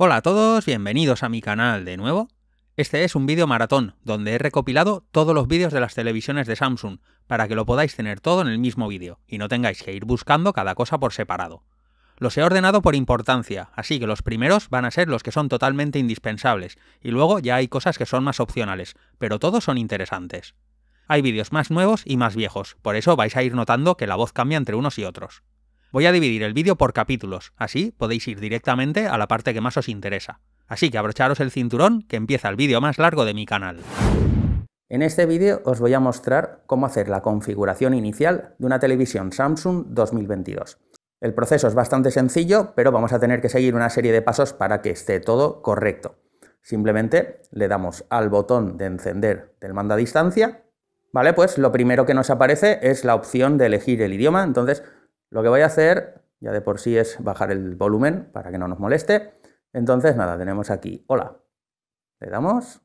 Hola a todos, bienvenidos a mi canal de nuevo. Este es un vídeo maratón, donde he recopilado todos los vídeos de las televisiones de Samsung, para que lo podáis tener todo en el mismo vídeo, y no tengáis que ir buscando cada cosa por separado. Los he ordenado por importancia, así que los primeros van a ser los que son totalmente indispensables, y luego ya hay cosas que son más opcionales, pero todos son interesantes. Hay vídeos más nuevos y más viejos, por eso vais a ir notando que la voz cambia entre unos y otros. Voy a dividir el vídeo por capítulos, así podéis ir directamente a la parte que más os interesa. Así que abrocharos el cinturón que empieza el vídeo más largo de mi canal. En este vídeo os voy a mostrar cómo hacer la configuración inicial de una televisión Samsung 2022. El proceso es bastante sencillo, pero vamos a tener que seguir una serie de pasos para que esté todo correcto. Simplemente le damos al botón de encender del mando a distancia. Vale, pues lo primero que nos aparece es la opción de elegir el idioma, entonces lo que voy a hacer ya de por sí es bajar el volumen para que no nos moleste. Entonces, nada, tenemos aquí, hola, le damos.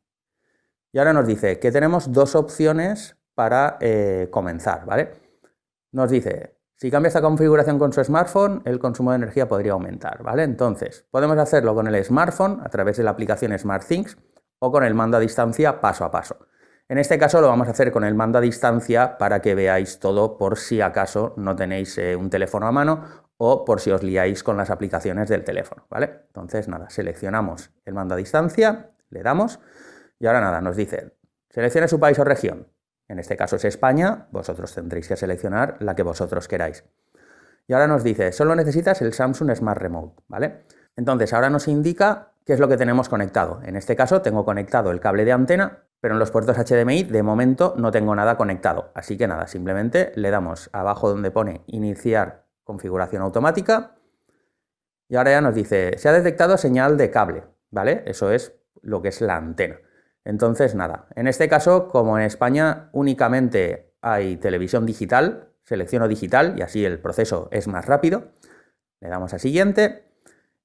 Y ahora nos dice que tenemos dos opciones para eh, comenzar, ¿vale? Nos dice, si cambia esta configuración con su smartphone, el consumo de energía podría aumentar, ¿vale? Entonces, podemos hacerlo con el smartphone a través de la aplicación SmartThings o con el mando a distancia paso a paso. En este caso lo vamos a hacer con el mando a distancia para que veáis todo por si acaso no tenéis eh, un teléfono a mano o por si os liáis con las aplicaciones del teléfono, ¿vale? Entonces, nada, seleccionamos el mando a distancia, le damos y ahora nada, nos dice, seleccione su país o región. En este caso es España, vosotros tendréis que seleccionar la que vosotros queráis. Y ahora nos dice, solo necesitas el Samsung Smart Remote, ¿vale? Entonces, ahora nos indica qué es lo que tenemos conectado. En este caso tengo conectado el cable de antena pero en los puertos HDMI de momento no tengo nada conectado, así que nada, simplemente le damos abajo donde pone iniciar configuración automática y ahora ya nos dice, se ha detectado señal de cable, ¿vale? Eso es lo que es la antena. Entonces, nada, en este caso, como en España únicamente hay televisión digital, selecciono digital y así el proceso es más rápido. Le damos a siguiente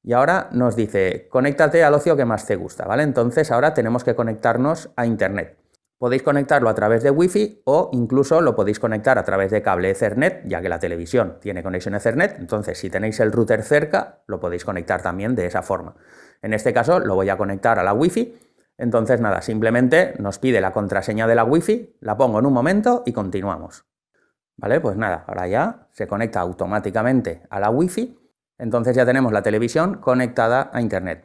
y ahora nos dice, conéctate al ocio que más te gusta, ¿vale? Entonces ahora tenemos que conectarnos a Internet. Podéis conectarlo a través de Wi-Fi o incluso lo podéis conectar a través de cable Ethernet, ya que la televisión tiene conexión Ethernet, entonces si tenéis el router cerca, lo podéis conectar también de esa forma. En este caso lo voy a conectar a la Wi-Fi, entonces nada, simplemente nos pide la contraseña de la Wi-Fi, la pongo en un momento y continuamos. Vale, pues nada, ahora ya se conecta automáticamente a la Wi-Fi entonces ya tenemos la televisión conectada a Internet.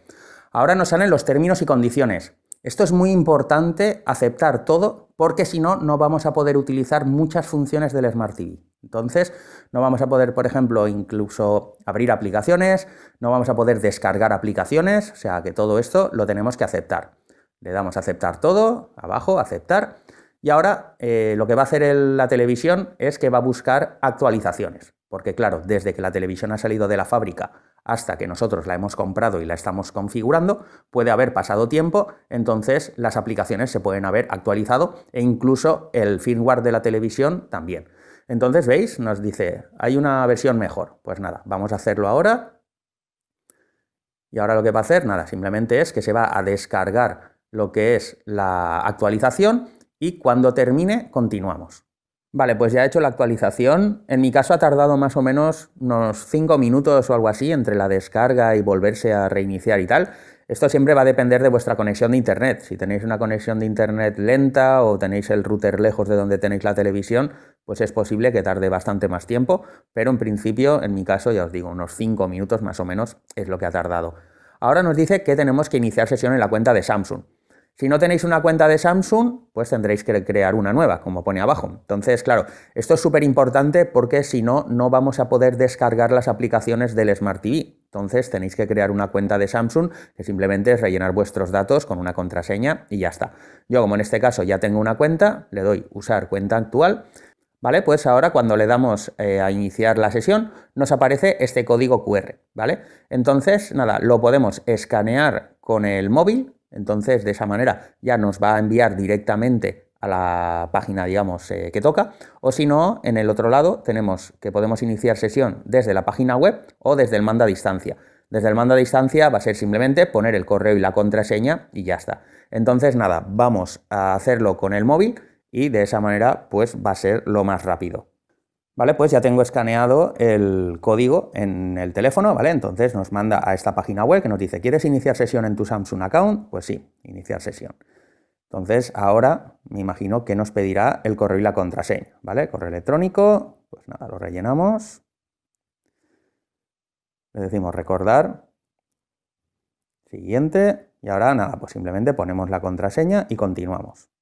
Ahora nos salen los términos y condiciones. Esto es muy importante aceptar todo porque si no, no vamos a poder utilizar muchas funciones del Smart TV. Entonces, no vamos a poder, por ejemplo, incluso abrir aplicaciones, no vamos a poder descargar aplicaciones, o sea que todo esto lo tenemos que aceptar. Le damos a aceptar todo, abajo, aceptar, y ahora eh, lo que va a hacer la televisión es que va a buscar actualizaciones. Porque claro, desde que la televisión ha salido de la fábrica hasta que nosotros la hemos comprado y la estamos configurando, puede haber pasado tiempo, entonces las aplicaciones se pueden haber actualizado e incluso el firmware de la televisión también. Entonces, ¿veis? Nos dice, hay una versión mejor. Pues nada, vamos a hacerlo ahora. Y ahora lo que va a hacer, nada, simplemente es que se va a descargar lo que es la actualización y cuando termine continuamos. Vale, pues ya he hecho la actualización. En mi caso ha tardado más o menos unos 5 minutos o algo así entre la descarga y volverse a reiniciar y tal. Esto siempre va a depender de vuestra conexión de Internet. Si tenéis una conexión de Internet lenta o tenéis el router lejos de donde tenéis la televisión, pues es posible que tarde bastante más tiempo, pero en principio, en mi caso, ya os digo, unos 5 minutos más o menos es lo que ha tardado. Ahora nos dice que tenemos que iniciar sesión en la cuenta de Samsung. Si no tenéis una cuenta de Samsung, pues tendréis que crear una nueva, como pone abajo. Entonces, claro, esto es súper importante porque si no, no vamos a poder descargar las aplicaciones del Smart TV. Entonces, tenéis que crear una cuenta de Samsung que simplemente es rellenar vuestros datos con una contraseña y ya está. Yo, como en este caso ya tengo una cuenta, le doy usar cuenta actual. ¿Vale? Pues ahora cuando le damos eh, a iniciar la sesión nos aparece este código QR, ¿vale? Entonces, nada, lo podemos escanear con el móvil entonces, de esa manera ya nos va a enviar directamente a la página, digamos, eh, que toca, o si no, en el otro lado tenemos que podemos iniciar sesión desde la página web o desde el mando a distancia. Desde el mando a distancia va a ser simplemente poner el correo y la contraseña y ya está. Entonces, nada, vamos a hacerlo con el móvil y de esa manera, pues va a ser lo más rápido. ¿Vale? Pues ya tengo escaneado el código en el teléfono, ¿vale? Entonces nos manda a esta página web que nos dice, ¿quieres iniciar sesión en tu Samsung account? Pues sí, iniciar sesión. Entonces ahora me imagino que nos pedirá el correo y la contraseña, ¿vale? Correo electrónico, pues nada, lo rellenamos. Le decimos recordar. Siguiente. Y ahora nada, pues simplemente ponemos la contraseña y continuamos.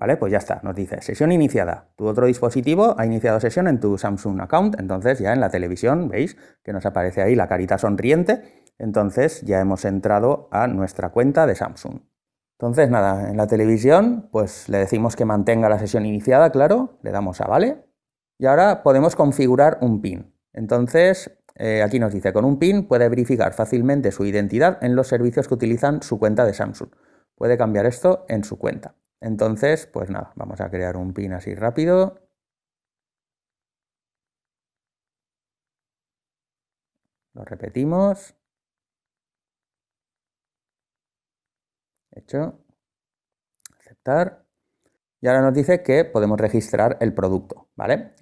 ¿Vale? Pues ya está, nos dice sesión iniciada. Tu otro dispositivo ha iniciado sesión en tu Samsung account, entonces ya en la televisión, veis que nos aparece ahí la carita sonriente, entonces ya hemos entrado a nuestra cuenta de Samsung. Entonces nada, en la televisión pues le decimos que mantenga la sesión iniciada, claro, le damos a vale, y ahora podemos configurar un PIN. Entonces eh, aquí nos dice, con un PIN puede verificar fácilmente su identidad en los servicios que utilizan su cuenta de Samsung. Puede cambiar esto en su cuenta. Entonces, pues nada, vamos a crear un pin así rápido. Lo repetimos. Hecho. Aceptar. Y ahora nos dice que podemos registrar el producto.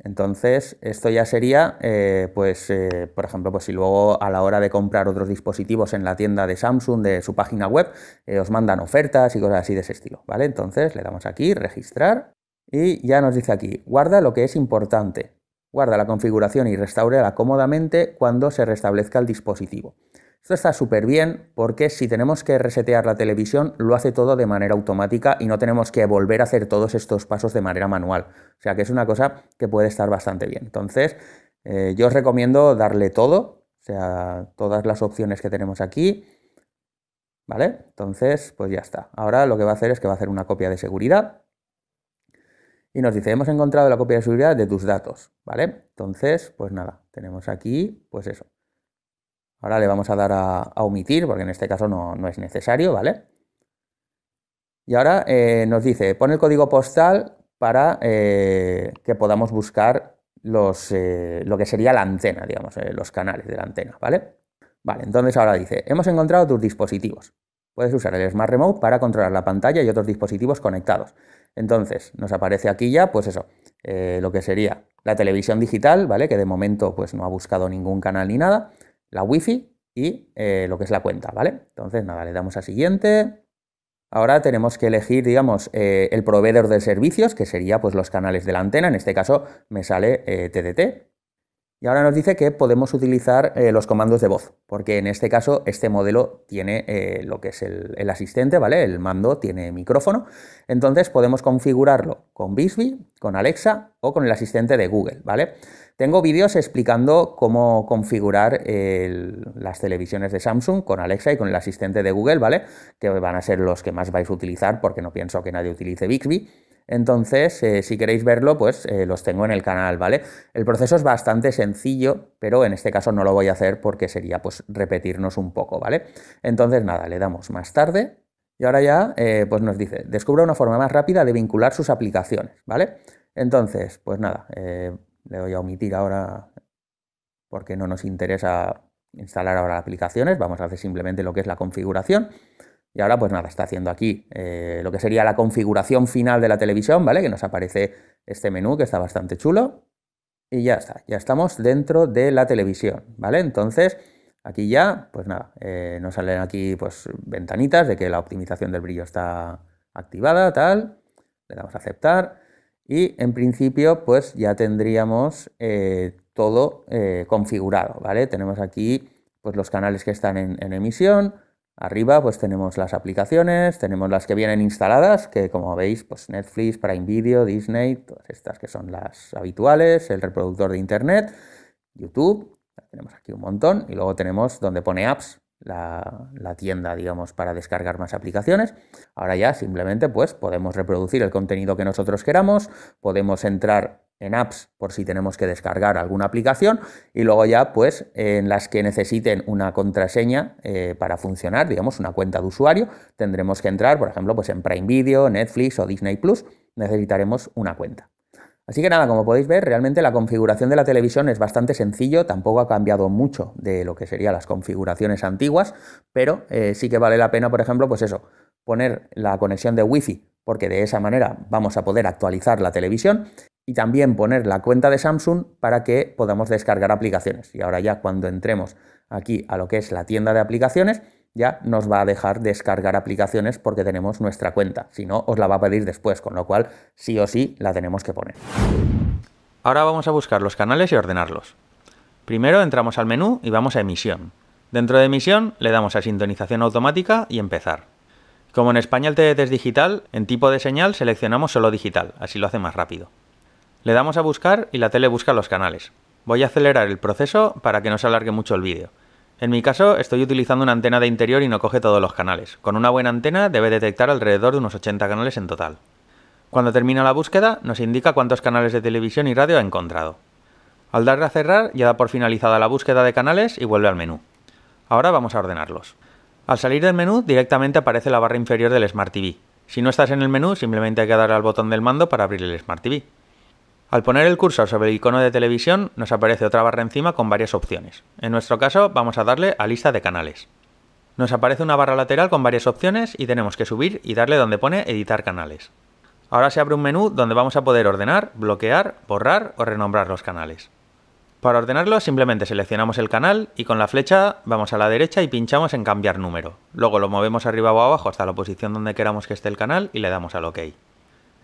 Entonces, esto ya sería, eh, pues, eh, por ejemplo, pues si luego a la hora de comprar otros dispositivos en la tienda de Samsung, de su página web, eh, os mandan ofertas y cosas así de ese estilo, ¿vale? Entonces le damos aquí, registrar, y ya nos dice aquí, guarda lo que es importante, guarda la configuración y restaurela cómodamente cuando se restablezca el dispositivo. Esto está súper bien porque si tenemos que resetear la televisión, lo hace todo de manera automática y no tenemos que volver a hacer todos estos pasos de manera manual. O sea que es una cosa que puede estar bastante bien. Entonces, eh, yo os recomiendo darle todo, o sea, todas las opciones que tenemos aquí. ¿Vale? Entonces, pues ya está. Ahora lo que va a hacer es que va a hacer una copia de seguridad. Y nos dice, hemos encontrado la copia de seguridad de tus datos, ¿vale? Entonces, pues nada, tenemos aquí, pues eso. Ahora le vamos a dar a, omitir, porque en este caso no, es necesario, ¿vale? Y ahora eh, nos dice, pon el código postal para eh, que podamos buscar los, eh, lo que sería la antena, digamos, los canales de la antena, ¿vale? Vale, entonces ahora dice, hemos encontrado tus dispositivos. Puedes usar el Smart Remote para controlar la pantalla y otros dispositivos conectados. Entonces, nos aparece aquí ya, pues eso, lo que sería la televisión digital, ¿vale? Que de momento pues no ha buscado ningún canal ni nada la wifi y eh, lo que es la cuenta, ¿vale? Entonces, nada, le damos a siguiente. Ahora tenemos que elegir, digamos, eh, el proveedor de servicios, que sería pues los canales de la antena. En este caso me sale TDT, eh, y ahora nos dice que podemos utilizar eh, los comandos de voz, porque en este caso este modelo tiene eh, lo que es el, asistente, ¿vale? El mando tiene micrófono. Entonces podemos configurarlo con Bixby, con Alexa o con el asistente de Google, ¿vale? Tengo vídeos explicando cómo configurar las televisiones de Samsung con Alexa y con el asistente de Google, ¿vale? Que van a ser los que más vais a utilizar porque no pienso que nadie utilice Bixby. Entonces, eh, si queréis verlo, pues eh, los tengo en el canal, ¿vale? El proceso es bastante sencillo, pero en este caso no lo voy a hacer porque sería pues repetirnos un poco, ¿vale? Entonces, nada, le damos más tarde y ahora ya eh, pues nos dice, descubra una forma más rápida de vincular sus aplicaciones, ¿vale? Entonces, pues nada, le voy a omitir ahora porque no nos interesa instalar ahora aplicaciones, vamos a hacer simplemente lo que es la configuración. Y ahora, pues nada, está haciendo aquí eh, lo que sería la configuración final de la televisión, ¿vale? Que nos aparece este menú que está bastante chulo. Y ya está, ya estamos dentro de la televisión, ¿vale? Entonces, aquí ya, pues nada, eh, nos salen aquí pues ventanitas de que la optimización del brillo está activada, tal. Le damos a aceptar. Y en principio, pues ya tendríamos eh, todo configurado, ¿vale? Tenemos aquí pues los canales que están en emisión Arriba pues tenemos las aplicaciones, tenemos las que vienen instaladas, que como veis pues Netflix, Prime Video, Disney, todas estas que son las habituales, el reproductor de Internet, YouTube, tenemos aquí un montón, y luego tenemos donde pone apps, la, tienda, digamos, para descargar más aplicaciones. Ahora ya simplemente pues podemos reproducir el contenido que nosotros queramos, podemos entrar en apps por si tenemos que descargar alguna aplicación y luego ya pues en las que necesiten una contraseña eh, para funcionar, digamos una cuenta de usuario, tendremos que entrar por ejemplo pues en Prime Video, Netflix o Disney Plus, necesitaremos una cuenta. Así que nada, como podéis ver, realmente la configuración de la televisión es bastante sencillo, tampoco ha cambiado mucho de lo que serían las configuraciones antiguas, pero eh, sí que vale la pena, por ejemplo, pues eso, poner la conexión de Wi-Fi, porque de esa manera vamos a poder actualizar la televisión y también poner la cuenta de Samsung para que podamos descargar aplicaciones. Y ahora ya cuando entremos aquí a lo que es la tienda de aplicaciones, ya nos va a dejar descargar aplicaciones porque tenemos nuestra cuenta. Si no, os la va a pedir después, con lo cual sí o sí la tenemos que poner. Ahora vamos a buscar los canales y ordenarlos. Primero entramos al menú y vamos a emisión. Dentro de emisión le damos a sintonización automática y empezar. Como en España el TDT es digital, en tipo de señal seleccionamos solo digital, así lo hace más rápido. Le damos a buscar y la tele busca los canales. Voy a acelerar el proceso para que no se alargue mucho el vídeo. En mi caso estoy utilizando una antena de interior y no coge todos los canales. Con una buena antena debe detectar alrededor de unos 80 canales en total. Cuando termina la búsqueda nos indica cuántos canales de televisión y radio ha encontrado. Al darle a cerrar ya da por finalizada la búsqueda de canales y vuelve al menú. Ahora vamos a ordenarlos. Al salir del menú directamente aparece la barra inferior del Smart TV. Si no estás en el menú simplemente hay que dar al botón del mando para abrir el Smart TV. Al poner el cursor sobre el icono de televisión nos aparece otra barra encima con varias opciones. En nuestro caso vamos a darle a lista de canales. Nos aparece una barra lateral con varias opciones y tenemos que subir y darle donde pone editar canales. Ahora se abre un menú donde vamos a poder ordenar, bloquear, borrar o renombrar los canales. Para ordenarlo simplemente seleccionamos el canal y con la flecha vamos a la derecha y pinchamos en cambiar número. Luego lo movemos arriba o abajo hasta la posición donde queramos que esté el canal y le damos al OK.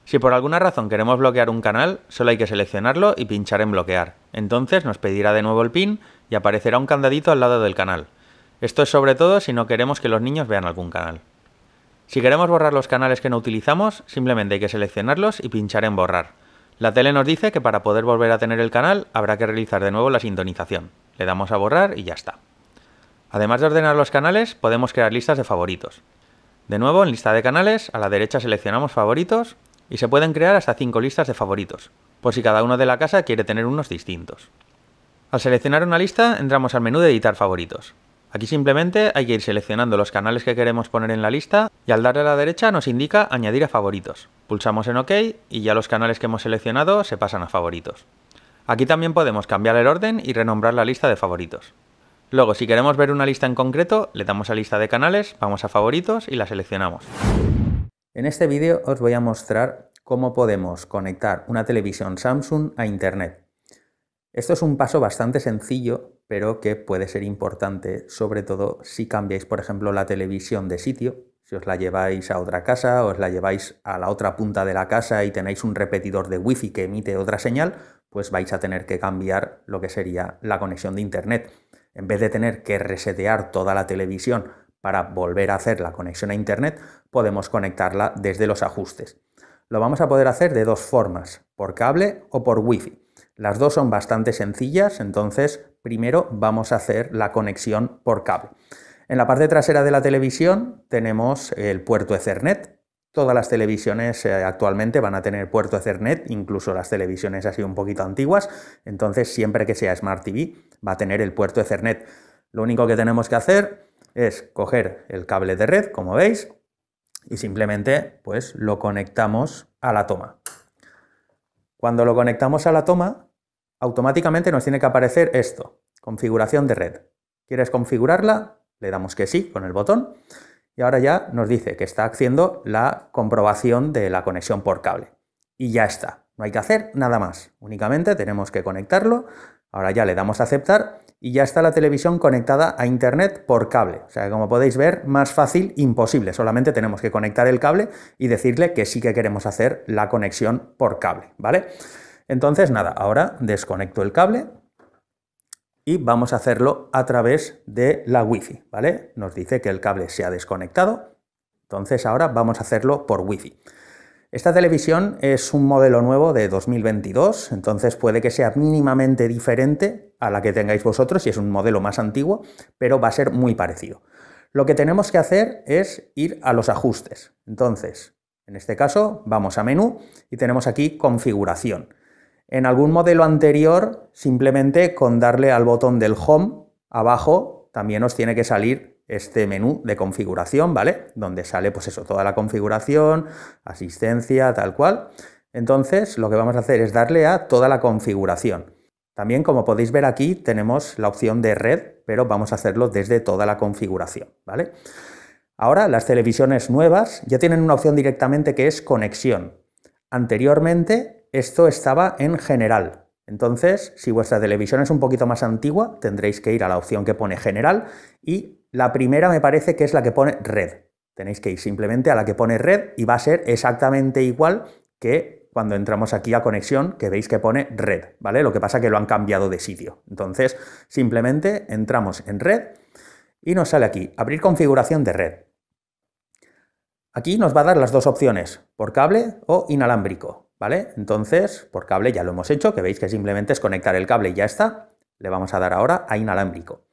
Si por alguna razón queremos bloquear un canal, solo hay que seleccionarlo y pinchar en bloquear. Entonces nos pedirá de nuevo el PIN y aparecerá un candadito al lado del canal. Esto es sobre todo si no queremos que los niños vean algún canal. Si queremos borrar los canales que no utilizamos, simplemente hay que seleccionarlos y pinchar en borrar. La tele nos dice que para poder volver a tener el canal habrá que realizar de nuevo la sintonización. Le damos a borrar y ya está. Además de ordenar los canales, podemos crear listas de favoritos. De nuevo, en lista de canales, a la derecha seleccionamos favoritos y se pueden crear hasta 5 listas de favoritos, por si cada uno de la casa quiere tener unos distintos. Al seleccionar una lista entramos al menú de editar favoritos. Aquí simplemente hay que ir seleccionando los canales que queremos poner en la lista y al darle a la derecha nos indica añadir a favoritos. Pulsamos en OK y ya los canales que hemos seleccionado se pasan a favoritos. Aquí también podemos cambiar el orden y renombrar la lista de favoritos. Luego, si queremos ver una lista en concreto, le damos a lista de canales, vamos a favoritos y la seleccionamos. En este vídeo os voy a mostrar cómo podemos conectar una televisión Samsung a Internet. Esto es un paso bastante sencillo, pero que puede ser importante, sobre todo si cambiáis, por ejemplo, la televisión de sitio, si os la lleváis a otra casa, o os la lleváis a la otra punta de la casa y tenéis un repetidor de wifi que emite otra señal, pues vais a tener que cambiar lo que sería la conexión de Internet. En vez de tener que resetear toda la televisión para volver a hacer la conexión a Internet podemos conectarla desde los ajustes. Lo vamos a poder hacer de dos formas, por cable o por Wi-Fi. Las dos son bastante sencillas, entonces primero vamos a hacer la conexión por cable. En la parte trasera de la televisión tenemos el puerto Ethernet. Todas las televisiones eh, actualmente van a tener puerto Ethernet, incluso las televisiones así un poquito antiguas, entonces siempre que sea Smart TV va a tener el puerto Ethernet. Lo único que tenemos que hacer es coger el cable de red, como veis, y simplemente pues lo conectamos a la toma. Cuando lo conectamos a la toma, automáticamente nos tiene que aparecer esto, configuración de red. ¿Quieres configurarla? Le damos que sí con el botón y ahora ya nos dice que está haciendo la comprobación de la conexión por cable. Y ya está, no hay que hacer nada más, únicamente tenemos que conectarlo Ahora ya le damos a aceptar y ya está la televisión conectada a internet por cable. O sea, como podéis ver, más fácil imposible. Solamente tenemos que conectar el cable y decirle que sí que queremos hacer la conexión por cable, ¿vale? Entonces, nada, ahora desconecto el cable y vamos a hacerlo a través de la Wi-Fi, ¿vale? Nos dice que el cable se ha desconectado, entonces ahora vamos a hacerlo por Wi-Fi. Esta televisión es un modelo nuevo de 2022, entonces puede que sea mínimamente diferente a la que tengáis vosotros y es un modelo más antiguo, pero va a ser muy parecido. Lo que tenemos que hacer es ir a los ajustes. Entonces, en este caso, vamos a menú y tenemos aquí configuración. En algún modelo anterior, simplemente con darle al botón del home abajo, también os tiene que salir este menú de configuración, ¿vale? Donde sale pues eso, toda la configuración, asistencia, tal cual. Entonces lo que vamos a hacer es darle a toda la configuración. También como podéis ver aquí tenemos la opción de red, pero vamos a hacerlo desde toda la configuración, ¿vale? Ahora las televisiones nuevas ya tienen una opción directamente que es conexión. Anteriormente esto estaba en general, entonces, si vuestra televisión es un poquito más antigua, tendréis que ir a la opción que pone general y la primera me parece que es la que pone red. Tenéis que ir simplemente a la que pone red y va a ser exactamente igual que cuando entramos aquí a conexión, que veis que pone red, ¿vale? Lo que pasa es que lo han cambiado de sitio. Entonces, simplemente entramos en red y nos sale aquí, abrir configuración de red. Aquí nos va a dar las dos opciones, por cable o inalámbrico, ¿vale? Entonces, por cable ya lo hemos hecho, que veis que simplemente es conectar el cable y ya está. Le vamos a dar ahora a inalámbrico.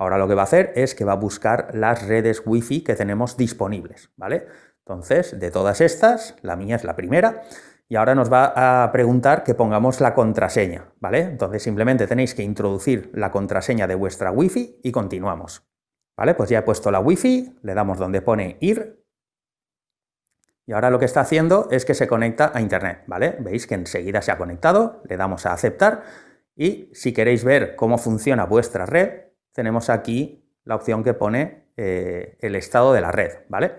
Ahora lo que va a hacer es que va a buscar las redes Wi-Fi que tenemos disponibles, ¿vale? Entonces, de todas estas, la mía es la primera, y ahora nos va a preguntar que pongamos la contraseña, ¿vale? Entonces simplemente tenéis que introducir la contraseña de vuestra Wi-Fi y continuamos. ¿Vale? Pues ya he puesto la Wi-Fi, le damos donde pone ir, y ahora lo que está haciendo es que se conecta a Internet, ¿vale? Veis que enseguida se ha conectado, le damos a aceptar, y si queréis ver cómo funciona vuestra red, tenemos aquí la opción que pone eh, el estado de la red, ¿vale?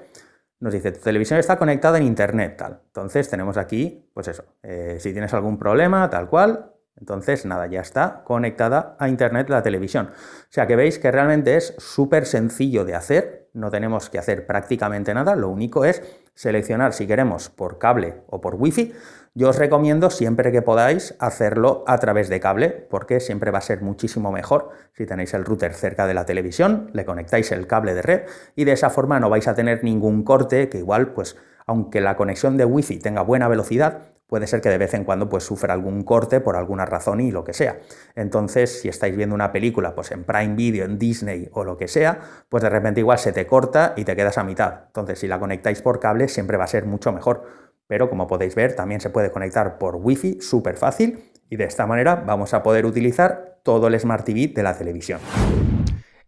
Nos dice, tu televisión está conectada en internet, tal. Entonces tenemos aquí, pues eso, eh, si tienes algún problema, tal cual, entonces nada, ya está conectada a internet la televisión. O sea que veis que realmente es súper sencillo de hacer, no tenemos que hacer prácticamente nada, lo único es seleccionar si queremos por cable o por wifi, yo os recomiendo siempre que podáis hacerlo a través de cable, porque siempre va a ser muchísimo mejor si tenéis el router cerca de la televisión, le conectáis el cable de red y de esa forma no vais a tener ningún corte que igual, pues aunque la conexión de wifi tenga buena velocidad, puede ser que de vez en cuando pues sufra algún corte por alguna razón y lo que sea. Entonces, si estáis viendo una película pues en Prime Video, en Disney o lo que sea, pues de repente igual se te corta y te quedas a mitad. Entonces, si la conectáis por cable siempre va a ser mucho mejor pero como podéis ver también se puede conectar por Wi-Fi, súper fácil, y de esta manera vamos a poder utilizar todo el Smart TV de la televisión.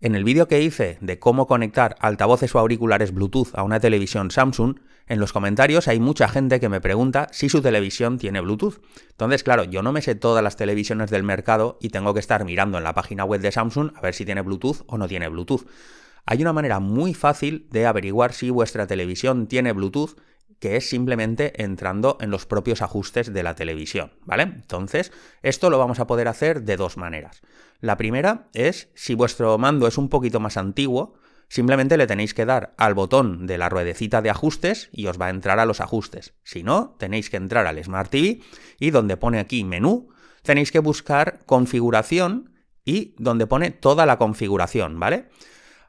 En el vídeo que hice de cómo conectar altavoces o auriculares Bluetooth a una televisión Samsung, en los comentarios hay mucha gente que me pregunta si su televisión tiene Bluetooth. Entonces, claro, yo no me sé todas las televisiones del mercado y tengo que estar mirando en la página web de Samsung a ver si tiene Bluetooth o no tiene Bluetooth. Hay una manera muy fácil de averiguar si vuestra televisión tiene Bluetooth que es simplemente entrando en los propios ajustes de la televisión, ¿vale? Entonces, esto lo vamos a poder hacer de dos maneras. La primera es, si vuestro mando es un poquito más antiguo, simplemente le tenéis que dar al botón de la ruedecita de ajustes y os va a entrar a los ajustes. Si no, tenéis que entrar al Smart TV y donde pone aquí menú, tenéis que buscar configuración y donde pone toda la configuración, ¿vale?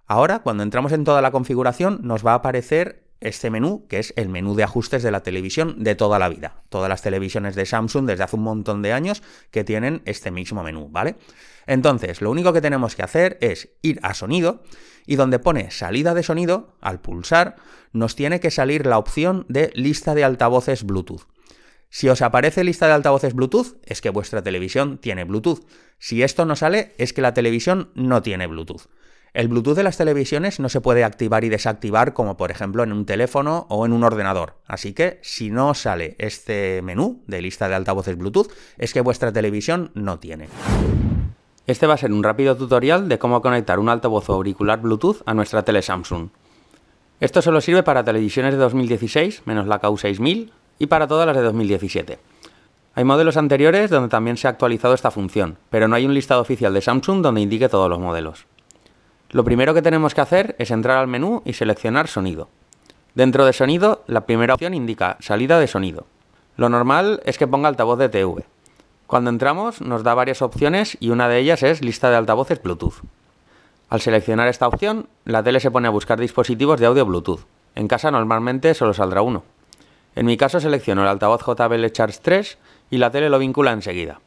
Ahora, cuando entramos en toda la configuración, nos va a aparecer este menú, que es el menú de ajustes de la televisión de toda la vida. Todas las televisiones de Samsung desde hace un montón de años que tienen este mismo menú, ¿vale? Entonces, lo único que tenemos que hacer es ir a sonido y donde pone salida de sonido, al pulsar, nos tiene que salir la opción de lista de altavoces Bluetooth. Si os aparece lista de altavoces Bluetooth, es que vuestra televisión tiene Bluetooth. Si esto no sale, es que la televisión no tiene Bluetooth. El Bluetooth de las televisiones no se puede activar y desactivar como por ejemplo en un teléfono o en un ordenador. Así que si no sale este menú de lista de altavoces Bluetooth es que vuestra televisión no tiene. Este va a ser un rápido tutorial de cómo conectar un altavoz auricular Bluetooth a nuestra tele Samsung. Esto solo sirve para televisiones de 2016, menos la k 6000 y para todas las de 2017. Hay modelos anteriores donde también se ha actualizado esta función, pero no hay un listado oficial de Samsung donde indique todos los modelos. Lo primero que tenemos que hacer es entrar al menú y seleccionar sonido. Dentro de sonido, la primera opción indica salida de sonido. Lo normal es que ponga altavoz de TV. Cuando entramos nos da varias opciones y una de ellas es lista de altavoces Bluetooth. Al seleccionar esta opción, la tele se pone a buscar dispositivos de audio Bluetooth. En casa normalmente solo saldrá uno. En mi caso selecciono el altavoz JBL Charge 3 y la tele lo vincula enseguida.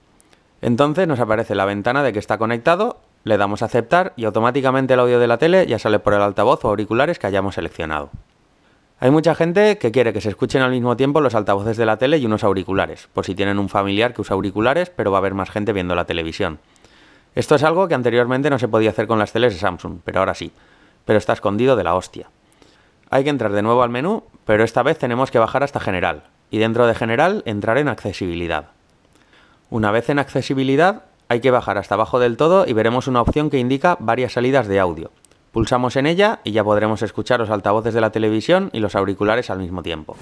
Entonces nos aparece la ventana de que está conectado le damos a aceptar y automáticamente el audio de la tele ya sale por el altavoz o auriculares que hayamos seleccionado. Hay mucha gente que quiere que se escuchen al mismo tiempo los altavoces de la tele y unos auriculares, por si tienen un familiar que usa auriculares pero va a haber más gente viendo la televisión. Esto es algo que anteriormente no se podía hacer con las teles de Samsung, pero ahora sí, pero está escondido de la hostia. Hay que entrar de nuevo al menú, pero esta vez tenemos que bajar hasta general, y dentro de general entrar en accesibilidad. Una vez en accesibilidad, hay que bajar hasta abajo del todo y veremos una opción que indica varias salidas de audio. Pulsamos en ella y ya podremos escuchar los altavoces de la televisión y los auriculares al mismo tiempo.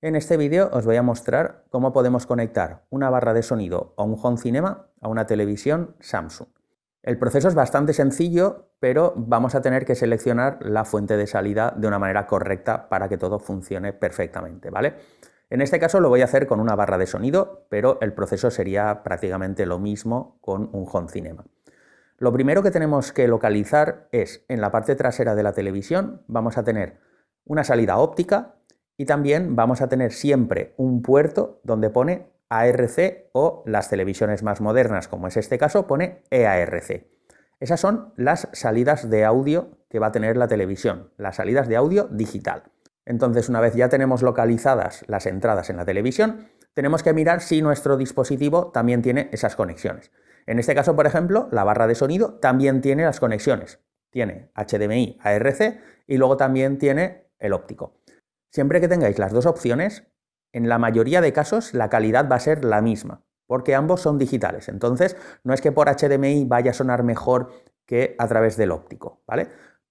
En este vídeo os voy a mostrar cómo podemos conectar una barra de sonido o un home cinema a una televisión Samsung. El proceso es bastante sencillo, pero vamos a tener que seleccionar la fuente de salida de una manera correcta para que todo funcione perfectamente, ¿vale? En este caso lo voy a hacer con una barra de sonido, pero el proceso sería prácticamente lo mismo con un home cinema. Lo primero que tenemos que localizar es en la parte trasera de la televisión vamos a tener una salida óptica y también vamos a tener siempre un puerto donde pone ARC o las televisiones más modernas, como es este caso, pone EARC. Esas son las salidas de audio que va a tener la televisión, las salidas de audio digital. Entonces, una vez ya tenemos localizadas las entradas en la televisión, tenemos que mirar si nuestro dispositivo también tiene esas conexiones. En este caso, por ejemplo, la barra de sonido también tiene las conexiones. Tiene HDMI, ARC y luego también tiene el óptico. Siempre que tengáis las dos opciones, en la mayoría de casos la calidad va a ser la misma, porque ambos son digitales. Entonces, no es que por HDMI vaya a sonar mejor que a través del óptico, ¿vale?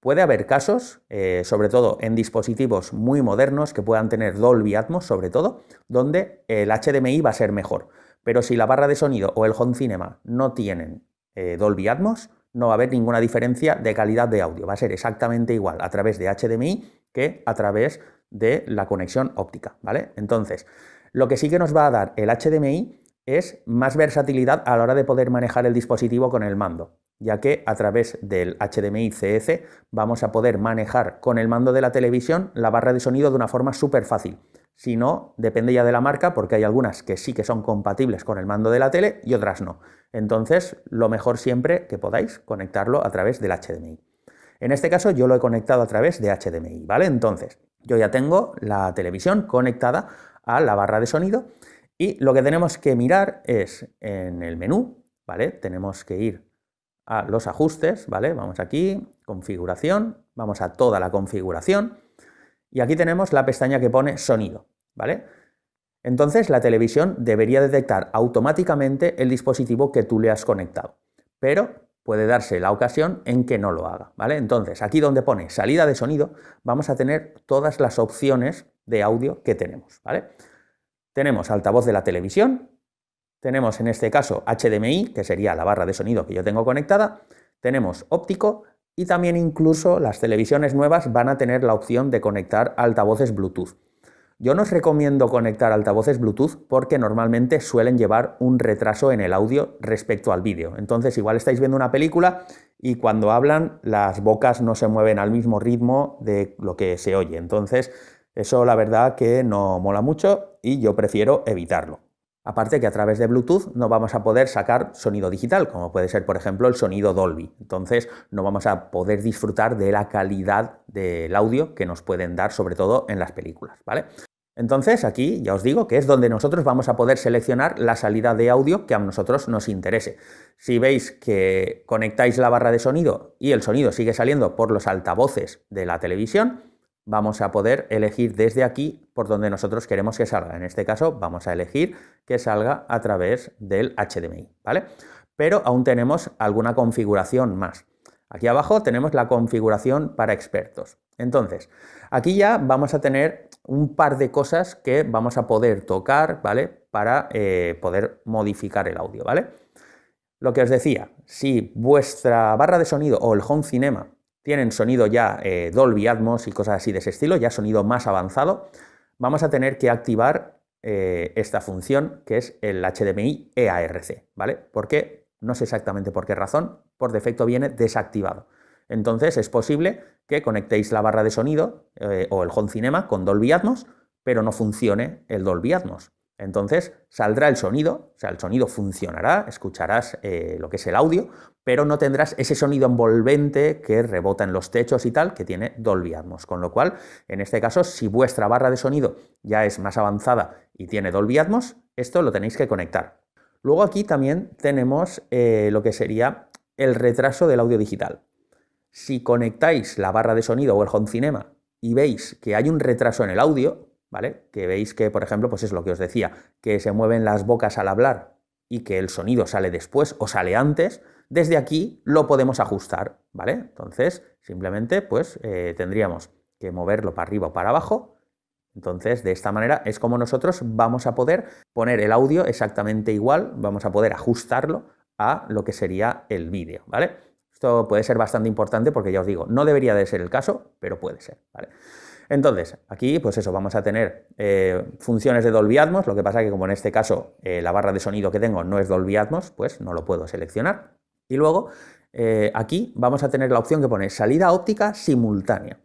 Puede haber casos, eh, sobre todo en dispositivos muy modernos que puedan tener Dolby Atmos, sobre todo, donde el HDMI va a ser mejor. Pero si la barra de sonido o el Home Cinema no tienen eh, Dolby Atmos, no va a haber ninguna diferencia de calidad de audio. Va a ser exactamente igual a través de HDMI que a través de la conexión óptica, ¿vale? Entonces, lo que sí que nos va a dar el HDMI es más versatilidad a la hora de poder manejar el dispositivo con el mando, ya que a través del HDMI cf vamos a poder manejar con el mando de la televisión la barra de sonido de una forma súper fácil. Si no, depende ya de la marca, porque hay algunas que sí que son compatibles con el mando de la tele y otras no. Entonces, lo mejor siempre que podáis conectarlo a través del HDMI. En este caso yo lo he conectado a través de HDMI, ¿vale? Entonces, yo ya tengo la televisión conectada a la barra de sonido y lo que tenemos que mirar es en el menú, ¿vale? Tenemos que ir a los ajustes, ¿vale? Vamos aquí, configuración, vamos a toda la configuración y aquí tenemos la pestaña que pone sonido, ¿vale? Entonces la televisión debería detectar automáticamente el dispositivo que tú le has conectado, pero puede darse la ocasión en que no lo haga, ¿vale? Entonces aquí donde pone salida de sonido vamos a tener todas las opciones de audio que tenemos, ¿vale? Tenemos altavoz de la televisión, tenemos en este caso HDMI, que sería la barra de sonido que yo tengo conectada, tenemos óptico y también incluso las televisiones nuevas van a tener la opción de conectar altavoces Bluetooth. Yo no os recomiendo conectar altavoces Bluetooth porque normalmente suelen llevar un retraso en el audio respecto al vídeo. Entonces igual estáis viendo una película y cuando hablan las bocas no se mueven al mismo ritmo de lo que se oye. Entonces eso la verdad que no mola mucho y yo prefiero evitarlo. Aparte que a través de Bluetooth no vamos a poder sacar sonido digital, como puede ser por ejemplo el sonido Dolby. Entonces no vamos a poder disfrutar de la calidad del audio que nos pueden dar, sobre todo en las películas, ¿vale? Entonces aquí ya os digo que es donde nosotros vamos a poder seleccionar la salida de audio que a nosotros nos interese. Si veis que conectáis la barra de sonido y el sonido sigue saliendo por los altavoces de la televisión, vamos a poder elegir desde aquí por donde nosotros queremos que salga. En este caso, vamos a elegir que salga a través del HDMI, ¿vale? Pero aún tenemos alguna configuración más. Aquí abajo tenemos la configuración para expertos. Entonces, aquí ya vamos a tener un par de cosas que vamos a poder tocar, ¿vale? Para eh, poder modificar el audio, ¿vale? Lo que os decía, si vuestra barra de sonido o el home cinema tienen sonido ya eh, Dolby Atmos y cosas así de ese estilo, ya sonido más avanzado, vamos a tener que activar eh, esta función que es el HDMI EARC, ¿vale? Porque no sé exactamente por qué razón, por defecto viene desactivado. Entonces es posible que conectéis la barra de sonido eh, o el Home Cinema con Dolby Atmos, pero no funcione el Dolby Atmos. Entonces saldrá el sonido, o sea, el sonido funcionará, escucharás eh, lo que es el audio, pero no tendrás ese sonido envolvente que rebota en los techos y tal, que tiene Dolby Atmos. Con lo cual, en este caso, si vuestra barra de sonido ya es más avanzada y tiene Dolby Atmos, esto lo tenéis que conectar. Luego aquí también tenemos eh, lo que sería el retraso del audio digital. Si conectáis la barra de sonido o el Home Cinema y veis que hay un retraso en el audio, ¿vale? Que veis que, por ejemplo, pues es lo que os decía, que se mueven las bocas al hablar y que el sonido sale después o sale antes, desde aquí lo podemos ajustar, ¿vale? Entonces, simplemente, pues eh, tendríamos que moverlo para arriba o para abajo. Entonces, de esta manera es como nosotros vamos a poder poner el audio exactamente igual, vamos a poder ajustarlo a lo que sería el vídeo, ¿vale? Esto puede ser bastante importante porque ya os digo, no debería de ser el caso, pero puede ser, ¿vale? Entonces, aquí, pues eso, vamos a tener eh, funciones de Dolby Atmos, lo que pasa que como en este caso eh, la barra de sonido que tengo no es Dolby Atmos, pues no lo puedo seleccionar. Y luego, eh, aquí vamos a tener la opción que pone salida óptica simultánea.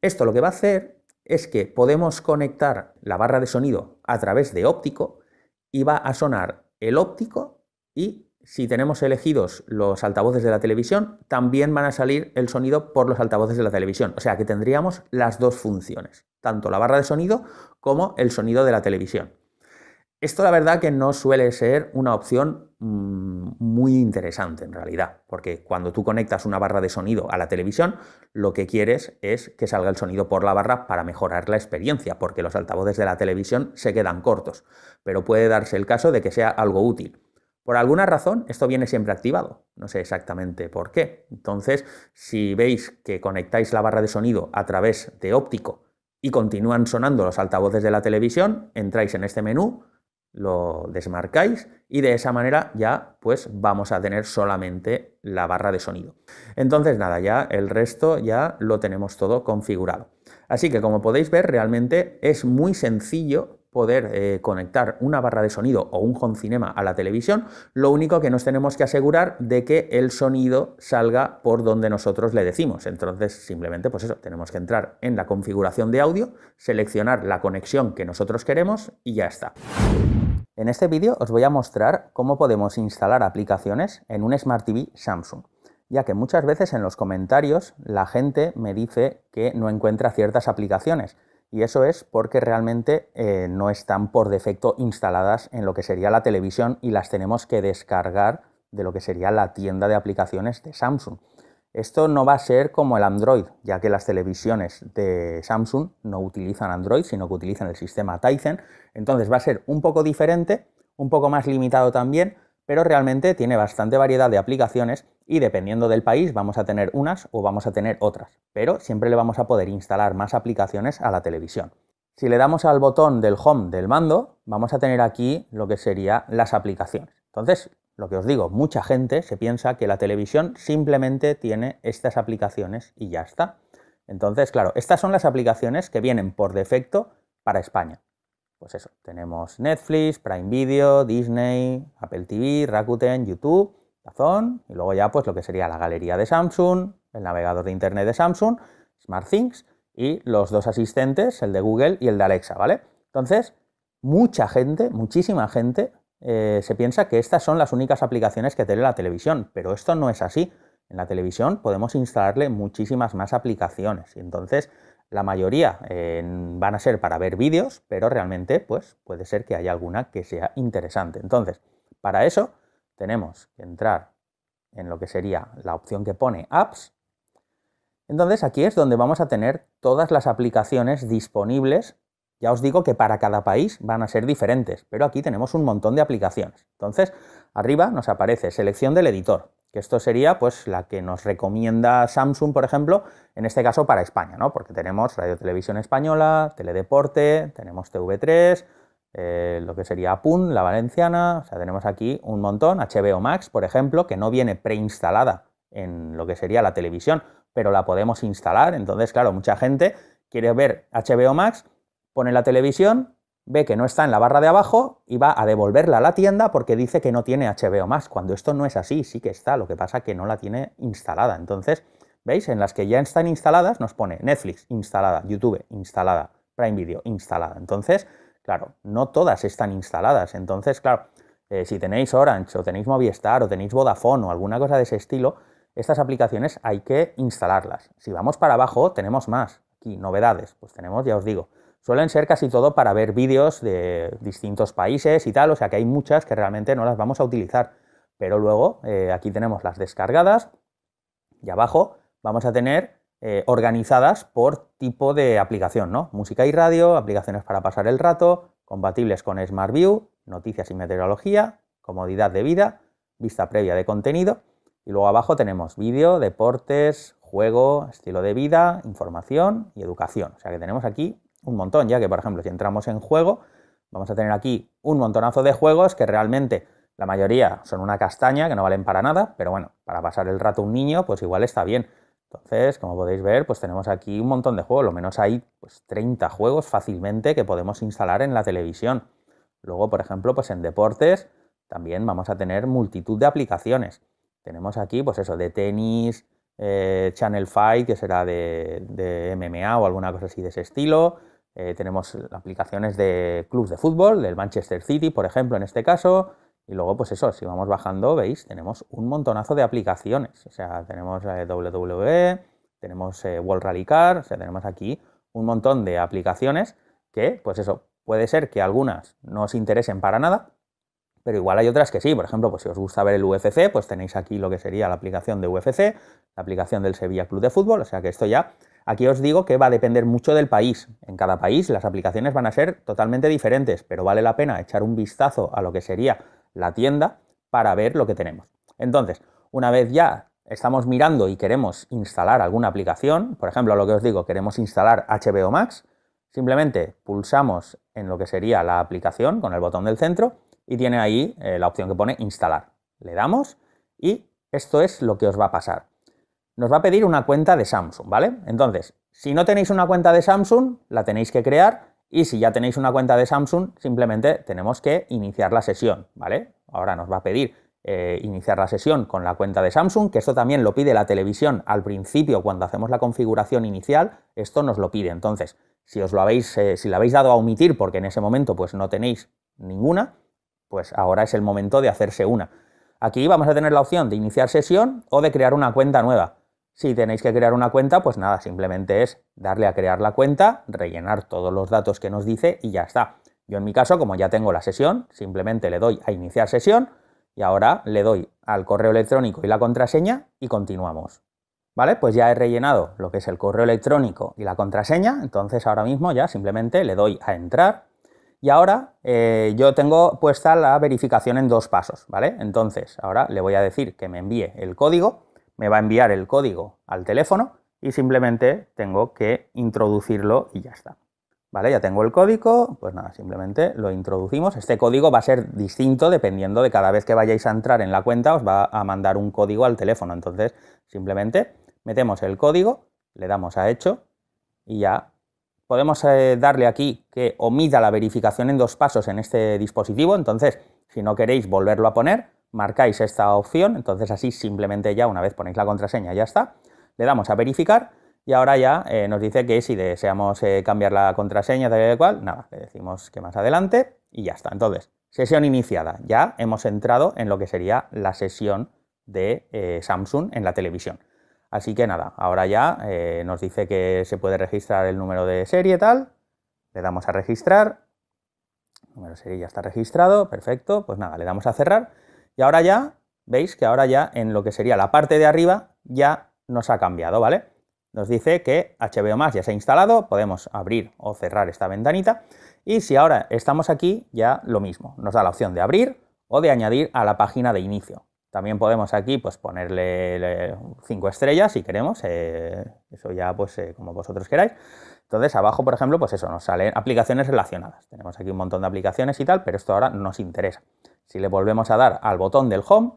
Esto lo que va a hacer es que podemos conectar la barra de sonido a través de óptico y va a sonar el óptico y si tenemos elegidos los altavoces de la televisión, también van a salir el sonido por los altavoces de la televisión. O sea que tendríamos las dos funciones, tanto la barra de sonido como el sonido de la televisión. Esto la verdad que no suele ser una opción mm, muy interesante en realidad, porque cuando tú conectas una barra de sonido a la televisión, lo que quieres es que salga el sonido por la barra para mejorar la experiencia, porque los altavoces de la televisión se quedan cortos, pero puede darse el caso de que sea algo útil. Por alguna razón, esto viene siempre activado, no sé exactamente por qué. Entonces, si veis que conectáis la barra de sonido a través de óptico y continúan sonando los altavoces de la televisión, entráis en este menú, lo desmarcáis y de esa manera ya pues vamos a tener solamente la barra de sonido. Entonces nada, ya el resto ya lo tenemos todo configurado. Así que como podéis ver realmente es muy sencillo poder eh, conectar una barra de sonido o un home cinema a la televisión, lo único que nos tenemos que asegurar de que el sonido salga por donde nosotros le decimos. Entonces, simplemente, pues eso, tenemos que entrar en la configuración de audio, seleccionar la conexión que nosotros queremos y ya está. En este vídeo os voy a mostrar cómo podemos instalar aplicaciones en un Smart TV Samsung, ya que muchas veces en los comentarios la gente me dice que no encuentra ciertas aplicaciones y eso es porque realmente eh, no están por defecto instaladas en lo que sería la televisión y las tenemos que descargar de lo que sería la tienda de aplicaciones de Samsung. Esto no va a ser como el Android, ya que las televisiones de Samsung no utilizan Android, sino que utilizan el sistema Tizen. Entonces va a ser un poco diferente, un poco más limitado también, pero realmente tiene bastante variedad de aplicaciones y dependiendo del país vamos a tener unas o vamos a tener otras, pero siempre le vamos a poder instalar más aplicaciones a la televisión. Si le damos al botón del home del mando, vamos a tener aquí lo que serían las aplicaciones. Entonces, lo que os digo, mucha gente se piensa que la televisión simplemente tiene estas aplicaciones y ya está. Entonces, claro, estas son las aplicaciones que vienen por defecto para España pues eso, tenemos Netflix, Prime Video, Disney, Apple TV, Rakuten, YouTube, Amazon, y luego ya pues lo que sería la galería de Samsung, el navegador de internet de Samsung, SmartThings y los dos asistentes, el de Google y el de Alexa, ¿vale? Entonces, mucha gente, muchísima gente eh, se piensa que estas son las únicas aplicaciones que tiene la televisión, pero esto no es así. En la televisión podemos instalarle muchísimas más aplicaciones y entonces la mayoría eh, van a ser para ver vídeos, pero realmente pues, puede ser que haya alguna que sea interesante. Entonces, para eso tenemos que entrar en lo que sería la opción que pone apps. Entonces aquí es donde vamos a tener todas las aplicaciones disponibles. Ya os digo que para cada país van a ser diferentes, pero aquí tenemos un montón de aplicaciones. Entonces, arriba nos aparece selección del editor que esto sería pues la que nos recomienda Samsung, por ejemplo, en este caso para España, ¿no? Porque tenemos Radio Televisión Española, Teledeporte, tenemos TV3, eh, lo que sería Apun, la valenciana, o sea, tenemos aquí un montón, HBO Max, por ejemplo, que no viene preinstalada en lo que sería la televisión, pero la podemos instalar, entonces, claro, mucha gente quiere ver HBO Max, pone la televisión, ve que no está en la barra de abajo y va a devolverla a la tienda porque dice que no tiene HBO más, cuando esto no es así, sí que está, lo que pasa que no la tiene instalada. Entonces, ¿veis? En las que ya están instaladas nos pone Netflix instalada, YouTube instalada, Prime Video instalada. Entonces, claro, no todas están instaladas. Entonces, claro, eh, si tenéis Orange o tenéis Movistar o tenéis Vodafone o alguna cosa de ese estilo, estas aplicaciones hay que instalarlas. Si vamos para abajo, tenemos más. Aquí, novedades, pues tenemos, ya os digo, suelen ser casi todo para ver vídeos de distintos países y tal, o sea que hay muchas que realmente no las vamos a utilizar. Pero luego eh, aquí tenemos las descargadas y abajo vamos a tener eh, organizadas por tipo de aplicación, ¿no? Música y radio, aplicaciones para pasar el rato, compatibles con Smart View, noticias y meteorología, comodidad de vida, vista previa de contenido. Y luego abajo tenemos vídeo, deportes, juego, estilo de vida, información y educación. O sea que tenemos aquí un montón, ya que por ejemplo si entramos en juego, vamos a tener aquí un montonazo de juegos que realmente la mayoría son una castaña, que no valen para nada, pero bueno, para pasar el rato un niño, pues igual está bien. Entonces, como podéis ver, pues tenemos aquí un montón de juegos, lo menos hay pues 30 juegos fácilmente que podemos instalar en la televisión. Luego, por ejemplo, pues en deportes también vamos a tener multitud de aplicaciones. Tenemos aquí, pues eso, de tenis, eh, Channel fight que será de, de MMA o alguna cosa así de ese estilo. Eh, tenemos aplicaciones de clubes de fútbol, del Manchester City, por ejemplo, en este caso. Y luego, pues eso, si vamos bajando, veis, tenemos un montonazo de aplicaciones. O sea, tenemos eh, WWE, tenemos eh, World Rally Car, o sea, tenemos aquí un montón de aplicaciones que, pues eso, puede ser que algunas no os interesen para nada, pero igual hay otras que sí. Por ejemplo, pues si os gusta ver el UFC, pues tenéis aquí lo que sería la aplicación de UFC, la aplicación del Sevilla Club de Fútbol, o sea que esto ya Aquí os digo que va a depender mucho del país. En cada país las aplicaciones van a ser totalmente diferentes, pero vale la pena echar un vistazo a lo que sería la tienda para ver lo que tenemos. Entonces, una vez ya estamos mirando y queremos instalar alguna aplicación, por ejemplo, lo que os digo, queremos instalar HBO Max, simplemente pulsamos en lo que sería la aplicación con el botón del centro y tiene ahí eh, la opción que pone instalar. Le damos y esto es lo que os va a pasar nos va a pedir una cuenta de Samsung, ¿vale? Entonces, si no tenéis una cuenta de Samsung, la tenéis que crear y si ya tenéis una cuenta de Samsung, simplemente tenemos que iniciar la sesión, ¿vale? Ahora nos va a pedir eh, iniciar la sesión con la cuenta de Samsung, que esto también lo pide la televisión al principio cuando hacemos la configuración inicial, esto nos lo pide. Entonces, si os lo habéis, eh, si la habéis dado a omitir porque en ese momento pues no tenéis ninguna, pues ahora es el momento de hacerse una. Aquí vamos a tener la opción de iniciar sesión o de crear una cuenta nueva. Si tenéis que crear una cuenta, pues nada, simplemente es darle a crear la cuenta, rellenar todos los datos que nos dice y ya está. Yo en mi caso, como ya tengo la sesión, simplemente le doy a iniciar sesión y ahora le doy al correo electrónico y la contraseña y continuamos. ¿Vale? Pues ya he rellenado lo que es el correo electrónico y la contraseña, entonces ahora mismo ya simplemente le doy a entrar y ahora eh, yo tengo puesta la verificación en dos pasos, ¿vale? Entonces ahora le voy a decir que me envíe el código me va a enviar el código al teléfono y simplemente tengo que introducirlo y ya está. ¿Vale? Ya tengo el código, pues nada, simplemente lo introducimos. Este código va a ser distinto dependiendo de cada vez que vayáis a entrar en la cuenta, os va a mandar un código al teléfono. Entonces, simplemente metemos el código, le damos a hecho y ya podemos eh, darle aquí que omita la verificación en dos pasos en este dispositivo. Entonces, si no queréis volverlo a poner, marcáis esta opción, entonces así simplemente ya una vez ponéis la contraseña ya está, le damos a verificar y ahora ya eh, nos dice que si deseamos eh, cambiar la contraseña tal y cual, nada, le decimos que más adelante y ya está. Entonces, sesión iniciada, ya hemos entrado en lo que sería la sesión de eh, Samsung en la televisión. Así que nada, ahora ya nos dice que se puede registrar el número de serie tal, le damos a registrar, número de serie ya está registrado, perfecto, pues nada, le damos a cerrar y ahora ya, veis que ahora ya en lo que sería la parte de arriba ya nos ha cambiado, ¿vale? Nos dice que HBO Max ya se ha instalado, podemos abrir o cerrar esta ventanita. Y si ahora estamos aquí, ya lo mismo. Nos da la opción de abrir o de añadir a la página de inicio. También podemos aquí pues, ponerle cinco estrellas si queremos, eh, eso ya pues eh, como vosotros queráis. Entonces abajo, por ejemplo, pues eso, nos salen aplicaciones relacionadas. Tenemos aquí un montón de aplicaciones y tal, pero esto ahora nos interesa. Si le volvemos a dar al botón del Home,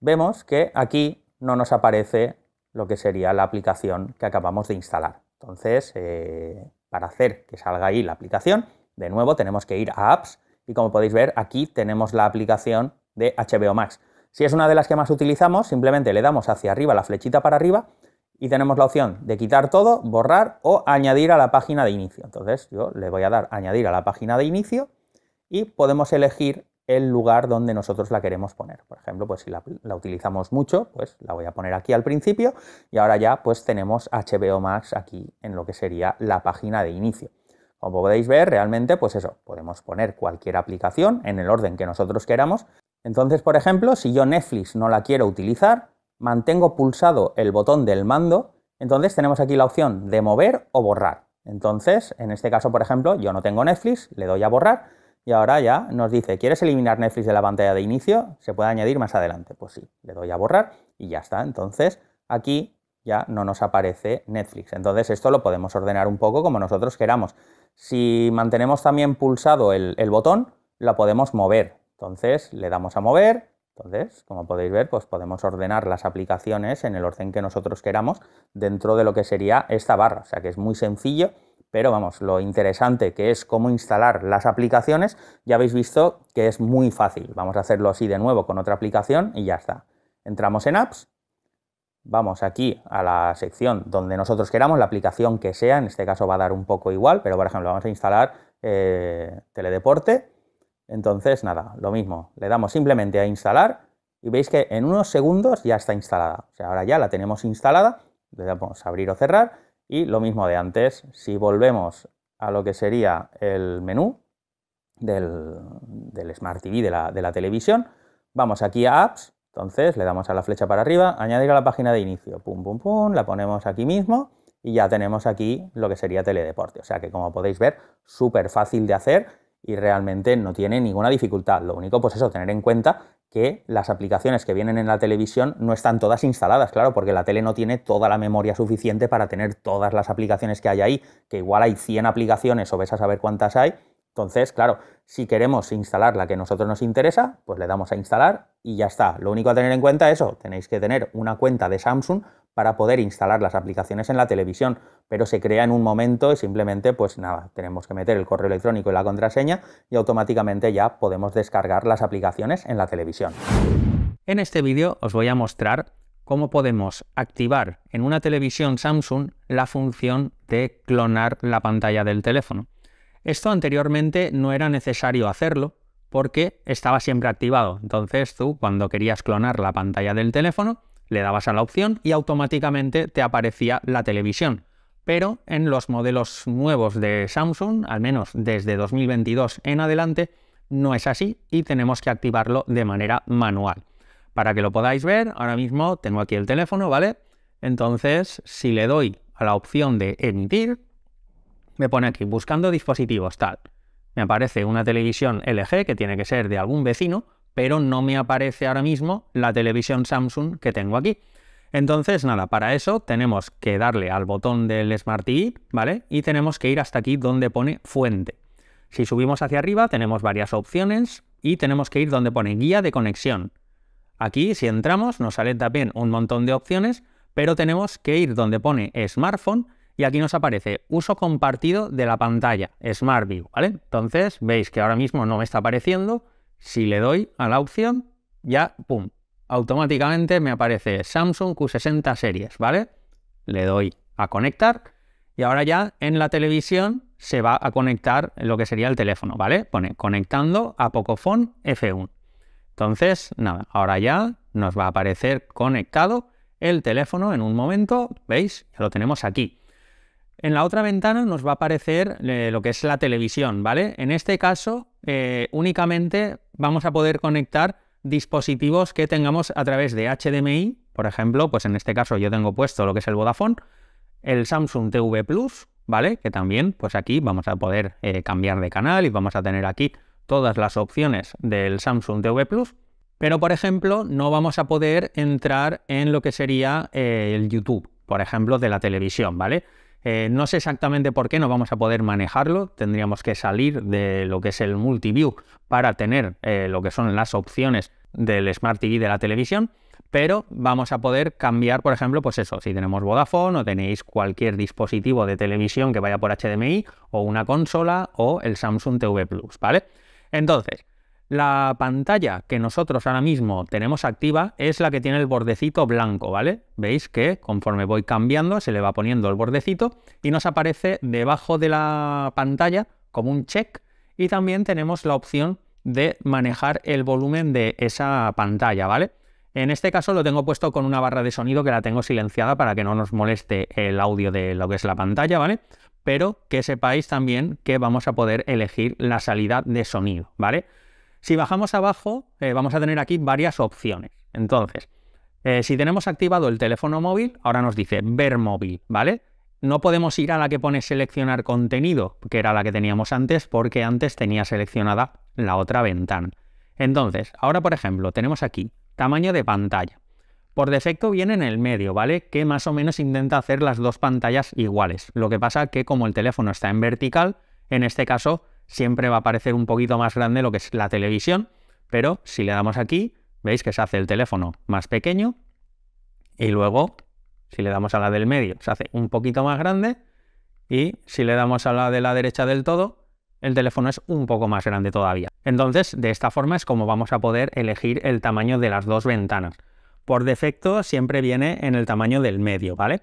vemos que aquí no nos aparece lo que sería la aplicación que acabamos de instalar. Entonces, eh, para hacer que salga ahí la aplicación, de nuevo tenemos que ir a Apps y como podéis ver, aquí tenemos la aplicación de HBO Max. Si es una de las que más utilizamos, simplemente le damos hacia arriba la flechita para arriba y tenemos la opción de quitar todo, borrar o añadir a la página de inicio. Entonces yo le voy a dar añadir a la página de inicio y podemos elegir el lugar donde nosotros la queremos poner. Por ejemplo, pues si la, utilizamos mucho, pues la voy a poner aquí al principio y ahora ya pues tenemos HBO Max aquí en lo que sería la página de inicio. Como podéis ver, realmente pues eso, podemos poner cualquier aplicación en el orden que nosotros queramos. Entonces, por ejemplo, si yo Netflix no la quiero utilizar, mantengo pulsado el botón del mando, entonces tenemos aquí la opción de mover o borrar. Entonces, en este caso, por ejemplo, yo no tengo Netflix, le doy a borrar, y ahora ya nos dice, ¿quieres eliminar Netflix de la pantalla de inicio? Se puede añadir más adelante. Pues sí, le doy a borrar y ya está. Entonces aquí ya no nos aparece Netflix. Entonces esto lo podemos ordenar un poco como nosotros queramos. Si mantenemos también pulsado el, botón, la podemos mover. Entonces le damos a mover. Entonces, como podéis ver, pues podemos ordenar las aplicaciones en el orden que nosotros queramos dentro de lo que sería esta barra. O sea que es muy sencillo pero vamos, lo interesante que es cómo instalar las aplicaciones, ya habéis visto que es muy fácil. Vamos a hacerlo así de nuevo con otra aplicación y ya está. Entramos en Apps, vamos aquí a la sección donde nosotros queramos, la aplicación que sea, en este caso va a dar un poco igual, pero por ejemplo vamos a instalar eh, Teledeporte. Entonces, nada, lo mismo, le damos simplemente a instalar y veis que en unos segundos ya está instalada. O sea, ahora ya la tenemos instalada, le damos a abrir o cerrar y lo mismo de antes, si volvemos a lo que sería el menú del, Smart TV de la, de la televisión, vamos aquí a Apps, entonces le damos a la flecha para arriba, añadir a la página de inicio, pum, pum, pum, la ponemos aquí mismo y ya tenemos aquí lo que sería teledeporte. O sea que como podéis ver, súper fácil de hacer y realmente no tiene ninguna dificultad. Lo único, pues eso, tener en cuenta que las aplicaciones que vienen en la televisión no están todas instaladas, claro, porque la tele no tiene toda la memoria suficiente para tener todas las aplicaciones que hay ahí, que igual hay 100 aplicaciones o ves a saber cuántas hay. Entonces, claro, si queremos instalar la que a nosotros nos interesa, pues le damos a instalar y ya está. Lo único a tener en cuenta es eso, tenéis que tener una cuenta de Samsung para poder instalar las aplicaciones en la televisión, pero se crea en un momento y simplemente, pues nada, tenemos que meter el correo electrónico y la contraseña y automáticamente ya podemos descargar las aplicaciones en la televisión. En este vídeo os voy a mostrar cómo podemos activar en una televisión Samsung la función de clonar la pantalla del teléfono. Esto anteriormente no era necesario hacerlo porque estaba siempre activado. Entonces tú cuando querías clonar la pantalla del teléfono le dabas a la opción y automáticamente te aparecía la televisión. Pero en los modelos nuevos de Samsung, al menos desde 2022 en adelante, no es así y tenemos que activarlo de manera manual. Para que lo podáis ver, ahora mismo tengo aquí el teléfono, ¿vale? Entonces, si le doy a la opción de emitir, me pone aquí buscando dispositivos tal. Me aparece una televisión LG que tiene que ser de algún vecino, pero no me aparece ahora mismo la televisión Samsung que tengo aquí. Entonces, nada, para eso tenemos que darle al botón del Smart TV, ¿vale? Y tenemos que ir hasta aquí donde pone fuente. Si subimos hacia arriba tenemos varias opciones y tenemos que ir donde pone guía de conexión. Aquí, si entramos, nos sale también un montón de opciones, pero tenemos que ir donde pone smartphone y aquí nos aparece uso compartido de la pantalla, Smart View, ¿vale? Entonces, veis que ahora mismo no me está apareciendo, si le doy a la opción, ya, pum, automáticamente me aparece Samsung Q60 series, ¿vale? Le doy a conectar y ahora ya en la televisión se va a conectar lo que sería el teléfono, ¿vale? Pone conectando a Pocophone F1. Entonces, nada, ahora ya nos va a aparecer conectado el teléfono en un momento, ¿veis? Ya lo tenemos aquí. En la otra ventana nos va a aparecer eh, lo que es la televisión, ¿vale? En este caso, eh, únicamente vamos a poder conectar dispositivos que tengamos a través de HDMI, por ejemplo, pues en este caso yo tengo puesto lo que es el Vodafone, el Samsung TV Plus, ¿vale? Que también, pues aquí vamos a poder eh, cambiar de canal y vamos a tener aquí todas las opciones del Samsung TV Plus. Pero, por ejemplo, no vamos a poder entrar en lo que sería el YouTube, por ejemplo, de la televisión, ¿vale? Eh, no sé exactamente por qué no vamos a poder manejarlo, tendríamos que salir de lo que es el multiview para tener eh, lo que son las opciones del Smart TV de la televisión, pero vamos a poder cambiar, por ejemplo, pues eso, si tenemos Vodafone o tenéis cualquier dispositivo de televisión que vaya por HDMI o una consola o el Samsung TV Plus, ¿vale? Entonces, la pantalla que nosotros ahora mismo tenemos activa es la que tiene el bordecito blanco, ¿vale? Veis que conforme voy cambiando se le va poniendo el bordecito y nos aparece debajo de la pantalla como un check y también tenemos la opción de manejar el volumen de esa pantalla, ¿vale? En este caso lo tengo puesto con una barra de sonido que la tengo silenciada para que no nos moleste el audio de lo que es la pantalla, ¿vale? Pero que sepáis también que vamos a poder elegir la salida de sonido, ¿vale? Si bajamos abajo, eh, vamos a tener aquí varias opciones. Entonces, eh, si tenemos activado el teléfono móvil, ahora nos dice ver móvil, ¿vale? No podemos ir a la que pone seleccionar contenido, que era la que teníamos antes, porque antes tenía seleccionada la otra ventana. Entonces, ahora por ejemplo, tenemos aquí tamaño de pantalla. Por defecto viene en el medio, ¿vale? Que más o menos intenta hacer las dos pantallas iguales. Lo que pasa que como el teléfono está en vertical, en este caso siempre va a parecer un poquito más grande lo que es la televisión, pero si le damos aquí, veis que se hace el teléfono más pequeño y luego, si le damos a la del medio, se hace un poquito más grande y si le damos a la de la derecha del todo, el teléfono es un poco más grande todavía. Entonces, de esta forma es como vamos a poder elegir el tamaño de las dos ventanas. Por defecto siempre viene en el tamaño del medio, ¿vale?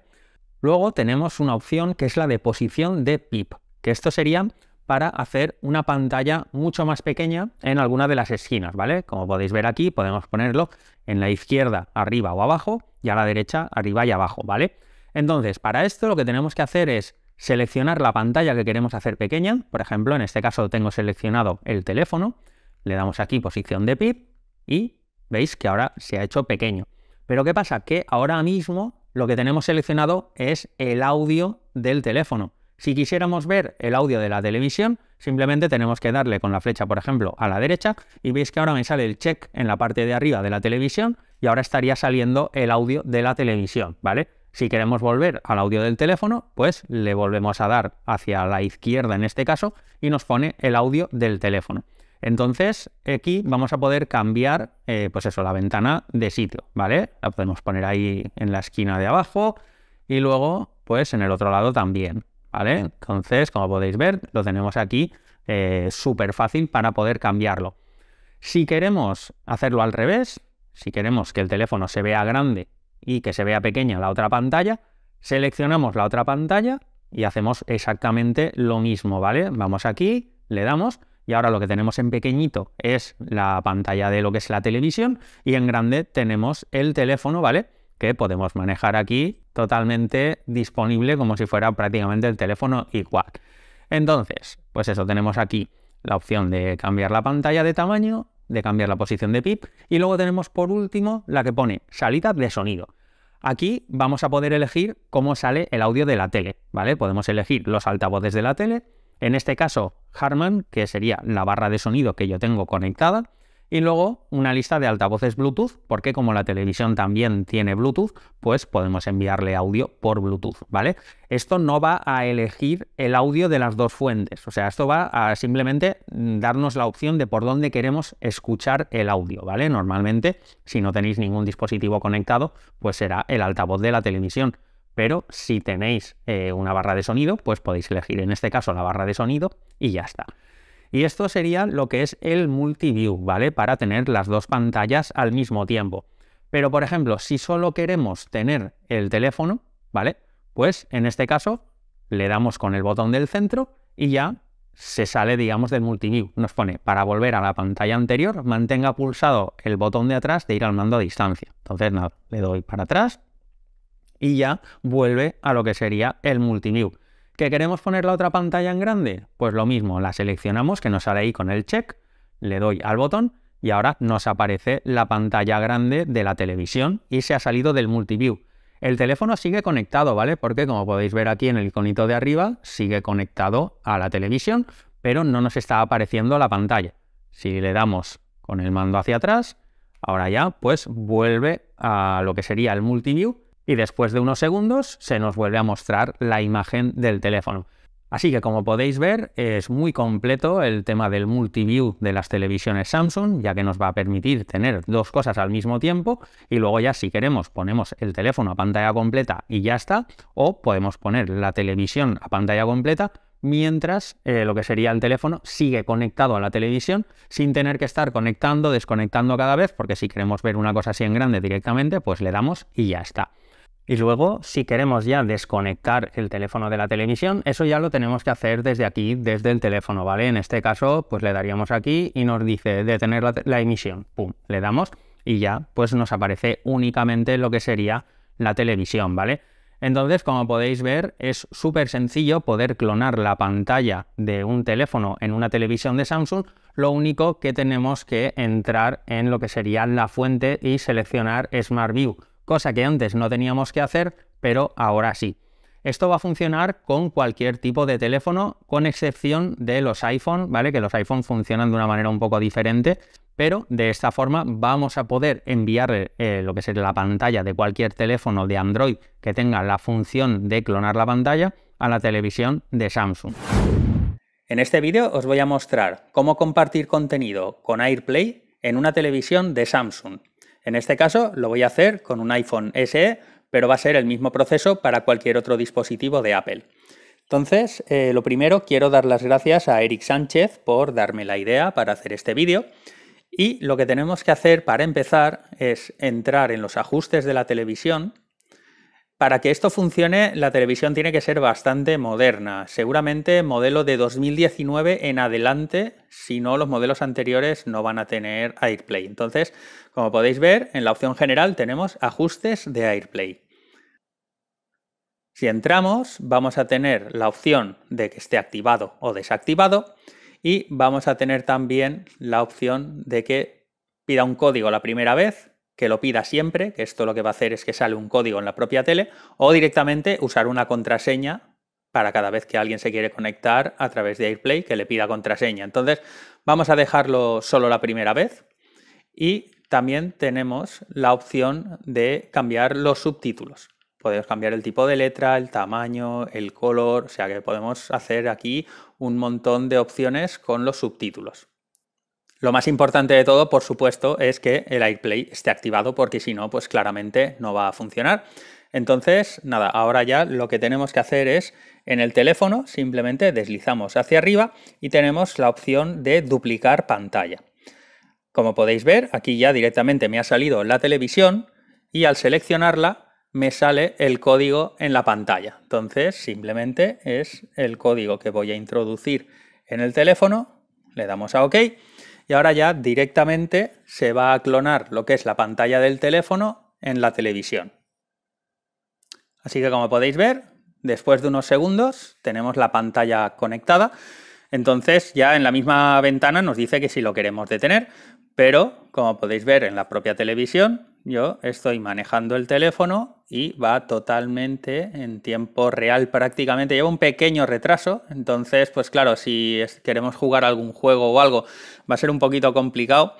Luego tenemos una opción que es la de posición de pip, que esto sería para hacer una pantalla mucho más pequeña en alguna de las esquinas, ¿vale? Como podéis ver aquí, podemos ponerlo en la izquierda, arriba o abajo, y a la derecha, arriba y abajo, ¿vale? Entonces, para esto lo que tenemos que hacer es seleccionar la pantalla que queremos hacer pequeña, por ejemplo, en este caso tengo seleccionado el teléfono, le damos aquí posición de pip y veis que ahora se ha hecho pequeño. Pero ¿qué pasa? Que ahora mismo lo que tenemos seleccionado es el audio del teléfono. Si quisiéramos ver el audio de la televisión, simplemente tenemos que darle con la flecha, por ejemplo, a la derecha y veis que ahora me sale el check en la parte de arriba de la televisión y ahora estaría saliendo el audio de la televisión, ¿vale? Si queremos volver al audio del teléfono, pues le volvemos a dar hacia la izquierda en este caso y nos pone el audio del teléfono. Entonces aquí vamos a poder cambiar, eh, pues eso, la ventana de sitio, ¿vale? La podemos poner ahí en la esquina de abajo y luego, pues en el otro lado también. Entonces, como podéis ver, lo tenemos aquí eh, súper fácil para poder cambiarlo. Si queremos hacerlo al revés, si queremos que el teléfono se vea grande y que se vea pequeña la otra pantalla, seleccionamos la otra pantalla y hacemos exactamente lo mismo, ¿vale? Vamos aquí, le damos y ahora lo que tenemos en pequeñito es la pantalla de lo que es la televisión y en grande tenemos el teléfono, ¿vale? que podemos manejar aquí totalmente disponible como si fuera prácticamente el teléfono igual. Entonces, pues eso, tenemos aquí la opción de cambiar la pantalla de tamaño, de cambiar la posición de pip y luego tenemos por último la que pone salida de sonido. Aquí vamos a poder elegir cómo sale el audio de la tele, ¿vale? Podemos elegir los altavoces de la tele, en este caso Harman, que sería la barra de sonido que yo tengo conectada, y luego una lista de altavoces Bluetooth, porque como la televisión también tiene Bluetooth, pues podemos enviarle audio por Bluetooth, ¿vale? Esto no va a elegir el audio de las dos fuentes, o sea, esto va a simplemente mm, darnos la opción de por dónde queremos escuchar el audio, ¿vale? Normalmente, si no tenéis ningún dispositivo conectado, pues será el altavoz de la televisión. Pero si tenéis eh, una barra de sonido, pues podéis elegir en este caso la barra de sonido y ya está. Y esto sería lo que es el multiview, ¿vale? Para tener las dos pantallas al mismo tiempo. Pero, por ejemplo, si solo queremos tener el teléfono, ¿vale? Pues en este caso le damos con el botón del centro y ya se sale, digamos, del multiview. Nos pone para volver a la pantalla anterior, mantenga pulsado el botón de atrás de ir al mando a distancia. Entonces, nada, le doy para atrás y ya vuelve a lo que sería el multiview. ¿Que queremos poner la otra pantalla en grande? Pues lo mismo, la seleccionamos, que nos sale ahí con el check, le doy al botón y ahora nos aparece la pantalla grande de la televisión y se ha salido del multiview. El teléfono sigue conectado, ¿vale? Porque como podéis ver aquí en el iconito de arriba, sigue conectado a la televisión, pero no nos está apareciendo la pantalla. Si le damos con el mando hacia atrás, ahora ya pues vuelve a lo que sería el multiview y después de unos segundos se nos vuelve a mostrar la imagen del teléfono. Así que como podéis ver es muy completo el tema del multi-view de las televisiones Samsung, ya que nos va a permitir tener dos cosas al mismo tiempo y luego ya si queremos ponemos el teléfono a pantalla completa y ya está, o podemos poner la televisión a pantalla completa mientras eh, lo que sería el teléfono sigue conectado a la televisión sin tener que estar conectando, desconectando cada vez, porque si queremos ver una cosa así en grande directamente, pues le damos y ya está. Y luego, si queremos ya desconectar el teléfono de la televisión, eso ya lo tenemos que hacer desde aquí, desde el teléfono, ¿vale? En este caso, pues le daríamos aquí y nos dice detener la, emisión. Pum, le damos y ya, pues nos aparece únicamente lo que sería la televisión, ¿vale? Entonces, como podéis ver, es súper sencillo poder clonar la pantalla de un teléfono en una televisión de Samsung. Lo único que tenemos que entrar en lo que sería la fuente y seleccionar Smart View cosa que antes no teníamos que hacer, pero ahora sí. Esto va a funcionar con cualquier tipo de teléfono, con excepción de los iPhone, ¿vale? Que los iPhone funcionan de una manera un poco diferente, pero de esta forma vamos a poder enviar eh, lo que sería la pantalla de cualquier teléfono de Android que tenga la función de clonar la pantalla a la televisión de Samsung. En este vídeo os voy a mostrar cómo compartir contenido con AirPlay en una televisión de Samsung. En este caso lo voy a hacer con un iPhone SE, pero va a ser el mismo proceso para cualquier otro dispositivo de Apple. Entonces, eh, lo primero, quiero dar las gracias a Eric Sánchez por darme la idea para hacer este vídeo. Y lo que tenemos que hacer para empezar es entrar en los ajustes de la televisión para que esto funcione, la televisión tiene que ser bastante moderna, seguramente modelo de 2019 en adelante, si no los modelos anteriores no van a tener AirPlay. Entonces, como podéis ver, en la opción general tenemos ajustes de AirPlay. Si entramos, vamos a tener la opción de que esté activado o desactivado y vamos a tener también la opción de que pida un código la primera vez que lo pida siempre, que esto lo que va a hacer es que sale un código en la propia tele, o directamente usar una contraseña para cada vez que alguien se quiere conectar a través de AirPlay que le pida contraseña. Entonces, vamos a dejarlo solo la primera vez y también tenemos la opción de cambiar los subtítulos. Podemos cambiar el tipo de letra, el tamaño, el color, o sea que podemos hacer aquí un montón de opciones con los subtítulos. Lo más importante de todo, por supuesto, es que el AirPlay esté activado porque si no, pues claramente no va a funcionar. Entonces, nada, ahora ya lo que tenemos que hacer es en el teléfono simplemente deslizamos hacia arriba y tenemos la opción de duplicar pantalla. Como podéis ver, aquí ya directamente me ha salido la televisión y al seleccionarla me sale el código en la pantalla. Entonces, simplemente es el código que voy a introducir en el teléfono, le damos a OK y ahora ya directamente se va a clonar lo que es la pantalla del teléfono en la televisión. Así que como podéis ver, después de unos segundos tenemos la pantalla conectada. Entonces ya en la misma ventana nos dice que si lo queremos detener, pero como podéis ver en la propia televisión yo estoy manejando el teléfono y va totalmente en tiempo real prácticamente. Lleva un pequeño retraso, entonces pues claro, si queremos jugar algún juego o algo va a ser un poquito complicado,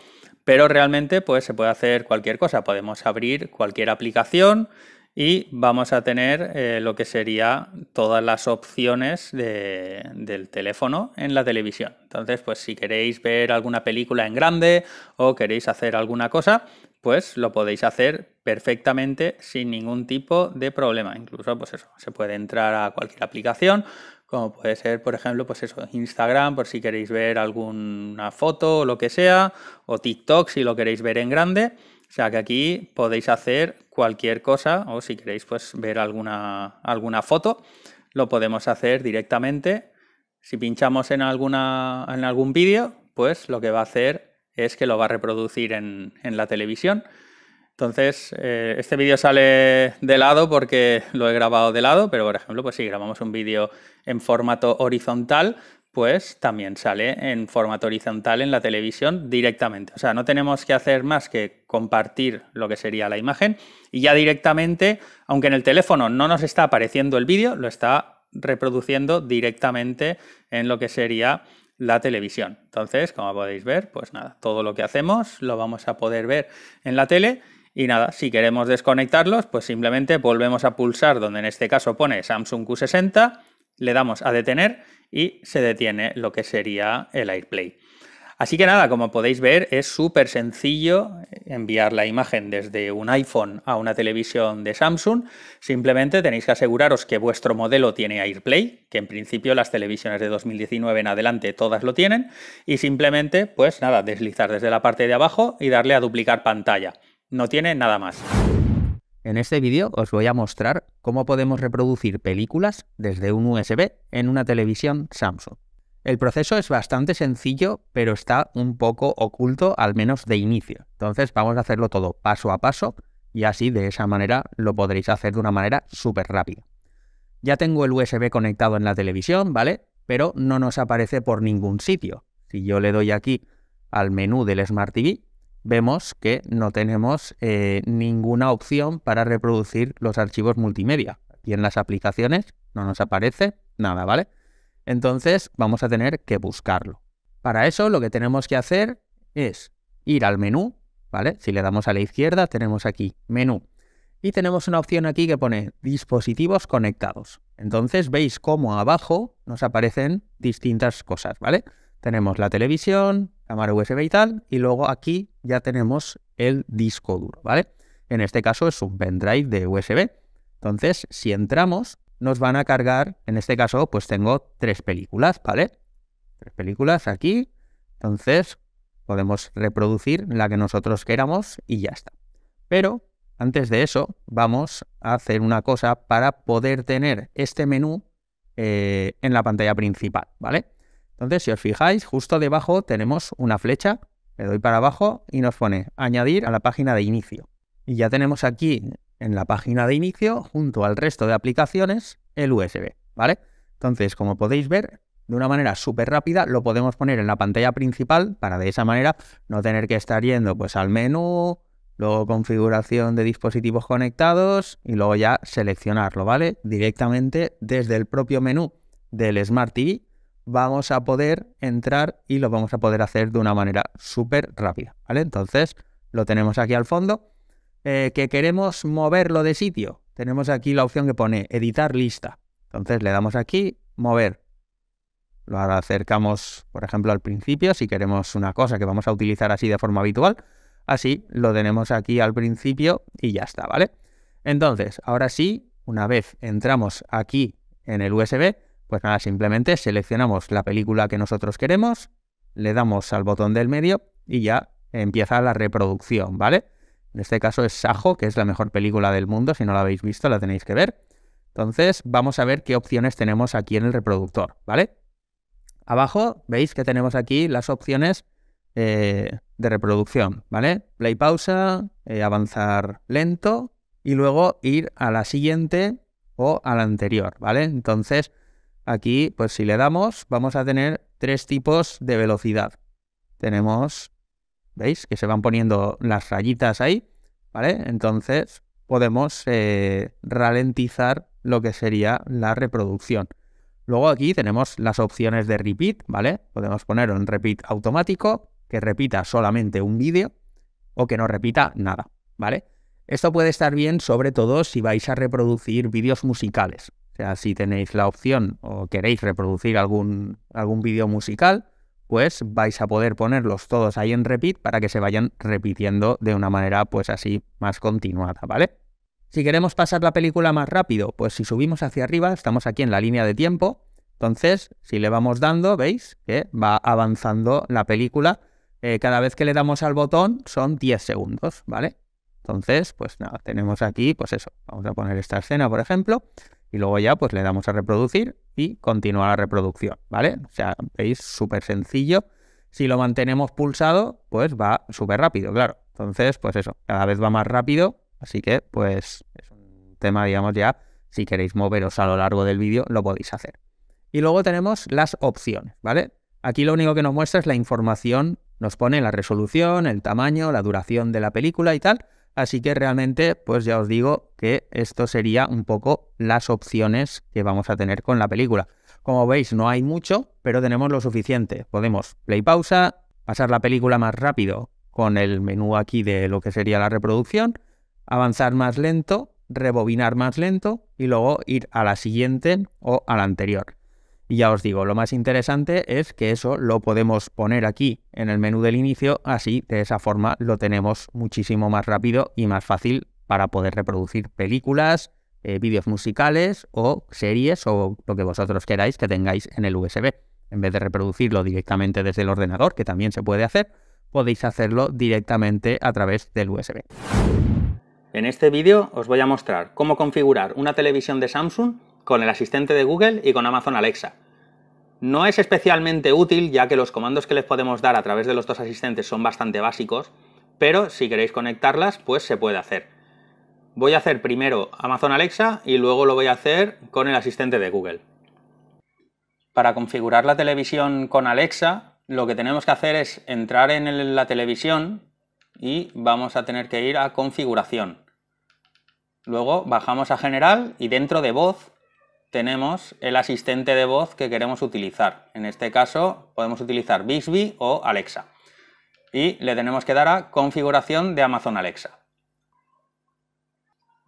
pero realmente pues se puede hacer cualquier cosa. Podemos abrir cualquier aplicación y vamos a tener eh, lo que sería todas las opciones del teléfono en la televisión. Entonces, pues si queréis ver alguna película en grande o queréis hacer alguna cosa, pues lo podéis hacer perfectamente sin ningún tipo de problema. Incluso, pues eso, se puede entrar a cualquier aplicación, como puede ser, por ejemplo, pues eso, Instagram, por si queréis ver alguna foto o lo que sea, o TikTok si lo queréis ver en grande. O sea que aquí podéis hacer cualquier cosa, o si queréis, pues ver alguna, alguna foto, lo podemos hacer directamente. Si pinchamos en, alguna, en algún vídeo, pues lo que va a hacer es que lo va a reproducir en, la televisión. Entonces, eh, este vídeo sale de lado porque lo he grabado de lado, pero por ejemplo, pues si grabamos un vídeo en formato horizontal, pues también sale en formato horizontal en la televisión directamente. O sea, no tenemos que hacer más que compartir lo que sería la imagen y ya directamente, aunque en el teléfono no nos está apareciendo el vídeo, lo está reproduciendo directamente en lo que sería la televisión. Entonces, como podéis ver, pues nada, todo lo que hacemos lo vamos a poder ver en la tele y nada, si queremos desconectarlos, pues simplemente volvemos a pulsar donde en este caso pone Samsung Q60, le damos a detener y se detiene lo que sería el AirPlay. Así que nada, como podéis ver, es súper sencillo enviar la imagen desde un iPhone a una televisión de Samsung. Simplemente tenéis que aseguraros que vuestro modelo tiene AirPlay, que en principio las televisiones de 2019 en adelante todas lo tienen, y simplemente, pues nada, deslizar desde la parte de abajo y darle a duplicar pantalla. No tiene nada más. En este vídeo os voy a mostrar cómo podemos reproducir películas desde un USB en una televisión Samsung. El proceso es bastante sencillo, pero está un poco oculto, al menos de inicio. Entonces vamos a hacerlo todo paso a paso y así de esa manera lo podréis hacer de una manera súper rápida. Ya tengo el USB conectado en la televisión, ¿vale? Pero no nos aparece por ningún sitio. Si yo le doy aquí al menú del Smart TV, vemos que no tenemos eh, ninguna opción para reproducir los archivos multimedia. Y en las aplicaciones no nos aparece nada, ¿vale? Entonces vamos a tener que buscarlo. Para eso lo que tenemos que hacer es ir al menú, ¿vale? Si le damos a la izquierda tenemos aquí menú y tenemos una opción aquí que pone dispositivos conectados. Entonces veis cómo abajo nos aparecen distintas cosas, ¿vale? Tenemos la televisión, cámara USB y tal, y luego aquí ya tenemos el disco duro, ¿vale? En este caso es un pendrive de USB. Entonces, si entramos, nos van a cargar, en este caso, pues tengo tres películas, ¿vale? Tres películas aquí, entonces podemos reproducir la que nosotros queramos y ya está. Pero antes de eso, vamos a hacer una cosa para poder tener este menú eh, en la pantalla principal, ¿vale? Entonces, si os fijáis, justo debajo tenemos una flecha, le doy para abajo y nos pone añadir a la página de inicio. Y ya tenemos aquí en la página de inicio junto al resto de aplicaciones el USB, ¿vale? Entonces, como podéis ver, de una manera súper rápida lo podemos poner en la pantalla principal para de esa manera no tener que estar yendo pues al menú, luego configuración de dispositivos conectados y luego ya seleccionarlo, ¿vale? Directamente desde el propio menú del Smart TV vamos a poder entrar y lo vamos a poder hacer de una manera súper rápida, ¿vale? Entonces, lo tenemos aquí al fondo. Eh, que queremos moverlo de sitio, tenemos aquí la opción que pone editar lista. Entonces le damos aquí, mover. Lo acercamos, por ejemplo, al principio, si queremos una cosa que vamos a utilizar así de forma habitual. Así lo tenemos aquí al principio y ya está, ¿vale? Entonces, ahora sí, una vez entramos aquí en el USB, pues nada, simplemente seleccionamos la película que nosotros queremos, le damos al botón del medio y ya empieza la reproducción, ¿vale? En este caso es Sajo, que es la mejor película del mundo. Si no la habéis visto, la tenéis que ver. Entonces, vamos a ver qué opciones tenemos aquí en el reproductor, ¿vale? Abajo veis que tenemos aquí las opciones eh, de reproducción, ¿vale? Play pausa, eh, avanzar lento y luego ir a la siguiente o a la anterior, ¿vale? Entonces, aquí, pues si le damos, vamos a tener tres tipos de velocidad. Tenemos ¿Veis? Que se van poniendo las rayitas ahí, ¿vale? Entonces podemos eh, ralentizar lo que sería la reproducción. Luego aquí tenemos las opciones de repeat, ¿vale? Podemos poner un repeat automático que repita solamente un vídeo o que no repita nada, ¿vale? Esto puede estar bien sobre todo si vais a reproducir vídeos musicales. O sea, si tenéis la opción o queréis reproducir algún, algún vídeo musical, pues vais a poder ponerlos todos ahí en repeat para que se vayan repitiendo de una manera pues así más continuada, ¿vale? Si queremos pasar la película más rápido, pues si subimos hacia arriba, estamos aquí en la línea de tiempo, entonces si le vamos dando, veis que va avanzando la película, eh, cada vez que le damos al botón son 10 segundos, ¿vale? Entonces, pues nada, tenemos aquí, pues eso, vamos a poner esta escena, por ejemplo, y luego ya pues le damos a reproducir y continúa la reproducción, ¿vale? O sea, veis, súper sencillo. Si lo mantenemos pulsado, pues va súper rápido, claro. Entonces, pues eso, cada vez va más rápido, así que pues es un tema, digamos, ya, si queréis moveros a lo largo del vídeo, lo podéis hacer. Y luego tenemos las opciones, ¿vale? Aquí lo único que nos muestra es la información, nos pone la resolución, el tamaño, la duración de la película y tal, Así que realmente, pues ya os digo que esto sería un poco las opciones que vamos a tener con la película. Como veis, no hay mucho, pero tenemos lo suficiente. Podemos play pausa, pasar la película más rápido con el menú aquí de lo que sería la reproducción, avanzar más lento, rebobinar más lento y luego ir a la siguiente o a la anterior. Y ya os digo, lo más interesante es que eso lo podemos poner aquí en el menú del inicio, así de esa forma lo tenemos muchísimo más rápido y más fácil para poder reproducir películas, eh, vídeos musicales o series o lo que vosotros queráis que tengáis en el USB. En vez de reproducirlo directamente desde el ordenador, que también se puede hacer, podéis hacerlo directamente a través del USB. En este vídeo os voy a mostrar cómo configurar una televisión de Samsung con el asistente de Google y con Amazon Alexa. No es especialmente útil ya que los comandos que les podemos dar a través de los dos asistentes son bastante básicos, pero si queréis conectarlas, pues se puede hacer. Voy a hacer primero Amazon Alexa y luego lo voy a hacer con el asistente de Google. Para configurar la televisión con Alexa, lo que tenemos que hacer es entrar en la televisión y vamos a tener que ir a configuración. Luego bajamos a general y dentro de voz tenemos el asistente de voz que queremos utilizar. En este caso podemos utilizar Bixby o Alexa. Y le tenemos que dar a configuración de Amazon Alexa.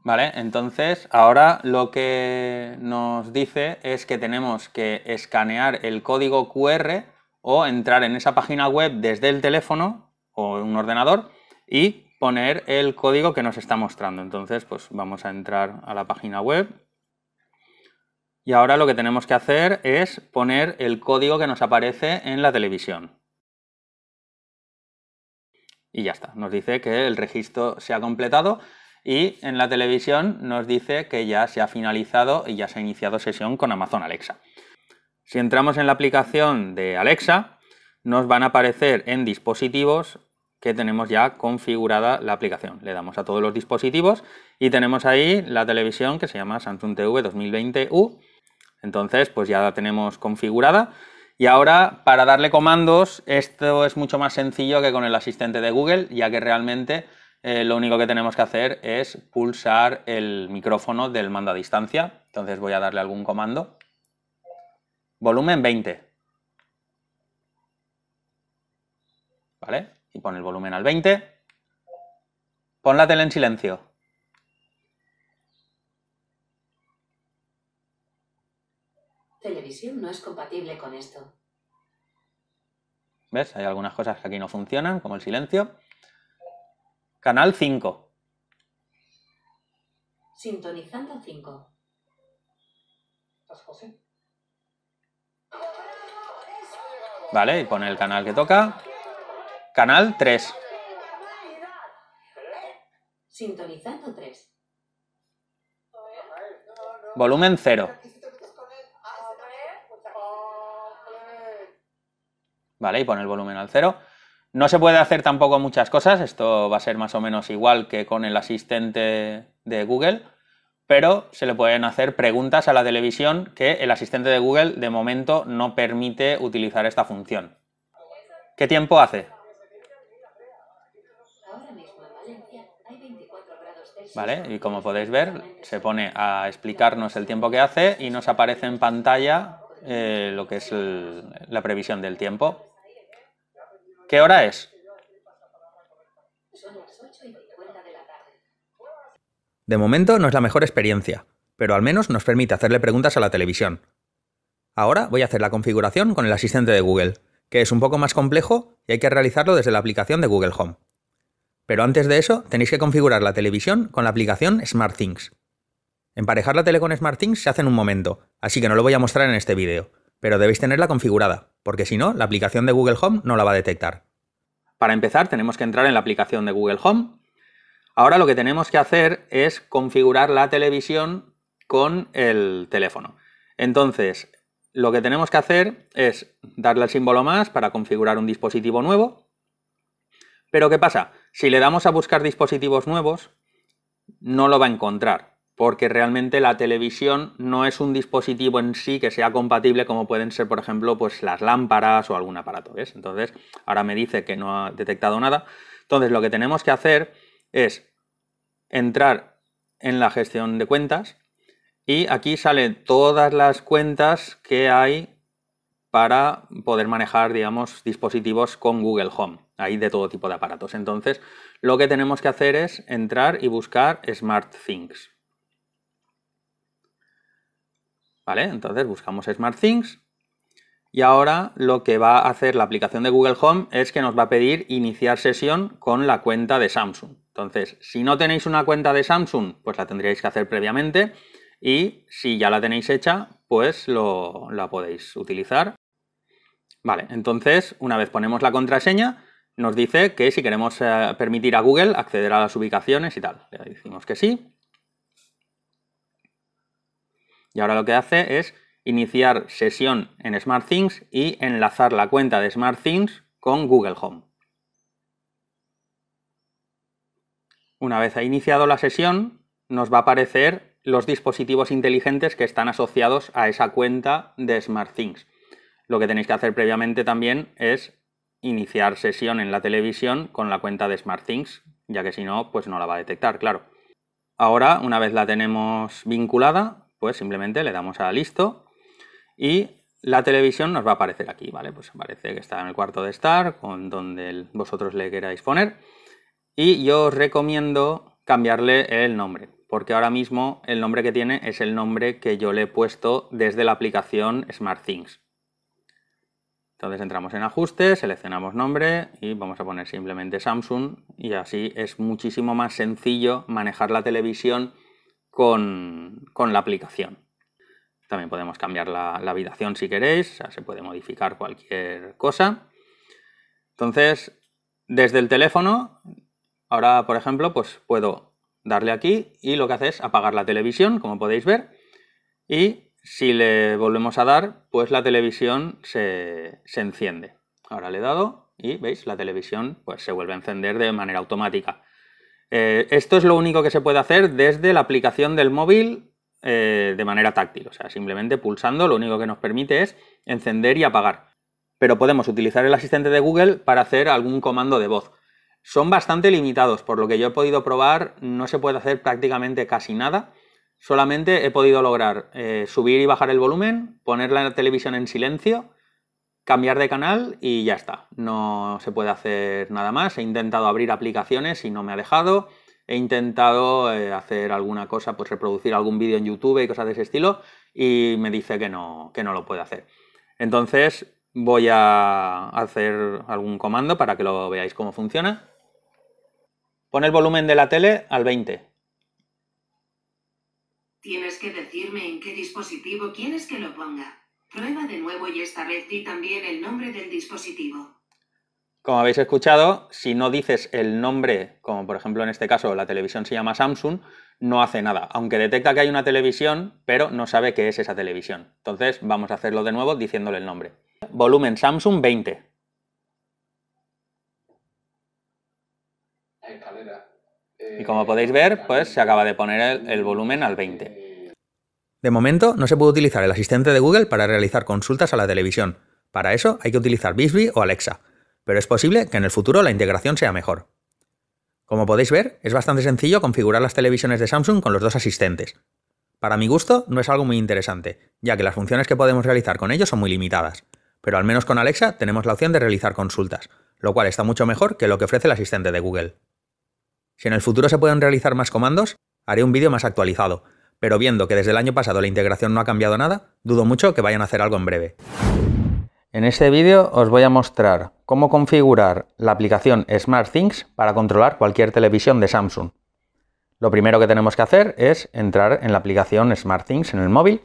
Vale, entonces ahora lo que nos dice es que tenemos que escanear el código QR o entrar en esa página web desde el teléfono o un ordenador y poner el código que nos está mostrando. Entonces, pues vamos a entrar a la página web y ahora lo que tenemos que hacer es poner el código que nos aparece en la televisión. Y ya está, nos dice que el registro se ha completado y en la televisión nos dice que ya se ha finalizado y ya se ha iniciado sesión con Amazon Alexa. Si entramos en la aplicación de Alexa, nos van a aparecer en dispositivos que tenemos ya configurada la aplicación. Le damos a todos los dispositivos y tenemos ahí la televisión que se llama Samsung TV 2020U entonces, pues ya la tenemos configurada. Y ahora, para darle comandos, esto es mucho más sencillo que con el asistente de Google, ya que realmente eh, lo único que tenemos que hacer es pulsar el micrófono del mando a distancia. Entonces voy a darle algún comando. Volumen 20. ¿Vale? Y pon el volumen al 20. Pon la tele en silencio. Televisión no es compatible con esto. ¿Ves? Hay algunas cosas que aquí no funcionan, como el silencio. Canal 5. Sintonizando 5. Pues, vale, y pone el canal que toca. Canal 3. Sintonizando 3. Volumen 0. ¿vale? Y pone el volumen al cero. No se puede hacer tampoco muchas cosas, esto va a ser más o menos igual que con el asistente de Google, pero se le pueden hacer preguntas a la televisión que el asistente de Google de momento no permite utilizar esta función. ¿Qué tiempo hace? ¿Vale? Y como podéis ver, se pone a explicarnos el tiempo que hace y nos aparece en pantalla eh, lo que es la previsión del tiempo. ¿Qué hora es? de De momento no es la mejor experiencia, pero al menos nos permite hacerle preguntas a la televisión. Ahora voy a hacer la configuración con el asistente de Google, que es un poco más complejo y hay que realizarlo desde la aplicación de Google Home. Pero antes de eso, tenéis que configurar la televisión con la aplicación SmartThings. Emparejar la tele con SmartThings se hace en un momento, así que no lo voy a mostrar en este vídeo, pero debéis tenerla configurada porque si no, la aplicación de Google Home no la va a detectar. Para empezar, tenemos que entrar en la aplicación de Google Home. Ahora lo que tenemos que hacer es configurar la televisión con el teléfono. Entonces, lo que tenemos que hacer es darle el símbolo más para configurar un dispositivo nuevo. Pero ¿qué pasa? Si le damos a buscar dispositivos nuevos, no lo va a encontrar porque realmente la televisión no es un dispositivo en sí que sea compatible como pueden ser, por ejemplo, pues las lámparas o algún aparato. Entonces, ahora me dice que no ha detectado nada. Entonces, lo que tenemos que hacer es entrar en la gestión de cuentas y aquí salen todas las cuentas que hay para poder manejar, digamos, dispositivos con Google Home. Hay de todo tipo de aparatos. Entonces, lo que tenemos que hacer es entrar y buscar Smart Things. Entonces buscamos Smart Things y ahora lo que va a hacer la aplicación de Google Home es que nos va a pedir iniciar sesión con la cuenta de Samsung. Entonces, si no tenéis una cuenta de Samsung, pues la tendríais que hacer previamente y si ya la tenéis hecha, pues lo, la podéis utilizar. Vale, entonces, una vez ponemos la contraseña, nos dice que si queremos eh, permitir a Google acceder a las ubicaciones y tal. Le decimos que sí. Y ahora lo que hace es iniciar sesión en SmartThings y enlazar la cuenta de SmartThings con Google Home. Una vez ha iniciado la sesión, nos va a aparecer los dispositivos inteligentes que están asociados a esa cuenta de SmartThings. Lo que tenéis que hacer previamente también es iniciar sesión en la televisión con la cuenta de SmartThings, ya que si no, pues no la va a detectar, claro. Ahora, una vez la tenemos vinculada, pues simplemente le damos a listo y la televisión nos va a aparecer aquí, ¿vale? Pues aparece que está en el cuarto de estar, con donde vosotros le queráis poner. Y yo os recomiendo cambiarle el nombre, porque ahora mismo el nombre que tiene es el nombre que yo le he puesto desde la aplicación SmartThings. Entonces entramos en ajustes, seleccionamos nombre y vamos a poner simplemente Samsung y así es muchísimo más sencillo manejar la televisión con, con la aplicación. También podemos cambiar la, habitación si queréis, se puede modificar cualquier cosa. Entonces, desde el teléfono, ahora por ejemplo, pues puedo darle aquí y lo que hace es apagar la televisión, como podéis ver, y si le volvemos a dar, pues la televisión se, se enciende. Ahora le he dado y veis, la televisión pues se vuelve a encender de manera automática. Eh, esto es lo único que se puede hacer desde la aplicación del móvil eh, de manera táctil, o sea, simplemente pulsando, lo único que nos permite es encender y apagar. Pero podemos utilizar el asistente de Google para hacer algún comando de voz. Son bastante limitados, por lo que yo he podido probar, no se puede hacer prácticamente casi nada. Solamente he podido lograr eh, subir y bajar el volumen, poner la televisión en silencio, cambiar de canal y ya está. No se puede hacer nada más. He intentado abrir aplicaciones y no me ha dejado. He intentado eh, hacer alguna cosa, pues reproducir algún vídeo en YouTube y cosas de ese estilo y me dice que no, que no lo puede hacer. Entonces voy a hacer algún comando para que lo veáis cómo funciona. Pon el volumen de la tele al 20. Tienes que decirme en qué dispositivo quieres que lo ponga. Prueba de nuevo y esta vez también el nombre del dispositivo. Como habéis escuchado, si no dices el nombre, como por ejemplo en este caso la televisión se llama Samsung, no hace nada, aunque detecta que hay una televisión, pero no sabe qué es esa televisión. Entonces vamos a hacerlo de nuevo diciéndole el nombre. Volumen Samsung 20. Y como podéis ver, pues se acaba de poner el volumen al 20. De momento, no se puede utilizar el asistente de Google para realizar consultas a la televisión. Para eso hay que utilizar Bixby o Alexa, pero es posible que en el futuro la integración sea mejor. Como podéis ver, es bastante sencillo configurar las televisiones de Samsung con los dos asistentes. Para mi gusto, no es algo muy interesante, ya que las funciones que podemos realizar con ellos son muy limitadas, pero al menos con Alexa tenemos la opción de realizar consultas, lo cual está mucho mejor que lo que ofrece el asistente de Google. Si en el futuro se pueden realizar más comandos, haré un vídeo más actualizado, pero viendo que desde el año pasado la integración no ha cambiado nada, dudo mucho que vayan a hacer algo en breve. En este vídeo os voy a mostrar cómo configurar la aplicación SmartThings para controlar cualquier televisión de Samsung. Lo primero que tenemos que hacer es entrar en la aplicación SmartThings en el móvil.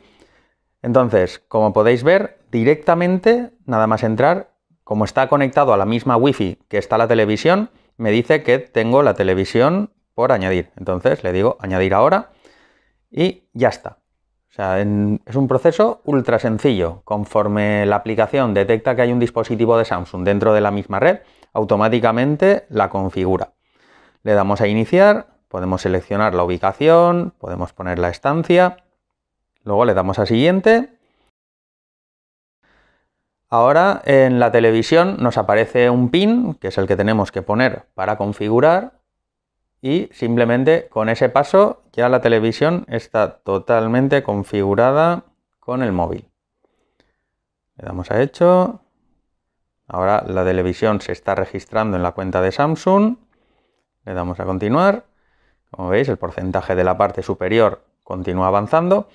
Entonces, como podéis ver, directamente, nada más entrar, como está conectado a la misma Wi-Fi que está la televisión, me dice que tengo la televisión por añadir. Entonces le digo añadir ahora y ya está. es un proceso ultra sencillo. Conforme la aplicación detecta que hay un dispositivo de Samsung dentro de la misma red, automáticamente la configura. Le damos a iniciar, podemos seleccionar la ubicación, podemos poner la estancia, luego le damos a siguiente. Ahora en la televisión nos aparece un pin, que es el que tenemos que poner para configurar, y simplemente con ese paso ya la televisión está totalmente configurada con el móvil. Le damos a hecho. Ahora la televisión se está registrando en la cuenta de Samsung. Le damos a continuar. Como veis, el porcentaje de la parte superior continúa avanzando.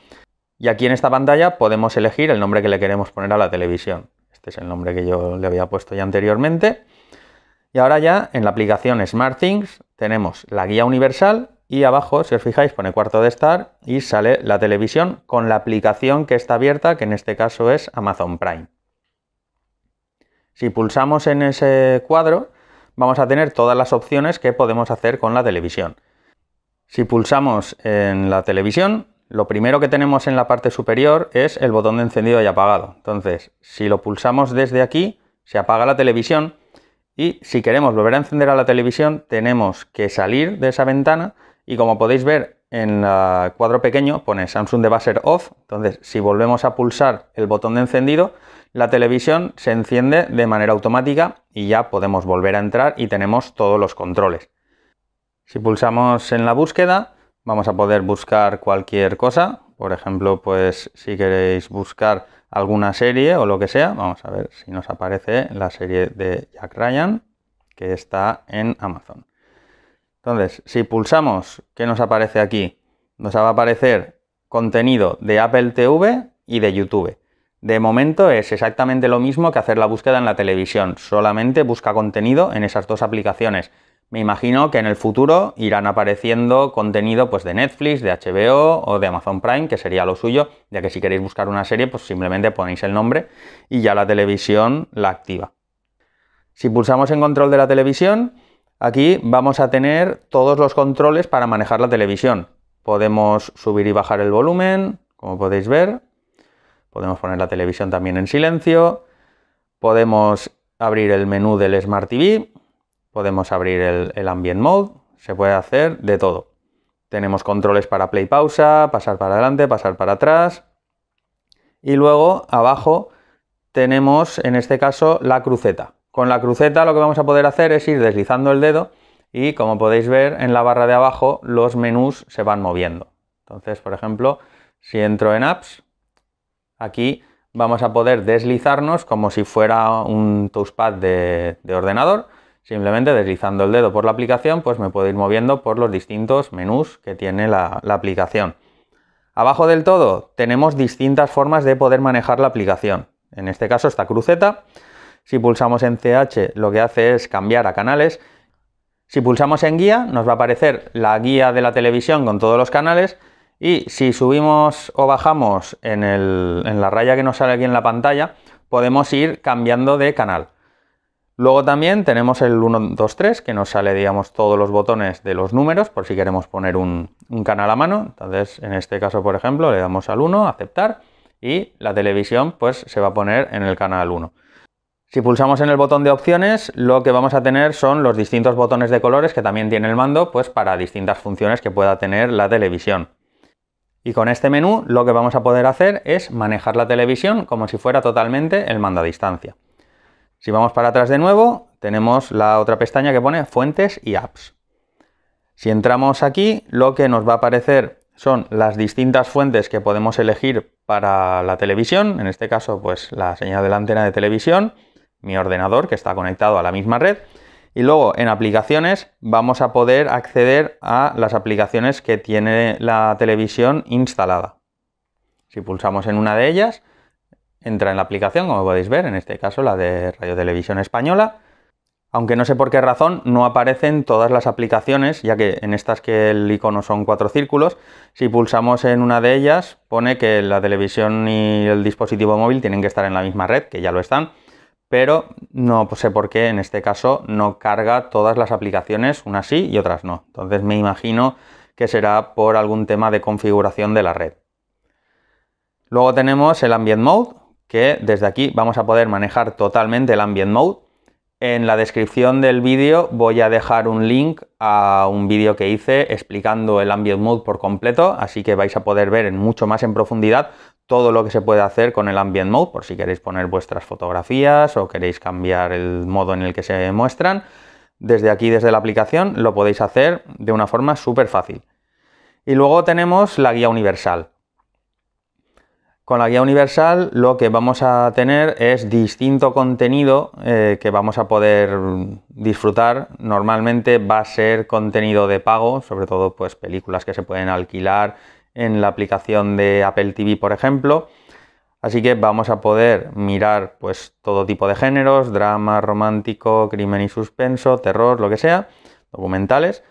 Y aquí en esta pantalla podemos elegir el nombre que le queremos poner a la televisión. Este es el nombre que yo le había puesto ya anteriormente. Y ahora ya en la aplicación SmartThings tenemos la guía universal y abajo, si os fijáis, pone cuarto de estar y sale la televisión con la aplicación que está abierta, que en este caso es Amazon Prime. Si pulsamos en ese cuadro, vamos a tener todas las opciones que podemos hacer con la televisión. Si pulsamos en la televisión, lo primero que tenemos en la parte superior es el botón de encendido y apagado. Entonces, si lo pulsamos desde aquí, se apaga la televisión y si queremos volver a encender a la televisión, tenemos que salir de esa ventana y como podéis ver en el cuadro pequeño pone Samsung vaser Off, entonces si volvemos a pulsar el botón de encendido, la televisión se enciende de manera automática y ya podemos volver a entrar y tenemos todos los controles. Si pulsamos en la búsqueda, vamos a poder buscar cualquier cosa, por ejemplo, pues si queréis buscar alguna serie o lo que sea. Vamos a ver si nos aparece la serie de Jack Ryan que está en Amazon. Entonces, si pulsamos, ¿qué nos aparece aquí? Nos va a aparecer contenido de Apple TV y de YouTube. De momento es exactamente lo mismo que hacer la búsqueda en la televisión, solamente busca contenido en esas dos aplicaciones. Me imagino que en el futuro irán apareciendo contenido pues, de Netflix, de HBO o de Amazon Prime, que sería lo suyo, ya que si queréis buscar una serie, pues simplemente ponéis el nombre y ya la televisión la activa. Si pulsamos en control de la televisión, aquí vamos a tener todos los controles para manejar la televisión. Podemos subir y bajar el volumen, como podéis ver. Podemos poner la televisión también en silencio. Podemos abrir el menú del Smart TV Podemos abrir el, ambient mode, se puede hacer de todo. Tenemos controles para play pausa, pasar para adelante, pasar para atrás. Y luego abajo tenemos en este caso la cruceta. Con la cruceta lo que vamos a poder hacer es ir deslizando el dedo y como podéis ver en la barra de abajo los menús se van moviendo. Entonces, por ejemplo, si entro en apps, aquí vamos a poder deslizarnos como si fuera un touchpad de, de ordenador Simplemente deslizando el dedo por la aplicación, pues me puedo ir moviendo por los distintos menús que tiene la, aplicación. Abajo del todo tenemos distintas formas de poder manejar la aplicación. En este caso esta cruceta. Si pulsamos en CH lo que hace es cambiar a canales. Si pulsamos en guía nos va a aparecer la guía de la televisión con todos los canales y si subimos o bajamos en la raya que nos sale aquí en la pantalla podemos ir cambiando de canal. Luego también tenemos el 1, 2, 3, que nos sale, digamos, todos los botones de los números, por si queremos poner un, un canal a mano. Entonces, en este caso, por ejemplo, le damos al 1, aceptar, y la televisión, pues, se va a poner en el canal 1. Si pulsamos en el botón de opciones, lo que vamos a tener son los distintos botones de colores que también tiene el mando, pues, para distintas funciones que pueda tener la televisión. Y con este menú, lo que vamos a poder hacer es manejar la televisión como si fuera totalmente el mando a distancia. Si vamos para atrás de nuevo, tenemos la otra pestaña que pone fuentes y apps. Si entramos aquí, lo que nos va a aparecer son las distintas fuentes que podemos elegir para la televisión, en este caso pues la señal de la antena de televisión, mi ordenador que está conectado a la misma red, y luego en aplicaciones vamos a poder acceder a las aplicaciones que tiene la televisión instalada. Si pulsamos en una de ellas, entra en la aplicación, como podéis ver, en este caso la de Radio Televisión Española, aunque no sé por qué razón no aparecen todas las aplicaciones, ya que en estas que el icono son cuatro círculos, si pulsamos en una de ellas pone que la televisión y el dispositivo móvil tienen que estar en la misma red, que ya lo están, pero no sé por qué en este caso no carga todas las aplicaciones, unas sí y otras no. Entonces me imagino que será por algún tema de configuración de la red. Luego tenemos el Ambient Mode, que desde aquí vamos a poder manejar totalmente el Ambient Mode. En la descripción del vídeo voy a dejar un link a un vídeo que hice explicando el Ambient Mode por completo, así que vais a poder ver en mucho más en profundidad todo lo que se puede hacer con el Ambient Mode, por si queréis poner vuestras fotografías o queréis cambiar el modo en el que se muestran. Desde aquí, desde la aplicación, lo podéis hacer de una forma súper fácil. Y luego tenemos la guía universal. Con la guía universal lo que vamos a tener es distinto contenido eh, que vamos a poder disfrutar. Normalmente va a ser contenido de pago, sobre todo pues películas que se pueden alquilar en la aplicación de Apple TV, por ejemplo. Así que vamos a poder mirar pues todo tipo de géneros, drama, romántico, crimen y suspenso, terror, lo que sea, documentales.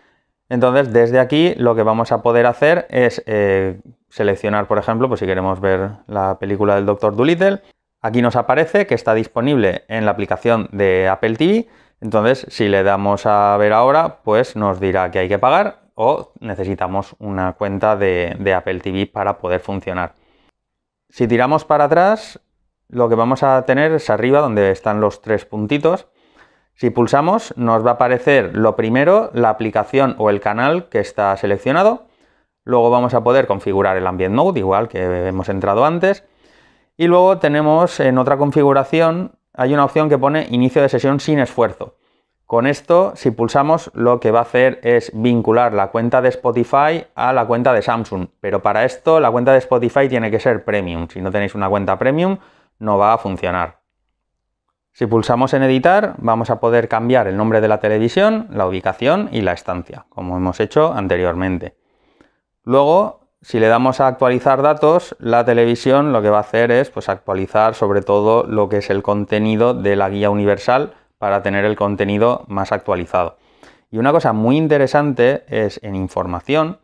Entonces, desde aquí lo que vamos a poder hacer es eh, seleccionar, por ejemplo, pues si queremos ver la película del Doctor Dolittle, aquí nos aparece que está disponible en la aplicación de Apple TV. Entonces, si le damos a ver ahora, pues nos dirá que hay que pagar o necesitamos una cuenta de, de Apple TV para poder funcionar. Si tiramos para atrás, lo que vamos a tener es arriba donde están los tres puntitos. Si pulsamos, nos va a aparecer lo primero, la aplicación o el canal que está seleccionado. Luego vamos a poder configurar el ambient Node, igual que hemos entrado antes. Y luego tenemos en otra configuración, hay una opción que pone inicio de sesión sin esfuerzo. Con esto, si pulsamos, lo que va a hacer es vincular la cuenta de Spotify a la cuenta de Samsung. Pero para esto, la cuenta de Spotify tiene que ser premium. Si no tenéis una cuenta premium, no va a funcionar. Si pulsamos en editar, vamos a poder cambiar el nombre de la televisión, la ubicación y la estancia, como hemos hecho anteriormente. Luego, si le damos a actualizar datos, la televisión lo que va a hacer es pues, actualizar sobre todo lo que es el contenido de la guía universal para tener el contenido más actualizado. Y una cosa muy interesante es en información,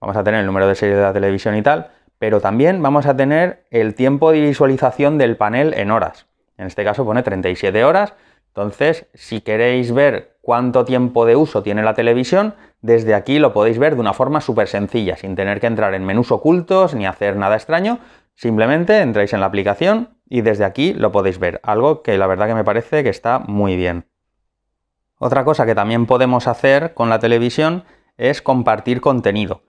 vamos a tener el número de serie de la televisión y tal, pero también vamos a tener el tiempo de visualización del panel en horas. En este caso pone 37 horas, entonces si queréis ver cuánto tiempo de uso tiene la televisión, desde aquí lo podéis ver de una forma súper sencilla, sin tener que entrar en menús ocultos ni hacer nada extraño. Simplemente entráis en la aplicación y desde aquí lo podéis ver, algo que la verdad que me parece que está muy bien. Otra cosa que también podemos hacer con la televisión es compartir contenido.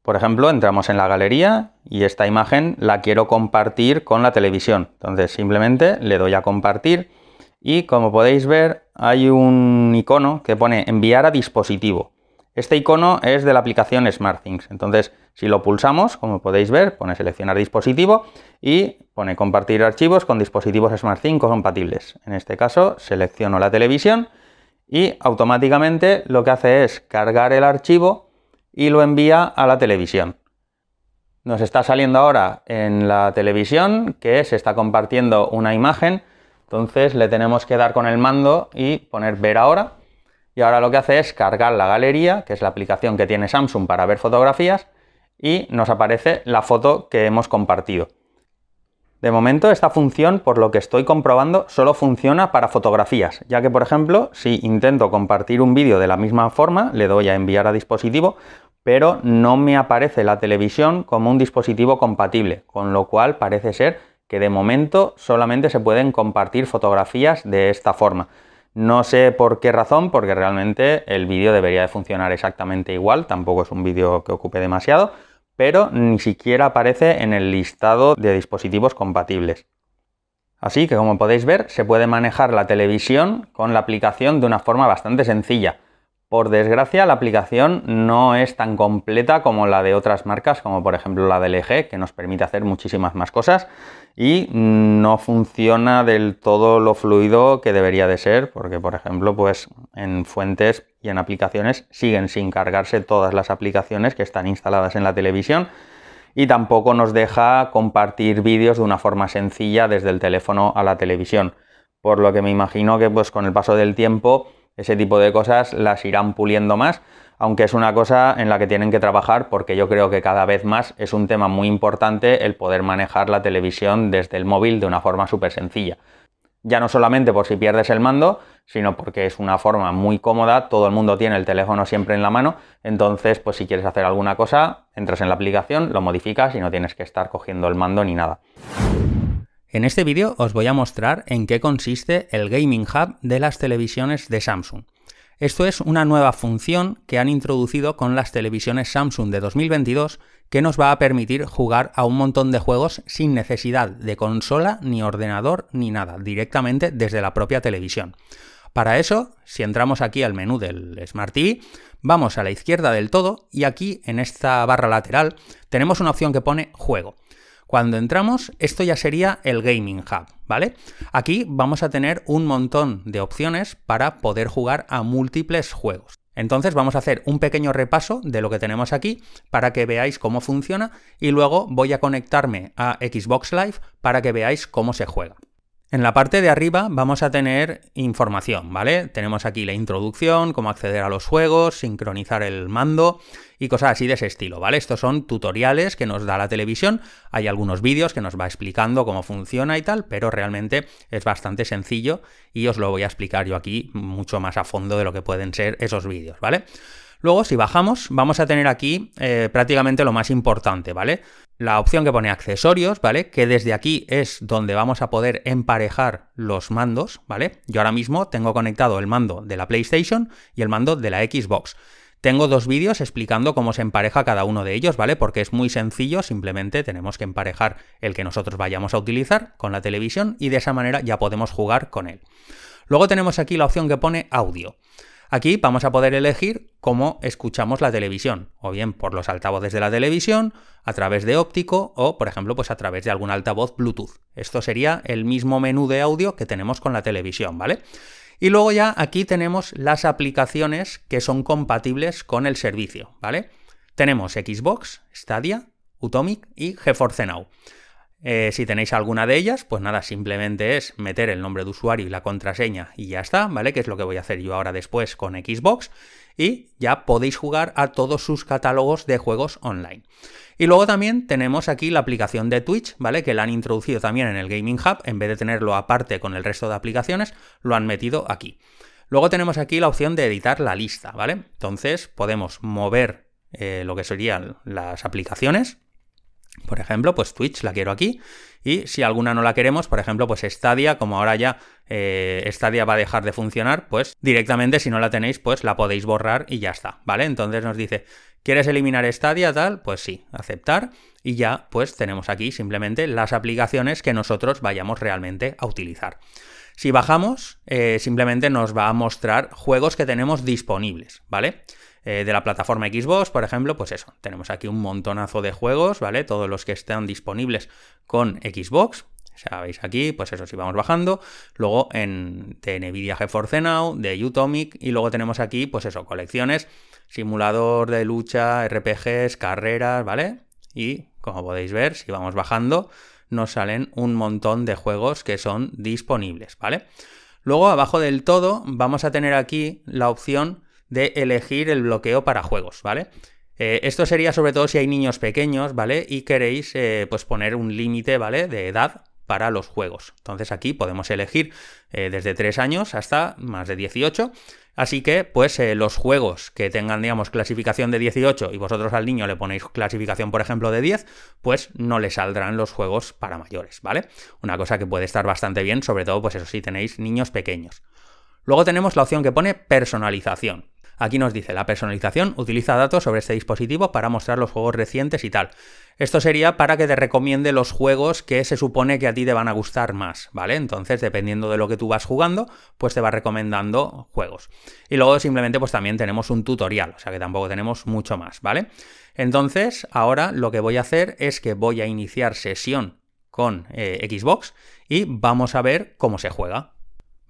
Por ejemplo, entramos en la galería y esta imagen la quiero compartir con la televisión. Entonces simplemente le doy a compartir y como podéis ver hay un icono que pone enviar a dispositivo. Este icono es de la aplicación SmartThings. Entonces, si lo pulsamos, como podéis ver, pone seleccionar dispositivo y pone compartir archivos con dispositivos SmartThings compatibles. En este caso, selecciono la televisión y automáticamente lo que hace es cargar el archivo y lo envía a la televisión. Nos está saliendo ahora en la televisión que se está compartiendo una imagen, entonces le tenemos que dar con el mando y poner ver ahora y ahora lo que hace es cargar la galería, que es la aplicación que tiene Samsung para ver fotografías, y nos aparece la foto que hemos compartido. De momento esta función, por lo que estoy comprobando, solo funciona para fotografías, ya que por ejemplo, si intento compartir un vídeo de la misma forma, le doy a enviar a dispositivo, pero no me aparece la televisión como un dispositivo compatible, con lo cual parece ser que de momento solamente se pueden compartir fotografías de esta forma. No sé por qué razón, porque realmente el vídeo debería de funcionar exactamente igual, tampoco es un vídeo que ocupe demasiado, pero ni siquiera aparece en el listado de dispositivos compatibles. Así que como podéis ver, se puede manejar la televisión con la aplicación de una forma bastante sencilla. Por desgracia, la aplicación no es tan completa como la de otras marcas, como por ejemplo la de LG, e que nos permite hacer muchísimas más cosas y no funciona del todo lo fluido que debería de ser, porque por ejemplo, pues en fuentes y en aplicaciones siguen sin cargarse todas las aplicaciones que están instaladas en la televisión y tampoco nos deja compartir vídeos de una forma sencilla desde el teléfono a la televisión. Por lo que me imagino que pues con el paso del tiempo ese tipo de cosas las irán puliendo más, aunque es una cosa en la que tienen que trabajar porque yo creo que cada vez más es un tema muy importante el poder manejar la televisión desde el móvil de una forma súper sencilla. Ya no solamente por si pierdes el mando, sino porque es una forma muy cómoda, todo el mundo tiene el teléfono siempre en la mano, entonces pues si quieres hacer alguna cosa, entras en la aplicación, lo modificas y no tienes que estar cogiendo el mando ni nada. En este vídeo os voy a mostrar en qué consiste el Gaming Hub de las televisiones de Samsung. Esto es una nueva función que han introducido con las televisiones Samsung de 2022 que nos va a permitir jugar a un montón de juegos sin necesidad de consola, ni ordenador, ni nada, directamente desde la propia televisión. Para eso, si entramos aquí al menú del Smart TV, vamos a la izquierda del todo y aquí en esta barra lateral tenemos una opción que pone Juego. Cuando entramos, esto ya sería el Gaming Hub, ¿vale? Aquí vamos a tener un montón de opciones para poder jugar a múltiples juegos. Entonces vamos a hacer un pequeño repaso de lo que tenemos aquí para que veáis cómo funciona y luego voy a conectarme a Xbox Live para que veáis cómo se juega. En la parte de arriba vamos a tener información, ¿vale? Tenemos aquí la introducción, cómo acceder a los juegos, sincronizar el mando y cosas así de ese estilo, ¿vale? Estos son tutoriales que nos da la televisión, hay algunos vídeos que nos va explicando cómo funciona y tal, pero realmente es bastante sencillo y os lo voy a explicar yo aquí mucho más a fondo de lo que pueden ser esos vídeos, ¿vale? Luego, si bajamos, vamos a tener aquí eh, prácticamente lo más importante, ¿vale? la opción que pone accesorios, ¿vale? Que desde aquí es donde vamos a poder emparejar los mandos, ¿vale? Yo ahora mismo tengo conectado el mando de la PlayStation y el mando de la Xbox. Tengo dos vídeos explicando cómo se empareja cada uno de ellos, ¿vale? Porque es muy sencillo, simplemente tenemos que emparejar el que nosotros vayamos a utilizar con la televisión y de esa manera ya podemos jugar con él. Luego tenemos aquí la opción que pone audio. Aquí vamos a poder elegir cómo escuchamos la televisión, o bien por los altavoces de la televisión, a través de óptico o, por ejemplo, pues a través de algún altavoz Bluetooth. Esto sería el mismo menú de audio que tenemos con la televisión, ¿vale? Y luego ya aquí tenemos las aplicaciones que son compatibles con el servicio, ¿vale? Tenemos Xbox, Stadia, Utomic y GeForce Now. Eh, si tenéis alguna de ellas, pues nada, simplemente es meter el nombre de usuario y la contraseña y ya está, ¿vale? Que es lo que voy a hacer yo ahora después con Xbox y ya podéis jugar a todos sus catálogos de juegos online. Y luego también tenemos aquí la aplicación de Twitch, ¿vale? Que la han introducido también en el Gaming Hub, en vez de tenerlo aparte con el resto de aplicaciones, lo han metido aquí. Luego tenemos aquí la opción de editar la lista, ¿vale? Entonces podemos mover eh, lo que serían las aplicaciones, por ejemplo, pues Twitch la quiero aquí. Y si alguna no la queremos, por ejemplo, pues Stadia, como ahora ya eh, Stadia va a dejar de funcionar, pues directamente si no la tenéis, pues la podéis borrar y ya está, ¿vale? Entonces nos dice, ¿quieres eliminar Stadia tal? Pues sí, aceptar. Y ya, pues tenemos aquí simplemente las aplicaciones que nosotros vayamos realmente a utilizar. Si bajamos, eh, simplemente nos va a mostrar juegos que tenemos disponibles, ¿vale? Eh, de la plataforma Xbox, por ejemplo, pues eso, tenemos aquí un montonazo de juegos, ¿vale? Todos los que están disponibles con Xbox, ya veis aquí, pues eso si vamos bajando. Luego en de Nvidia GeForce Now, de Utomic, y luego tenemos aquí, pues eso, colecciones, simulador de lucha, RPGs, carreras, ¿vale? Y como podéis ver, si vamos bajando, nos salen un montón de juegos que son disponibles, ¿vale? Luego abajo del todo vamos a tener aquí la opción de elegir el bloqueo para juegos, ¿vale? Eh, esto sería sobre todo si hay niños pequeños, ¿vale? Y queréis eh, pues poner un límite, ¿vale? De edad para los juegos. Entonces aquí podemos elegir eh, desde 3 años hasta más de 18. Así que pues los juegos que tengan, digamos, clasificación de 18 y vosotros al niño le ponéis clasificación, por ejemplo, de 10, pues no le saldrán los juegos para mayores, ¿vale? Una cosa que puede estar bastante bien, sobre todo pues eso si tenéis niños pequeños. Luego tenemos la opción que pone personalización. Aquí nos dice, la personalización utiliza datos sobre este dispositivo para mostrar los juegos recientes y tal. Esto sería para que te recomiende los juegos que se supone que a ti te van a gustar más, ¿vale? Entonces, dependiendo de lo que tú vas jugando, pues te va recomendando juegos. Y luego simplemente pues también tenemos un tutorial, o sea que tampoco tenemos mucho más, ¿vale? Entonces, ahora lo que voy a hacer es que voy a iniciar sesión con eh, Xbox y vamos a ver cómo se juega.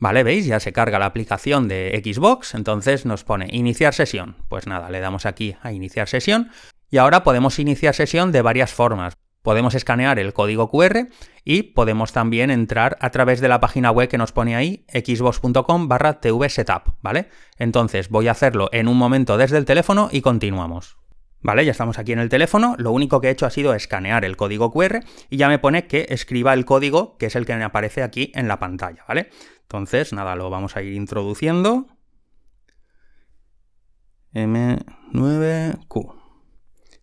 Vale, veis, ya se carga la aplicación de Xbox, entonces nos pone iniciar sesión. Pues nada, le damos aquí a iniciar sesión y ahora podemos iniciar sesión de varias formas. Podemos escanear el código QR y podemos también entrar a través de la página web que nos pone ahí, xbox.com barra tvsetup, ¿vale? Entonces voy a hacerlo en un momento desde el teléfono y continuamos. Vale, ya estamos aquí en el teléfono, lo único que he hecho ha sido escanear el código QR y ya me pone que escriba el código que es el que me aparece aquí en la pantalla, ¿vale? Entonces, nada, lo vamos a ir introduciendo. M9Q.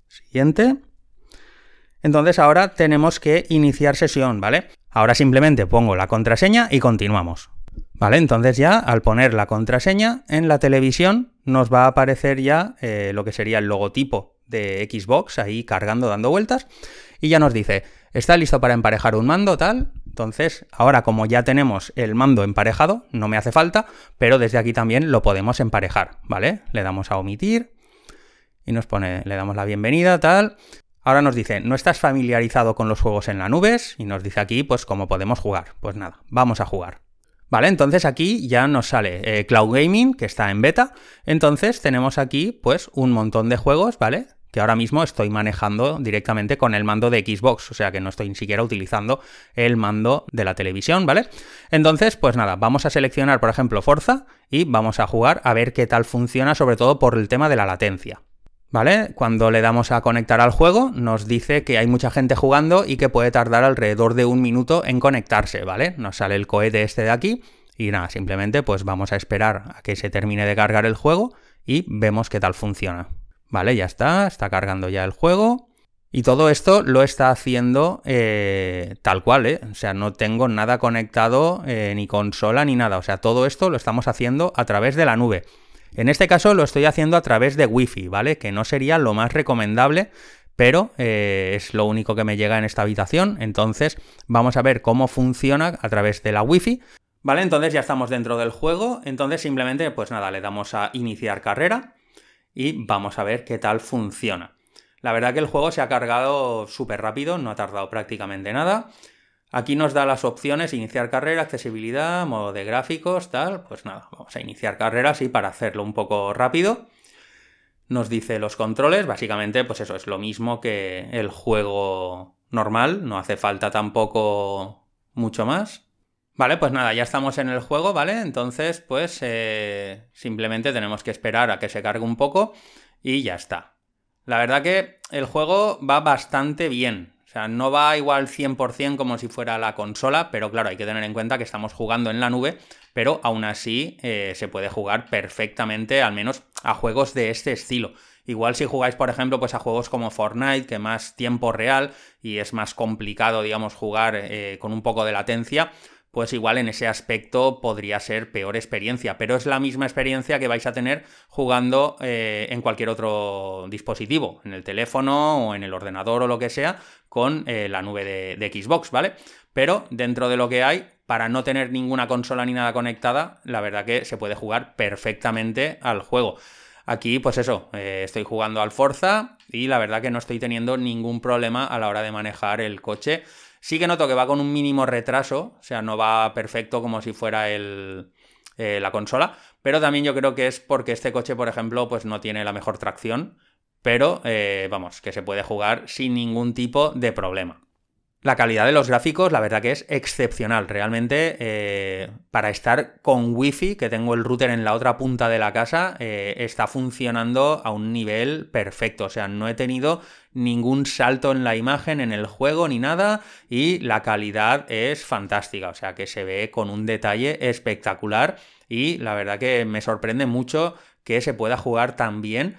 Siguiente. Entonces ahora tenemos que iniciar sesión, ¿vale? Ahora simplemente pongo la contraseña y continuamos. Vale, entonces ya al poner la contraseña en la televisión nos va a aparecer ya eh, lo que sería el logotipo de Xbox ahí cargando, dando vueltas, y ya nos dice, está listo para emparejar un mando, tal. Entonces, ahora como ya tenemos el mando emparejado, no me hace falta, pero desde aquí también lo podemos emparejar, ¿vale? Le damos a omitir y nos pone, le damos la bienvenida, tal. Ahora nos dice, ¿no estás familiarizado con los juegos en la nube? Y nos dice aquí, pues, cómo podemos jugar. Pues nada, vamos a jugar. Vale, entonces aquí ya nos sale eh, Cloud Gaming, que está en beta. Entonces tenemos aquí pues un montón de juegos, ¿vale? que ahora mismo estoy manejando directamente con el mando de Xbox, o sea que no estoy ni siquiera utilizando el mando de la televisión, ¿vale? Entonces, pues nada, vamos a seleccionar, por ejemplo, Forza y vamos a jugar a ver qué tal funciona, sobre todo por el tema de la latencia. ¿Vale? Cuando le damos a conectar al juego, nos dice que hay mucha gente jugando y que puede tardar alrededor de un minuto en conectarse, ¿vale? Nos sale el cohete este de aquí y nada, simplemente pues vamos a esperar a que se termine de cargar el juego y vemos qué tal funciona. Vale, ya está, está cargando ya el juego. Y todo esto lo está haciendo eh, tal cual, ¿eh? O sea, no tengo nada conectado, eh, ni consola, ni nada. O sea, todo esto lo estamos haciendo a través de la nube. En este caso lo estoy haciendo a través de Wi-Fi, ¿vale? Que no sería lo más recomendable, pero eh, es lo único que me llega en esta habitación. Entonces vamos a ver cómo funciona a través de la Wi-Fi. Vale, entonces ya estamos dentro del juego. Entonces simplemente, pues nada, le damos a iniciar carrera y vamos a ver qué tal funciona. La verdad que el juego se ha cargado súper rápido, no ha tardado prácticamente nada. Aquí nos da las opciones, iniciar carrera, accesibilidad, modo de gráficos, tal. Pues nada, vamos a iniciar carrera, sí, para hacerlo un poco rápido. Nos dice los controles, básicamente, pues eso es lo mismo que el juego normal, no hace falta tampoco mucho más. Vale, pues nada, ya estamos en el juego, ¿vale? Entonces, pues eh, simplemente tenemos que esperar a que se cargue un poco y ya está. La verdad que el juego va bastante bien, sea, no va igual 100% como si fuera la consola, pero claro, hay que tener en cuenta que estamos jugando en la nube, pero aún así eh, se puede jugar perfectamente, al menos a juegos de este estilo. Igual si jugáis, por ejemplo, pues a juegos como Fortnite, que más tiempo real y es más complicado, digamos, jugar eh, con un poco de latencia, pues igual en ese aspecto podría ser peor experiencia, pero es la misma experiencia que vais a tener jugando eh, en cualquier otro dispositivo, en el teléfono o en el ordenador o lo que sea, con eh, la nube de, de Xbox, ¿vale? Pero dentro de lo que hay, para no tener ninguna consola ni nada conectada, la verdad que se puede jugar perfectamente al juego. Aquí, pues eso, eh, estoy jugando al Forza y la verdad que no estoy teniendo ningún problema a la hora de manejar el coche. Sí que noto que va con un mínimo retraso, o sea, no va perfecto como si fuera eh, la consola, pero también yo creo que es porque este coche, por ejemplo, pues no tiene la mejor tracción, pero eh, vamos, que se puede jugar sin ningún tipo de problema. La calidad de los gráficos, la verdad que es excepcional. Realmente, eh, para estar con Wi-Fi, que tengo el router en la otra punta de la casa, eh, está funcionando a un nivel perfecto. O sea, no he tenido ningún salto en la imagen, en el juego, ni nada. Y la calidad es fantástica. O sea, que se ve con un detalle espectacular. Y la verdad que me sorprende mucho que se pueda jugar tan bien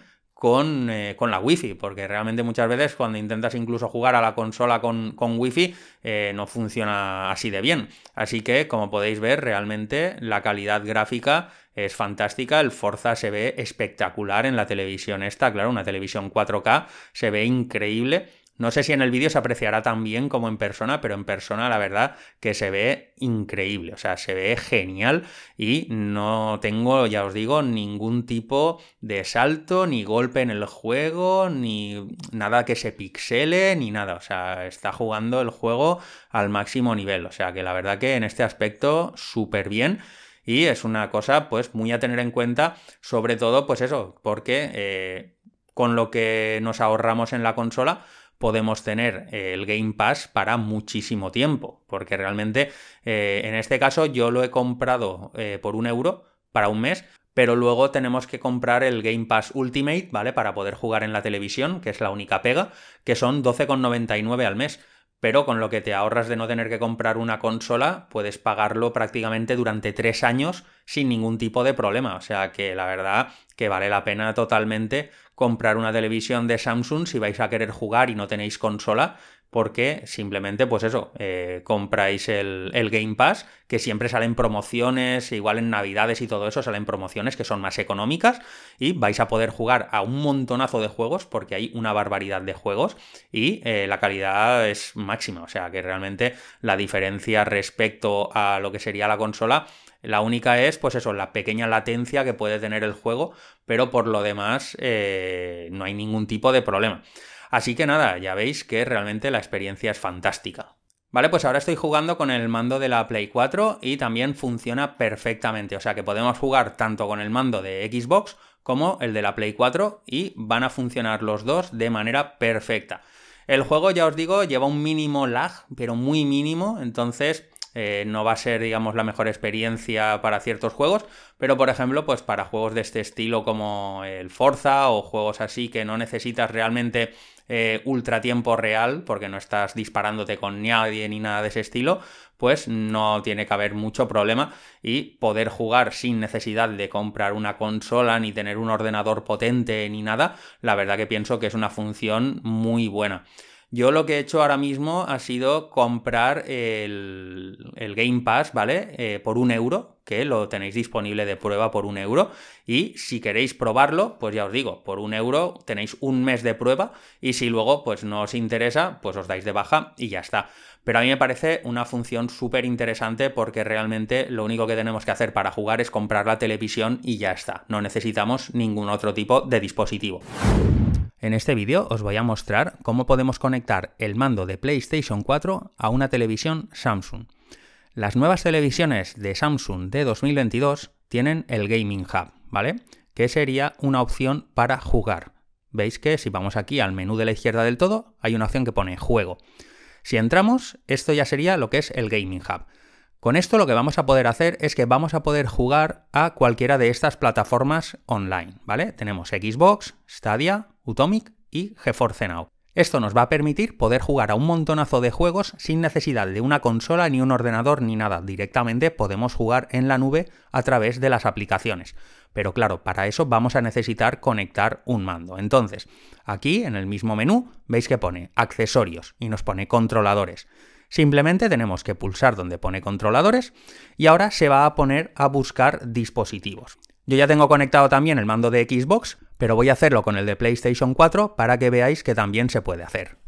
eh, con, la Wi-Fi, porque realmente muchas veces cuando intentas incluso jugar a la consola con, con Wi-Fi eh, no funciona así de bien. Así que, como podéis ver, realmente la calidad gráfica es fantástica, el Forza se ve espectacular en la televisión esta, claro, una televisión 4K se ve increíble no sé si en el vídeo se apreciará tan bien como en persona, pero en persona la verdad que se ve increíble, o sea, se ve genial y no tengo, ya os digo, ningún tipo de salto, ni golpe en el juego, ni nada que se pixele, ni nada, o sea, está jugando el juego al máximo nivel, o sea, que la verdad que en este aspecto súper bien y es una cosa pues muy a tener en cuenta, sobre todo pues eso, porque eh, con lo que nos ahorramos en la consola, podemos tener eh, el Game Pass para muchísimo tiempo, porque realmente eh, en este caso yo lo he comprado eh, por un euro para un mes, pero luego tenemos que comprar el Game Pass Ultimate, ¿vale? Para poder jugar en la televisión, que es la única pega, que son 12,99 al mes. Pero con lo que te ahorras de no tener que comprar una consola, puedes pagarlo prácticamente durante tres años sin ningún tipo de problema. O sea que la verdad que vale la pena totalmente comprar una televisión de Samsung si vais a querer jugar y no tenéis consola, porque simplemente, pues eso, eh, compráis el, Game Pass, que siempre salen promociones, igual en Navidades y todo eso, salen promociones que son más económicas, y vais a poder jugar a un montonazo de juegos, porque hay una barbaridad de juegos, y eh, la calidad es máxima, o sea que realmente la diferencia respecto a lo que sería la consola la única es, pues eso, la pequeña latencia que puede tener el juego, pero por lo demás eh, no hay ningún tipo de problema. Así que nada, ya veis que realmente la experiencia es fantástica. Vale, pues ahora estoy jugando con el mando de la Play 4 y también funciona perfectamente, o sea que podemos jugar tanto con el mando de Xbox como el de la Play 4 y van a funcionar los dos de manera perfecta. El juego, ya os digo, lleva un mínimo lag, pero muy mínimo, entonces eh, no va a ser, digamos, la mejor experiencia para ciertos juegos, pero por ejemplo, pues para juegos de este estilo como el Forza o juegos así que no necesitas realmente eh, ultratiempo real, porque no estás disparándote con nadie ni nada de ese estilo, pues no tiene que haber mucho problema y poder jugar sin necesidad de comprar una consola ni tener un ordenador potente ni nada, la verdad que pienso que es una función muy buena. Yo lo que he hecho ahora mismo ha sido comprar el, Game Pass, ¿vale? Eh, por un euro, que lo tenéis disponible de prueba por un euro. Y si queréis probarlo, pues ya os digo, por un euro tenéis un mes de prueba y si luego pues no os interesa, pues os dais de baja y ya está. Pero a mí me parece una función súper interesante porque realmente lo único que tenemos que hacer para jugar es comprar la televisión y ya está. No necesitamos ningún otro tipo de dispositivo. En este vídeo os voy a mostrar cómo podemos conectar el mando de PlayStation 4 a una televisión Samsung. Las nuevas televisiones de Samsung de 2022 tienen el Gaming Hub, ¿vale? Que sería una opción para jugar. Veis que si vamos aquí al menú de la izquierda del todo, hay una opción que pone Juego. Si entramos, esto ya sería lo que es el Gaming Hub. Con esto lo que vamos a poder hacer es que vamos a poder jugar a cualquiera de estas plataformas online, ¿vale? Tenemos Xbox, Stadia, Utomic y GeForce Now. Esto nos va a permitir poder jugar a un montonazo de juegos sin necesidad de una consola ni un ordenador ni nada. Directamente podemos jugar en la nube a través de las aplicaciones. Pero claro, para eso vamos a necesitar conectar un mando. Entonces, aquí en el mismo menú veis que pone accesorios y nos pone controladores. Simplemente tenemos que pulsar donde pone controladores y ahora se va a poner a buscar dispositivos. Yo ya tengo conectado también el mando de Xbox, pero voy a hacerlo con el de PlayStation 4 para que veáis que también se puede hacer.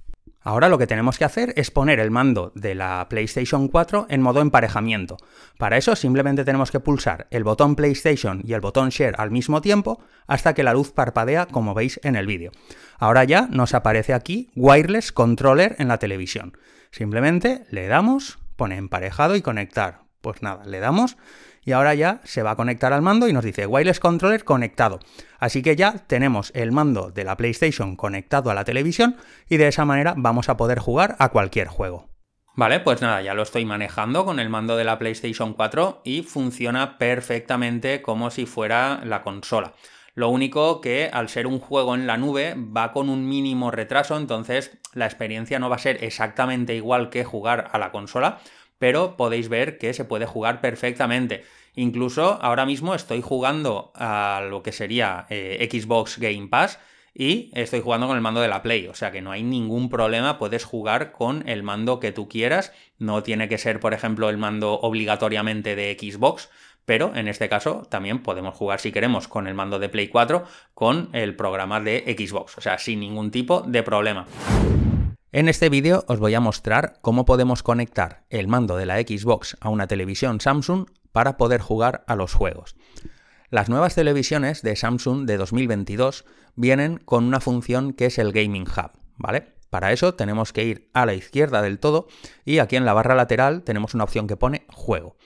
Ahora lo que tenemos que hacer es poner el mando de la PlayStation 4 en modo emparejamiento. Para eso simplemente tenemos que pulsar el botón PlayStation y el botón Share al mismo tiempo hasta que la luz parpadea como veis en el vídeo. Ahora ya nos aparece aquí Wireless Controller en la televisión. Simplemente le damos, pone emparejado y conectar. Pues nada, le damos y ahora ya se va a conectar al mando y nos dice wireless controller conectado. Así que ya tenemos el mando de la PlayStation conectado a la televisión y de esa manera vamos a poder jugar a cualquier juego. Vale, pues nada, ya lo estoy manejando con el mando de la PlayStation 4 y funciona perfectamente como si fuera la consola. Lo único que al ser un juego en la nube va con un mínimo retraso, entonces la experiencia no va a ser exactamente igual que jugar a la consola, pero podéis ver que se puede jugar perfectamente. Incluso ahora mismo estoy jugando a lo que sería eh, Xbox Game Pass y estoy jugando con el mando de la Play, o sea que no hay ningún problema, puedes jugar con el mando que tú quieras, no tiene que ser por ejemplo el mando obligatoriamente de Xbox, pero en este caso también podemos jugar si queremos con el mando de Play 4 con el programa de Xbox, o sea, sin ningún tipo de problema. En este vídeo os voy a mostrar cómo podemos conectar el mando de la Xbox a una televisión Samsung para poder jugar a los juegos. Las nuevas televisiones de Samsung de 2022 vienen con una función que es el Gaming Hub, ¿vale? Para eso tenemos que ir a la izquierda del todo y aquí en la barra lateral tenemos una opción que pone juego.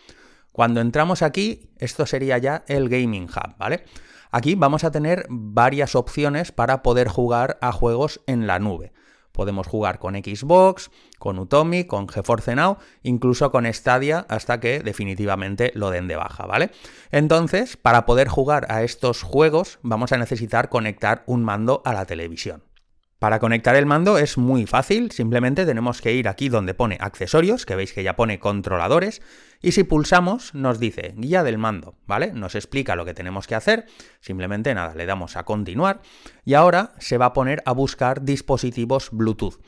Cuando entramos aquí, esto sería ya el Gaming Hub, ¿vale? Aquí vamos a tener varias opciones para poder jugar a juegos en la nube. Podemos jugar con Xbox, con Utomi, con GeForce Now, incluso con Stadia hasta que definitivamente lo den de baja, ¿vale? Entonces, para poder jugar a estos juegos vamos a necesitar conectar un mando a la televisión. Para conectar el mando es muy fácil, simplemente tenemos que ir aquí donde pone accesorios, que veis que ya pone controladores, y si pulsamos nos dice guía del mando, ¿vale? Nos explica lo que tenemos que hacer, simplemente nada, le damos a continuar y ahora se va a poner a buscar dispositivos Bluetooth.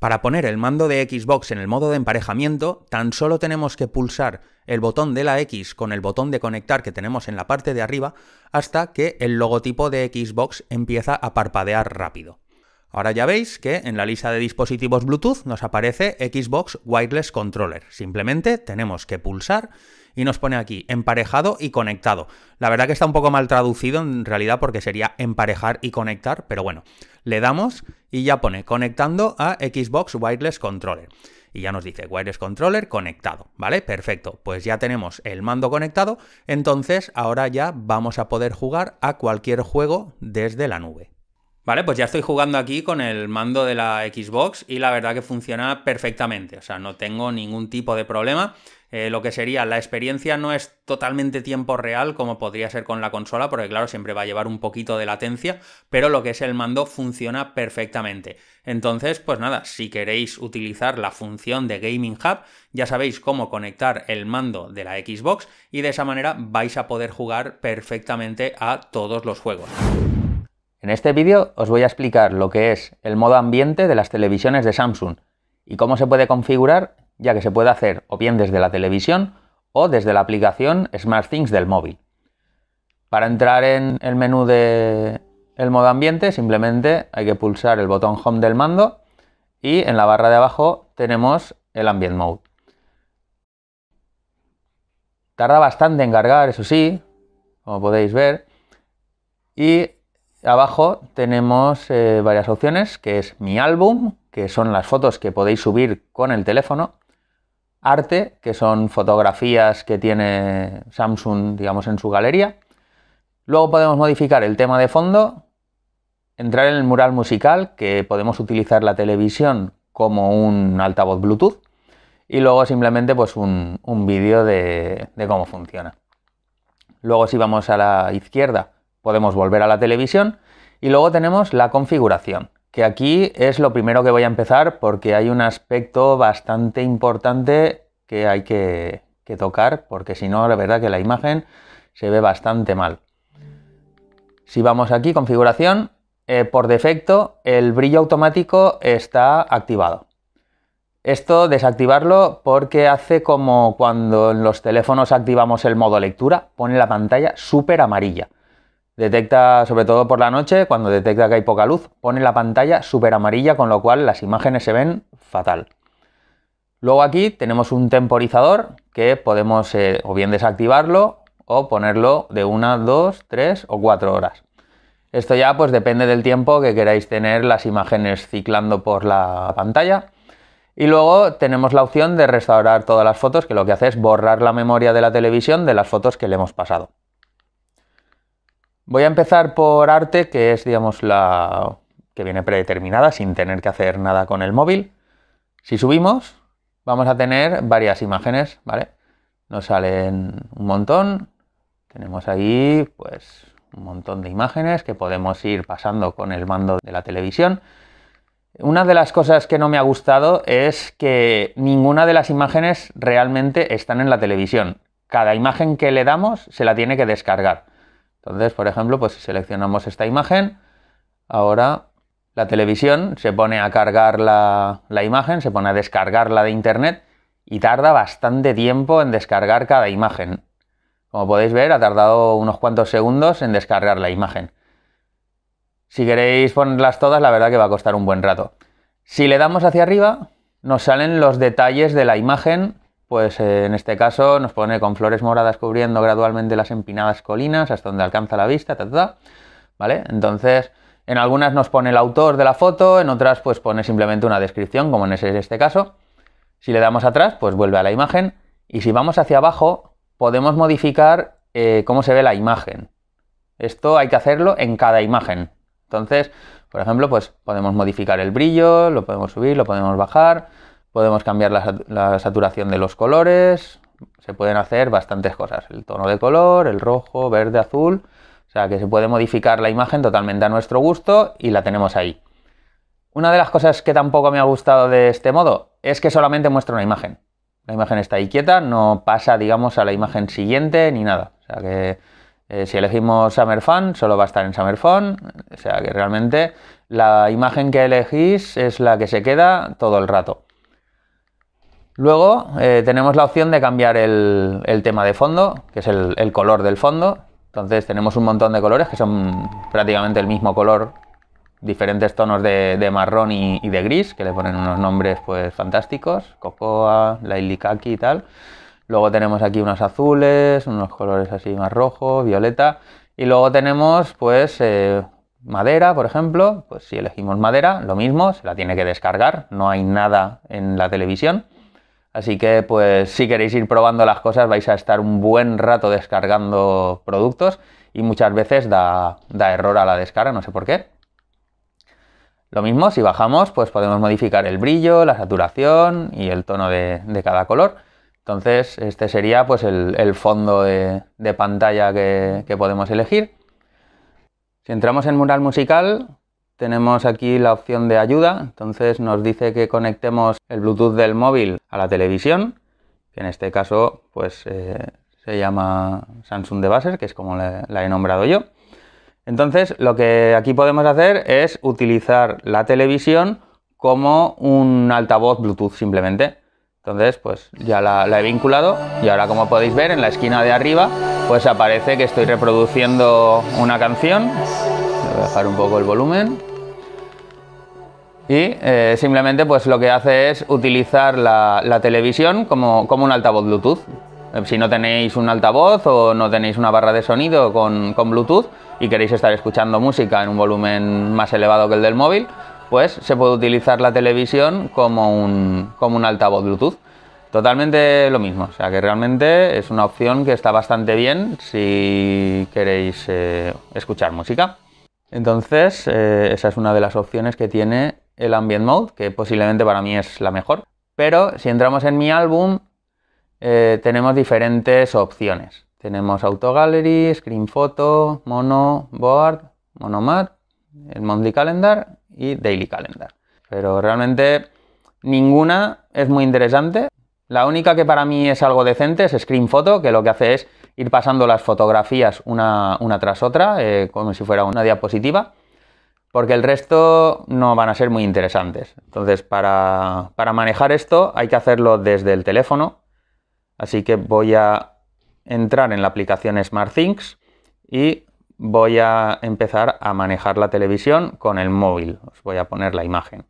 Para poner el mando de Xbox en el modo de emparejamiento, tan solo tenemos que pulsar el botón de la X con el botón de conectar que tenemos en la parte de arriba hasta que el logotipo de Xbox empieza a parpadear rápido. Ahora ya veis que en la lista de dispositivos Bluetooth nos aparece Xbox Wireless Controller. Simplemente tenemos que pulsar y nos pone aquí emparejado y conectado. La verdad que está un poco mal traducido en realidad porque sería emparejar y conectar, pero bueno, le damos y ya pone conectando a Xbox Wireless Controller. Y ya nos dice Wireless Controller conectado, ¿vale? Perfecto, pues ya tenemos el mando conectado, entonces ahora ya vamos a poder jugar a cualquier juego desde la nube. Vale, pues ya estoy jugando aquí con el mando de la Xbox y la verdad que funciona perfectamente, o sea, no tengo ningún tipo de problema. Eh, lo que sería la experiencia no es totalmente tiempo real como podría ser con la consola, porque claro, siempre va a llevar un poquito de latencia, pero lo que es el mando funciona perfectamente. Entonces, pues nada, si queréis utilizar la función de Gaming Hub, ya sabéis cómo conectar el mando de la Xbox y de esa manera vais a poder jugar perfectamente a todos los juegos. En este vídeo os voy a explicar lo que es el modo ambiente de las televisiones de Samsung y cómo se puede configurar, ya que se puede hacer o bien desde la televisión o desde la aplicación SmartThings del móvil. Para entrar en el menú de modo ambiente simplemente hay que pulsar el botón Home del mando y en la barra de abajo tenemos el Ambient Mode. Tarda bastante en cargar, eso sí, como podéis ver, y Abajo tenemos eh, varias opciones, que es mi álbum, que son las fotos que podéis subir con el teléfono, arte, que son fotografías que tiene Samsung, digamos, en su galería. Luego podemos modificar el tema de fondo, entrar en el mural musical, que podemos utilizar la televisión como un altavoz Bluetooth, y luego simplemente pues un, vídeo de cómo funciona. Luego si vamos a la izquierda, Podemos volver a la televisión y luego tenemos la configuración, que aquí es lo primero que voy a empezar porque hay un aspecto bastante importante que hay que, tocar porque si no la verdad que la imagen se ve bastante mal. Si vamos aquí, configuración, eh, por defecto el brillo automático está activado. Esto desactivarlo porque hace como cuando en los teléfonos activamos el modo lectura, pone la pantalla súper amarilla. Detecta, sobre todo por la noche, cuando detecta que hay poca luz, pone la pantalla súper amarilla, con lo cual las imágenes se ven fatal. Luego aquí tenemos un temporizador que podemos eh, o bien desactivarlo o ponerlo de una, dos, tres o cuatro horas. Esto ya pues depende del tiempo que queráis tener las imágenes ciclando por la pantalla. Y luego tenemos la opción de restaurar todas las fotos, que lo que hace es borrar la memoria de la televisión de las fotos que le hemos pasado. Voy a empezar por arte, que es, digamos, la que viene predeterminada sin tener que hacer nada con el móvil. Si subimos, vamos a tener varias imágenes, ¿vale? Nos salen un montón. Tenemos ahí, pues, un montón de imágenes que podemos ir pasando con el mando de la televisión. Una de las cosas que no me ha gustado es que ninguna de las imágenes realmente están en la televisión. Cada imagen que le damos se la tiene que descargar. Entonces, por ejemplo, pues si seleccionamos esta imagen, ahora la televisión se pone a cargar la, la imagen, se pone a descargarla de internet y tarda bastante tiempo en descargar cada imagen. Como podéis ver, ha tardado unos cuantos segundos en descargar la imagen. Si queréis ponerlas todas, la verdad que va a costar un buen rato. Si le damos hacia arriba, nos salen los detalles de la imagen pues eh, en este caso nos pone con flores moradas cubriendo gradualmente las empinadas colinas hasta donde alcanza la vista, ta, ¿vale? Entonces, en algunas nos pone el autor de la foto, en otras pues pone simplemente una descripción, como en este caso. Si le damos atrás, pues vuelve a la imagen. Y si vamos hacia abajo, podemos modificar eh, cómo se ve la imagen. Esto hay que hacerlo en cada imagen. Entonces, por ejemplo, pues podemos modificar el brillo, lo podemos subir, lo podemos bajar podemos cambiar la, saturación de los colores, se pueden hacer bastantes cosas, el tono de color, el rojo, verde, azul, o sea que se puede modificar la imagen totalmente a nuestro gusto y la tenemos ahí. Una de las cosas que tampoco me ha gustado de este modo es que solamente muestra una imagen. La imagen está ahí quieta, no pasa, digamos, a la imagen siguiente ni nada. O sea que eh, si elegimos Summer Fun, solo va a estar en Summer Fun. O sea que realmente la imagen que elegís es la que se queda todo el rato. Luego eh, tenemos la opción de cambiar el, tema de fondo, que es el, color del fondo. Entonces tenemos un montón de colores que son prácticamente el mismo color, diferentes tonos de, marrón y, de gris, que le ponen unos nombres pues fantásticos, cocoa, lailikaki y tal. Luego tenemos aquí unos azules, unos colores así más rojos, violeta. Y luego tenemos pues eh, madera, por ejemplo. Pues si elegimos madera, lo mismo, se la tiene que descargar, no hay nada en la televisión. Así que pues si queréis ir probando las cosas vais a estar un buen rato descargando productos y muchas veces da, error a la descarga, no sé por qué. Lo mismo, si bajamos, pues podemos modificar el brillo, la saturación y el tono de, cada color. Entonces, este sería pues el, fondo de, pantalla que, podemos elegir. Si entramos en mural musical, tenemos aquí la opción de ayuda, entonces nos dice que conectemos el Bluetooth del móvil a la televisión, que en este caso pues eh, se llama Samsung de que es como la, he nombrado yo. Entonces lo que aquí podemos hacer es utilizar la televisión como un altavoz Bluetooth simplemente. Entonces pues ya la, la he vinculado y ahora como podéis ver en la esquina de arriba pues aparece que estoy reproduciendo una canción Voy a bajar un poco el volumen. Y eh, simplemente pues lo que hace es utilizar la, televisión como, un altavoz Bluetooth. Eh, si no tenéis un altavoz o no tenéis una barra de sonido con, Bluetooth y queréis estar escuchando música en un volumen más elevado que el del móvil, pues se puede utilizar la televisión como un, como un altavoz Bluetooth. Totalmente lo mismo, o sea que realmente es una opción que está bastante bien si queréis eh, escuchar música. Entonces, eh, esa es una de las opciones que tiene el Ambient Mode, que posiblemente para mí es la mejor. Pero si entramos en mi álbum, eh, tenemos diferentes opciones. Tenemos Auto Gallery, Screen Photo, Mono, Board, Monomat, el Monthly Calendar y Daily Calendar. Pero realmente ninguna es muy interesante. La única que para mí es algo decente es Screen Photo, que lo que hace es ir pasando las fotografías una, una tras otra, eh, como si fuera una diapositiva, porque el resto no van a ser muy interesantes. Entonces, para, manejar esto hay que hacerlo desde el teléfono, así que voy a entrar en la aplicación SmartThings y voy a empezar a manejar la televisión con el móvil. Os voy a poner la imagen.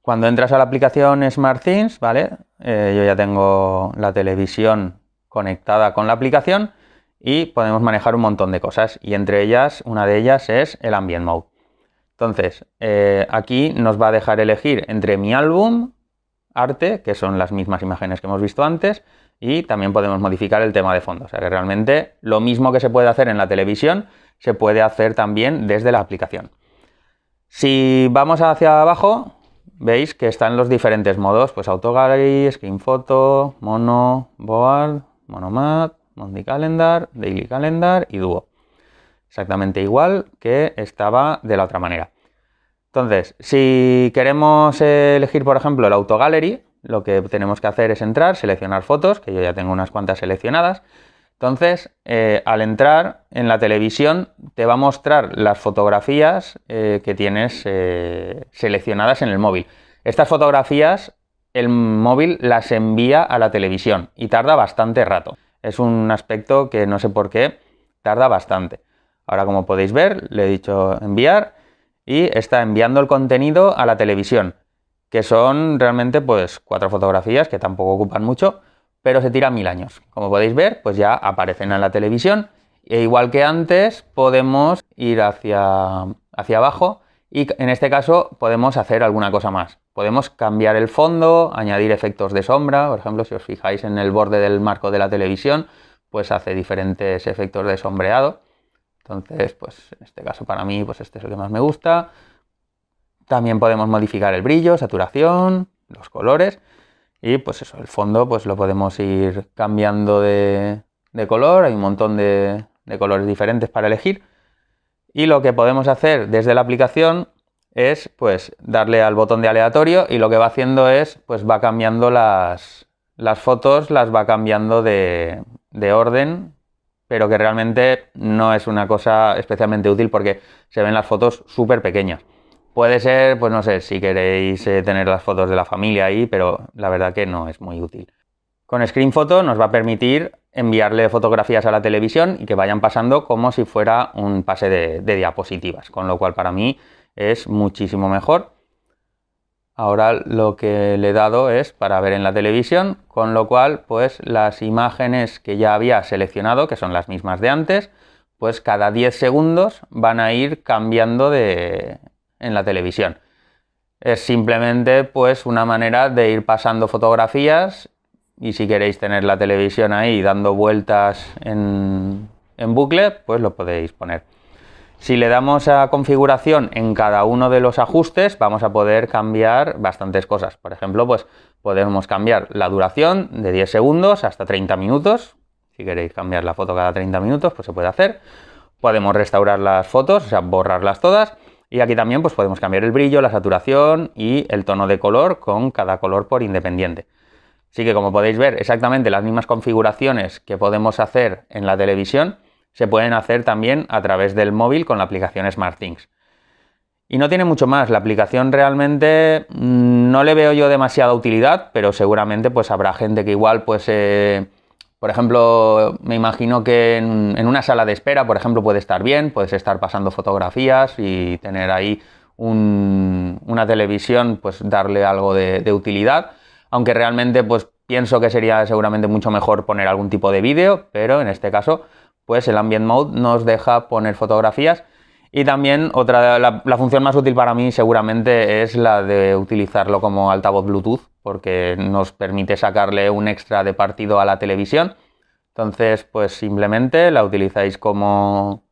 Cuando entras a la aplicación SmartThings, ¿vale? Eh, yo ya tengo la televisión conectada con la aplicación y podemos manejar un montón de cosas y entre ellas, una de ellas es el Ambient Mode. Entonces, eh, aquí nos va a dejar elegir entre mi álbum, arte, que son las mismas imágenes que hemos visto antes, y también podemos modificar el tema de fondo. O sea que realmente lo mismo que se puede hacer en la televisión, se puede hacer también desde la aplicación. Si vamos hacia abajo, veis que están los diferentes modos, pues Autogallery, Photo, Mono, Board, Monomat, Monday Calendar, Daily Calendar y Duo. Exactamente igual que estaba de la otra manera. Entonces, si queremos elegir, por ejemplo, el Gallery, lo que tenemos que hacer es entrar, seleccionar fotos, que yo ya tengo unas cuantas seleccionadas, entonces, eh, al entrar en la televisión, te va a mostrar las fotografías eh, que tienes eh, seleccionadas en el móvil. Estas fotografías, el móvil las envía a la televisión y tarda bastante rato. Es un aspecto que no sé por qué tarda bastante. Ahora, como podéis ver, le he dicho enviar y está enviando el contenido a la televisión, que son realmente pues cuatro fotografías que tampoco ocupan mucho pero se tira mil años. Como podéis ver, pues ya aparecen en la televisión. E igual que antes, podemos ir hacia, hacia abajo y en este caso podemos hacer alguna cosa más. Podemos cambiar el fondo, añadir efectos de sombra, por ejemplo, si os fijáis en el borde del marco de la televisión, pues hace diferentes efectos de sombreado. Entonces, pues en este caso para mí, pues este es el que más me gusta. También podemos modificar el brillo, saturación, los colores. Y pues eso, el fondo pues lo podemos ir cambiando de, color, hay un montón de, colores diferentes para elegir. Y lo que podemos hacer desde la aplicación es pues darle al botón de aleatorio y lo que va haciendo es pues va cambiando las, las fotos, las va cambiando de, de orden, pero que realmente no es una cosa especialmente útil porque se ven las fotos súper pequeñas. Puede ser, pues no sé, si queréis eh, tener las fotos de la familia ahí, pero la verdad que no es muy útil. Con Screen Photo nos va a permitir enviarle fotografías a la televisión y que vayan pasando como si fuera un pase de, de diapositivas, con lo cual para mí es muchísimo mejor. Ahora lo que le he dado es para ver en la televisión, con lo cual pues las imágenes que ya había seleccionado, que son las mismas de antes, pues cada 10 segundos van a ir cambiando de, en la televisión. Es simplemente pues una manera de ir pasando fotografías y si queréis tener la televisión ahí dando vueltas en, bucle, pues lo podéis poner. Si le damos a configuración en cada uno de los ajustes, vamos a poder cambiar bastantes cosas. Por ejemplo, pues podemos cambiar la duración de 10 segundos hasta 30 minutos. Si queréis cambiar la foto cada 30 minutos, pues se puede hacer. Podemos restaurar las fotos, o sea, borrarlas todas. Y aquí también pues, podemos cambiar el brillo, la saturación y el tono de color con cada color por independiente. Así que como podéis ver, exactamente las mismas configuraciones que podemos hacer en la televisión se pueden hacer también a través del móvil con la aplicación SmartThings. Y no tiene mucho más, la aplicación realmente mm, no le veo yo demasiada utilidad, pero seguramente pues habrá gente que igual pues eh, por ejemplo, me imagino que en, una sala de espera, por ejemplo, puede estar bien, puedes estar pasando fotografías y tener ahí una televisión, pues darle algo de, de, utilidad, aunque realmente pues pienso que sería seguramente mucho mejor poner algún tipo de vídeo, pero en este caso pues el ambient mode nos deja poner fotografías y también otra, la, la, función más útil para mí seguramente es la de utilizarlo como altavoz Bluetooth, porque nos permite sacarle un extra de partido a la televisión. Entonces, pues simplemente la utilizáis como,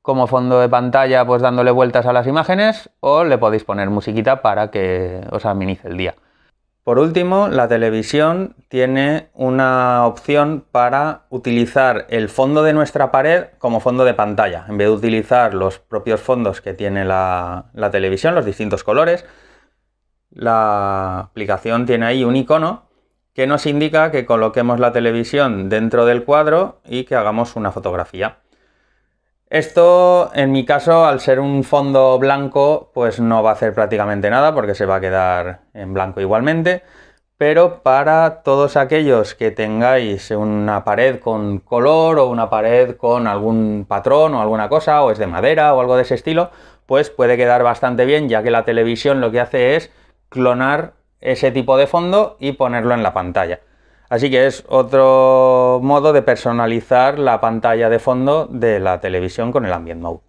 como fondo de pantalla, pues dándole vueltas a las imágenes, o le podéis poner musiquita para que os adminice el día. Por último, la televisión tiene una opción para utilizar el fondo de nuestra pared como fondo de pantalla. En vez de utilizar los propios fondos que tiene la, televisión, los distintos colores, la aplicación tiene ahí un icono que nos indica que coloquemos la televisión dentro del cuadro y que hagamos una fotografía. Esto, en mi caso, al ser un fondo blanco, pues no va a hacer prácticamente nada porque se va a quedar en blanco igualmente. Pero para todos aquellos que tengáis una pared con color o una pared con algún patrón o alguna cosa, o es de madera o algo de ese estilo, pues puede quedar bastante bien, ya que la televisión lo que hace es clonar ese tipo de fondo y ponerlo en la pantalla. Así que es otro modo de personalizar la pantalla de fondo de la televisión con el Ambient Mode.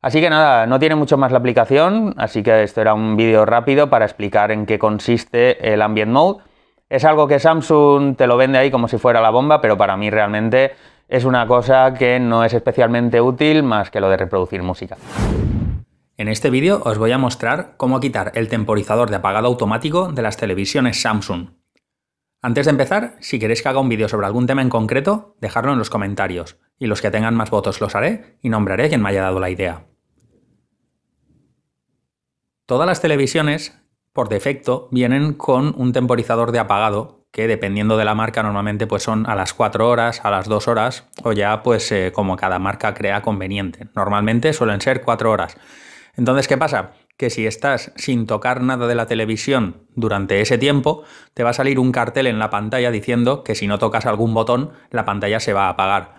Así que nada, no tiene mucho más la aplicación, así que esto era un vídeo rápido para explicar en qué consiste el Ambient Mode. Es algo que Samsung te lo vende ahí como si fuera la bomba, pero para mí realmente es una cosa que no es especialmente útil más que lo de reproducir música. En este vídeo os voy a mostrar cómo quitar el temporizador de apagado automático de las televisiones Samsung. Antes de empezar, si queréis que haga un vídeo sobre algún tema en concreto, dejadlo en los comentarios, y los que tengan más votos los haré y nombraré quien me haya dado la idea. Todas las televisiones, por defecto, vienen con un temporizador de apagado, que dependiendo de la marca normalmente pues son a las 4 horas, a las 2 horas, o ya pues eh, como cada marca crea conveniente. Normalmente suelen ser 4 horas. Entonces, ¿qué pasa? que si estás sin tocar nada de la televisión durante ese tiempo, te va a salir un cartel en la pantalla diciendo que si no tocas algún botón, la pantalla se va a apagar.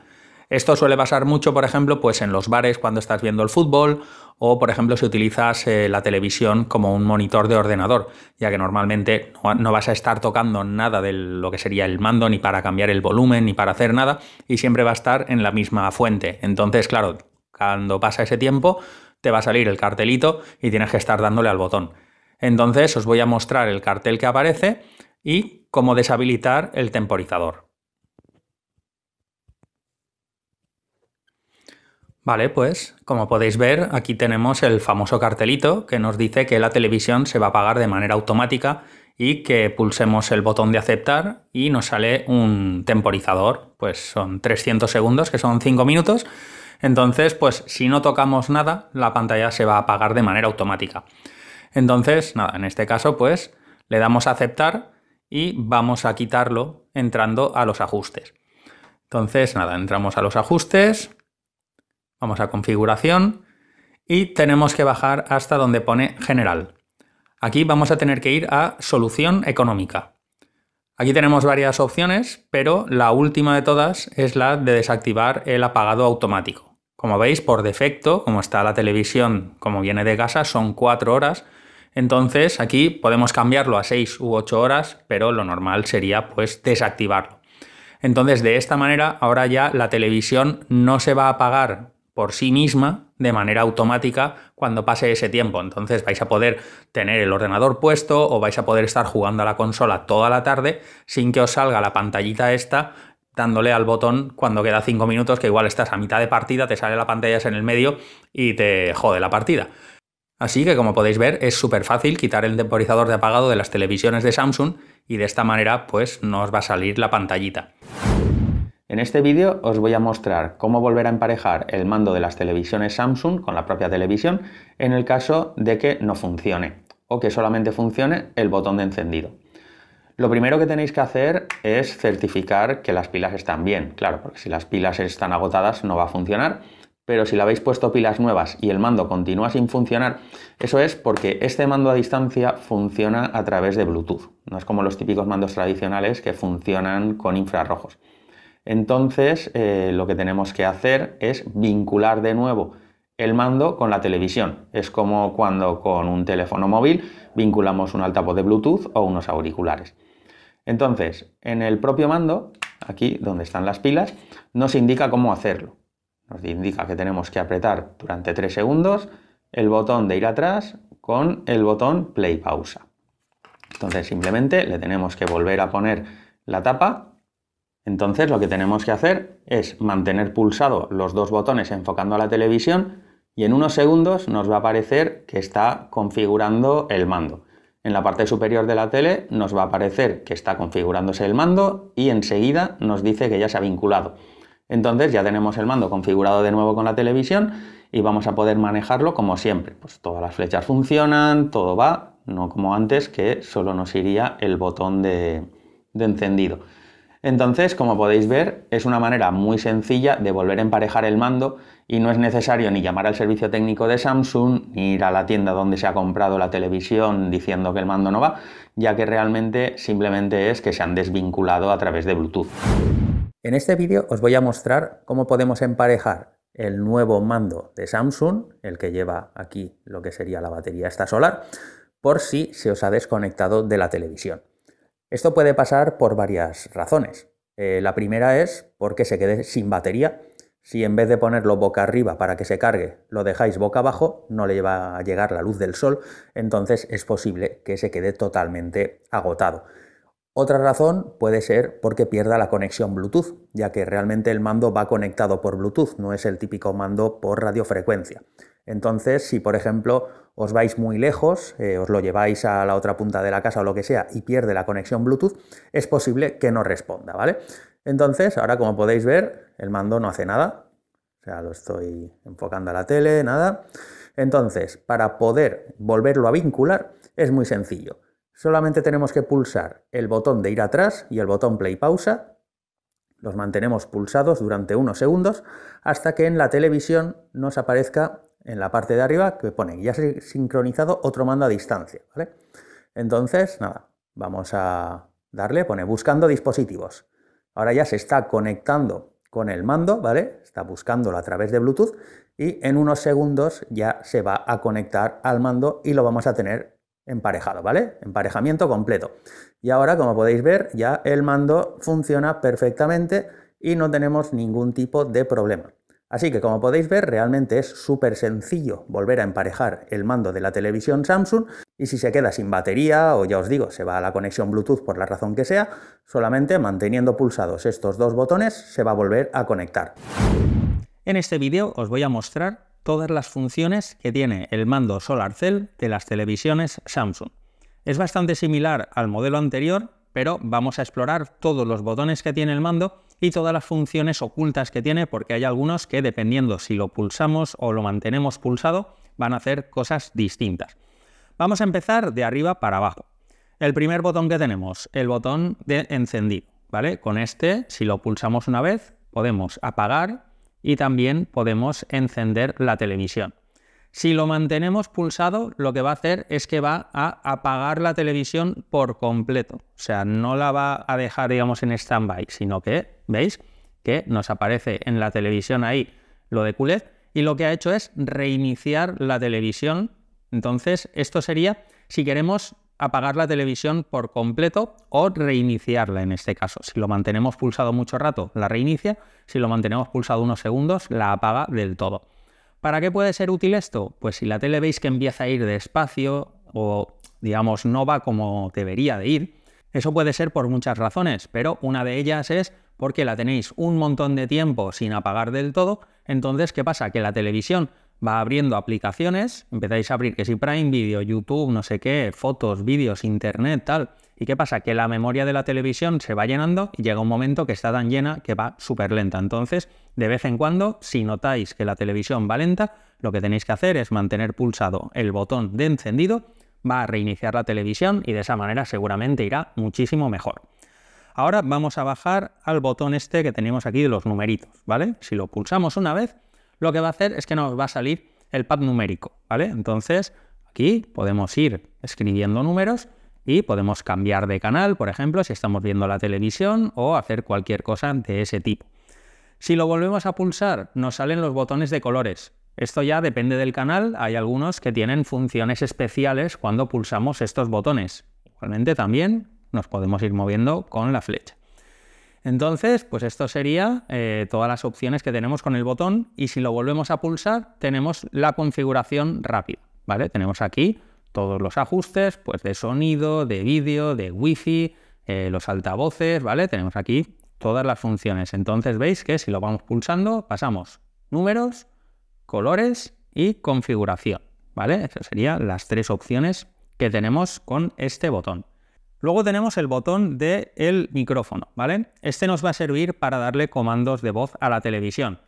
Esto suele pasar mucho, por ejemplo, pues en los bares cuando estás viendo el fútbol o, por ejemplo, si utilizas eh, la televisión como un monitor de ordenador, ya que normalmente no vas a estar tocando nada de lo que sería el mando, ni para cambiar el volumen, ni para hacer nada, y siempre va a estar en la misma fuente. Entonces, claro, cuando pasa ese tiempo, te va a salir el cartelito y tienes que estar dándole al botón. Entonces os voy a mostrar el cartel que aparece y cómo deshabilitar el temporizador. Vale, pues como podéis ver, aquí tenemos el famoso cartelito que nos dice que la televisión se va a apagar de manera automática y que pulsemos el botón de aceptar y nos sale un temporizador, pues son 300 segundos, que son 5 minutos, entonces, pues si no tocamos nada, la pantalla se va a apagar de manera automática. Entonces, nada, en este caso, pues le damos a aceptar y vamos a quitarlo entrando a los ajustes. Entonces, nada, entramos a los ajustes, vamos a configuración y tenemos que bajar hasta donde pone general. Aquí vamos a tener que ir a solución económica. Aquí tenemos varias opciones, pero la última de todas es la de desactivar el apagado automático. Como veis, por defecto, como está la televisión, como viene de casa, son 4 horas. Entonces aquí podemos cambiarlo a 6 u 8 horas, pero lo normal sería pues desactivarlo. Entonces de esta manera ahora ya la televisión no se va a apagar por sí misma de manera automática cuando pase ese tiempo. Entonces vais a poder tener el ordenador puesto o vais a poder estar jugando a la consola toda la tarde sin que os salga la pantallita esta dándole al botón cuando queda 5 minutos, que igual estás a mitad de partida, te sale la pantalla en el medio y te jode la partida. Así que como podéis ver es súper fácil quitar el temporizador de apagado de las televisiones de Samsung y de esta manera pues no os va a salir la pantallita. En este vídeo os voy a mostrar cómo volver a emparejar el mando de las televisiones Samsung con la propia televisión en el caso de que no funcione o que solamente funcione el botón de encendido. Lo primero que tenéis que hacer es certificar que las pilas están bien, claro, porque si las pilas están agotadas no va a funcionar, pero si le habéis puesto pilas nuevas y el mando continúa sin funcionar, eso es porque este mando a distancia funciona a través de Bluetooth, no es como los típicos mandos tradicionales que funcionan con infrarrojos. Entonces, eh, lo que tenemos que hacer es vincular de nuevo el mando con la televisión. Es como cuando con un teléfono móvil vinculamos un altavoz de Bluetooth o unos auriculares. Entonces, en el propio mando, aquí donde están las pilas, nos indica cómo hacerlo. Nos indica que tenemos que apretar durante tres segundos el botón de ir atrás con el botón play pausa. Entonces simplemente le tenemos que volver a poner la tapa. Entonces lo que tenemos que hacer es mantener pulsado los dos botones enfocando a la televisión y en unos segundos nos va a aparecer que está configurando el mando. En la parte superior de la tele nos va a aparecer que está configurándose el mando y enseguida nos dice que ya se ha vinculado. Entonces ya tenemos el mando configurado de nuevo con la televisión y vamos a poder manejarlo como siempre. Pues todas las flechas funcionan, todo va, no como antes que solo nos iría el botón de, de encendido. Entonces, como podéis ver, es una manera muy sencilla de volver a emparejar el mando y no es necesario ni llamar al servicio técnico de Samsung ni ir a la tienda donde se ha comprado la televisión diciendo que el mando no va, ya que realmente simplemente es que se han desvinculado a través de Bluetooth. En este vídeo os voy a mostrar cómo podemos emparejar el nuevo mando de Samsung, el que lleva aquí lo que sería la batería esta solar, por si se os ha desconectado de la televisión. Esto puede pasar por varias razones. Eh, la primera es porque se quede sin batería. Si en vez de ponerlo boca arriba para que se cargue, lo dejáis boca abajo, no le va a llegar la luz del sol, entonces es posible que se quede totalmente agotado. Otra razón puede ser porque pierda la conexión Bluetooth, ya que realmente el mando va conectado por Bluetooth, no es el típico mando por radiofrecuencia. Entonces, si por ejemplo os vais muy lejos, eh, os lo lleváis a la otra punta de la casa o lo que sea y pierde la conexión Bluetooth, es posible que no responda, ¿vale? Entonces, ahora como podéis ver, el mando no hace nada, o sea, lo estoy enfocando a la tele, nada. Entonces, para poder volverlo a vincular, es muy sencillo. Solamente tenemos que pulsar el botón de ir atrás y el botón play pausa. Los mantenemos pulsados durante unos segundos hasta que en la televisión nos aparezca en la parte de arriba que pone ya se sincronizado otro mando a distancia. ¿vale? Entonces, nada, vamos a darle, pone buscando dispositivos. Ahora ya se está conectando con el mando, ¿vale? Está buscándolo a través de Bluetooth y en unos segundos ya se va a conectar al mando y lo vamos a tener emparejado, ¿vale? Emparejamiento completo. Y ahora, como podéis ver, ya el mando funciona perfectamente y no tenemos ningún tipo de problema. Así que como podéis ver realmente es súper sencillo volver a emparejar el mando de la televisión Samsung y si se queda sin batería o ya os digo se va a la conexión Bluetooth por la razón que sea, solamente manteniendo pulsados estos dos botones se va a volver a conectar. En este vídeo os voy a mostrar todas las funciones que tiene el mando SolarCell de las televisiones Samsung. Es bastante similar al modelo anterior, pero vamos a explorar todos los botones que tiene el mando y todas las funciones ocultas que tiene, porque hay algunos que dependiendo si lo pulsamos o lo mantenemos pulsado, van a hacer cosas distintas. Vamos a empezar de arriba para abajo. El primer botón que tenemos, el botón de encendido, ¿vale? Con este, si lo pulsamos una vez, podemos apagar y también podemos encender la televisión. Si lo mantenemos pulsado, lo que va a hacer es que va a apagar la televisión por completo. O sea, no la va a dejar, digamos, en stand-by, sino que, ¿veis? Que nos aparece en la televisión ahí lo de QLED y lo que ha hecho es reiniciar la televisión. Entonces, esto sería si queremos apagar la televisión por completo o reiniciarla en este caso. Si lo mantenemos pulsado mucho rato, la reinicia. Si lo mantenemos pulsado unos segundos, la apaga del todo. ¿Para qué puede ser útil esto? Pues si la tele veis que empieza a ir despacio o, digamos, no va como debería de ir, eso puede ser por muchas razones, pero una de ellas es porque la tenéis un montón de tiempo sin apagar del todo, entonces, ¿qué pasa? Que la televisión va abriendo aplicaciones, empezáis a abrir que si Prime Video, YouTube, no sé qué, fotos, vídeos, internet, tal, ¿Y qué pasa? Que la memoria de la televisión se va llenando y llega un momento que está tan llena que va súper lenta. Entonces, de vez en cuando, si notáis que la televisión va lenta, lo que tenéis que hacer es mantener pulsado el botón de encendido, va a reiniciar la televisión y de esa manera seguramente irá muchísimo mejor. Ahora vamos a bajar al botón este que tenemos aquí de los numeritos, ¿vale? Si lo pulsamos una vez, lo que va a hacer es que nos va a salir el pad numérico, ¿vale? Entonces, aquí podemos ir escribiendo números y podemos cambiar de canal, por ejemplo, si estamos viendo la televisión o hacer cualquier cosa de ese tipo. Si lo volvemos a pulsar, nos salen los botones de colores. Esto ya depende del canal, hay algunos que tienen funciones especiales cuando pulsamos estos botones. Igualmente también nos podemos ir moviendo con la flecha. Entonces, pues esto sería eh, todas las opciones que tenemos con el botón y si lo volvemos a pulsar, tenemos la configuración rápida, ¿vale? Tenemos aquí todos los ajustes, pues de sonido, de vídeo, de wifi, eh, los altavoces, ¿vale? Tenemos aquí todas las funciones. Entonces veis que si lo vamos pulsando, pasamos números, colores y configuración, ¿vale? Esas serían las tres opciones que tenemos con este botón. Luego tenemos el botón del micrófono, ¿vale? Este nos va a servir para darle comandos de voz a la televisión.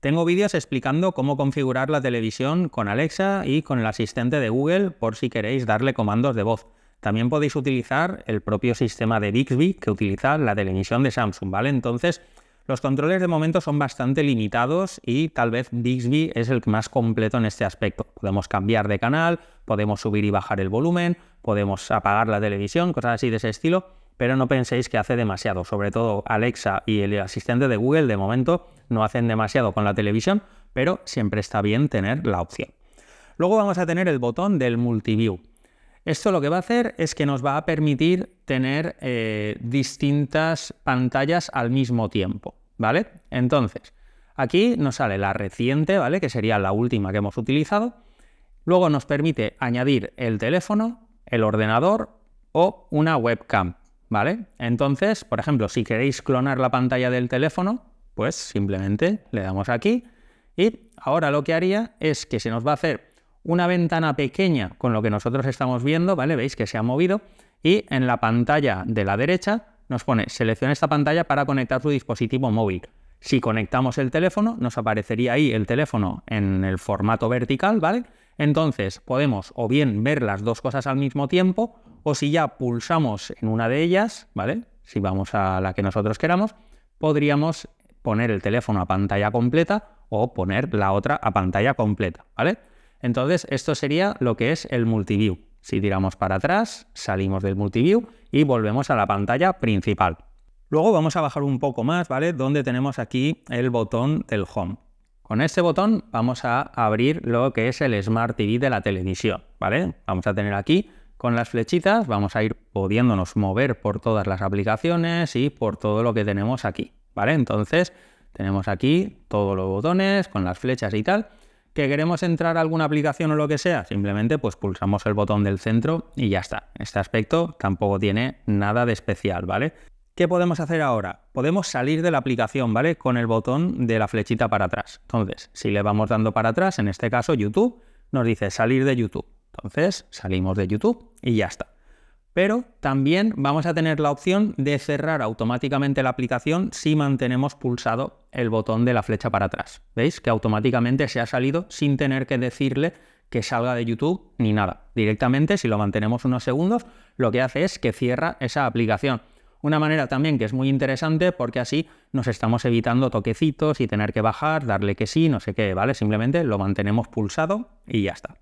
Tengo vídeos explicando cómo configurar la televisión con Alexa y con el asistente de Google por si queréis darle comandos de voz. También podéis utilizar el propio sistema de Bixby que utiliza la televisión de Samsung, ¿vale? Entonces, los controles de momento son bastante limitados y tal vez Dixby es el más completo en este aspecto. Podemos cambiar de canal, podemos subir y bajar el volumen, podemos apagar la televisión, cosas así de ese estilo, pero no penséis que hace demasiado. Sobre todo Alexa y el asistente de Google de momento no hacen demasiado con la televisión, pero siempre está bien tener la opción. Luego vamos a tener el botón del Multiview. Esto lo que va a hacer es que nos va a permitir tener eh, distintas pantallas al mismo tiempo, ¿vale? Entonces, aquí nos sale la reciente, ¿vale? Que sería la última que hemos utilizado. Luego nos permite añadir el teléfono, el ordenador o una webcam, ¿vale? Entonces, por ejemplo, si queréis clonar la pantalla del teléfono, pues simplemente le damos aquí y ahora lo que haría es que se nos va a hacer una ventana pequeña con lo que nosotros estamos viendo, ¿vale? Veis que se ha movido y en la pantalla de la derecha nos pone selecciona esta pantalla para conectar tu dispositivo móvil. Si conectamos el teléfono, nos aparecería ahí el teléfono en el formato vertical, ¿vale? Entonces podemos o bien ver las dos cosas al mismo tiempo, o si ya pulsamos en una de ellas, ¿vale? Si vamos a la que nosotros queramos, podríamos poner el teléfono a pantalla completa o poner la otra a pantalla completa, ¿vale? Entonces, esto sería lo que es el multiview. Si tiramos para atrás, salimos del multiview y volvemos a la pantalla principal. Luego vamos a bajar un poco más, ¿vale? Donde tenemos aquí el botón del home. Con este botón vamos a abrir lo que es el Smart TV de la televisión, ¿vale? Vamos a tener aquí con las flechitas, vamos a ir pudiéndonos mover por todas las aplicaciones y por todo lo que tenemos aquí. ¿vale? Entonces tenemos aquí todos los botones con las flechas y tal. ¿Que queremos entrar a alguna aplicación o lo que sea? Simplemente pues pulsamos el botón del centro y ya está. Este aspecto tampoco tiene nada de especial, ¿vale? ¿Qué podemos hacer ahora? Podemos salir de la aplicación, ¿vale? Con el botón de la flechita para atrás. Entonces, si le vamos dando para atrás, en este caso YouTube, nos dice salir de YouTube. Entonces, salimos de YouTube y ya está pero también vamos a tener la opción de cerrar automáticamente la aplicación si mantenemos pulsado el botón de la flecha para atrás. ¿Veis? Que automáticamente se ha salido sin tener que decirle que salga de YouTube ni nada. Directamente, si lo mantenemos unos segundos, lo que hace es que cierra esa aplicación. Una manera también que es muy interesante porque así nos estamos evitando toquecitos y tener que bajar, darle que sí, no sé qué, ¿vale? Simplemente lo mantenemos pulsado y ya está.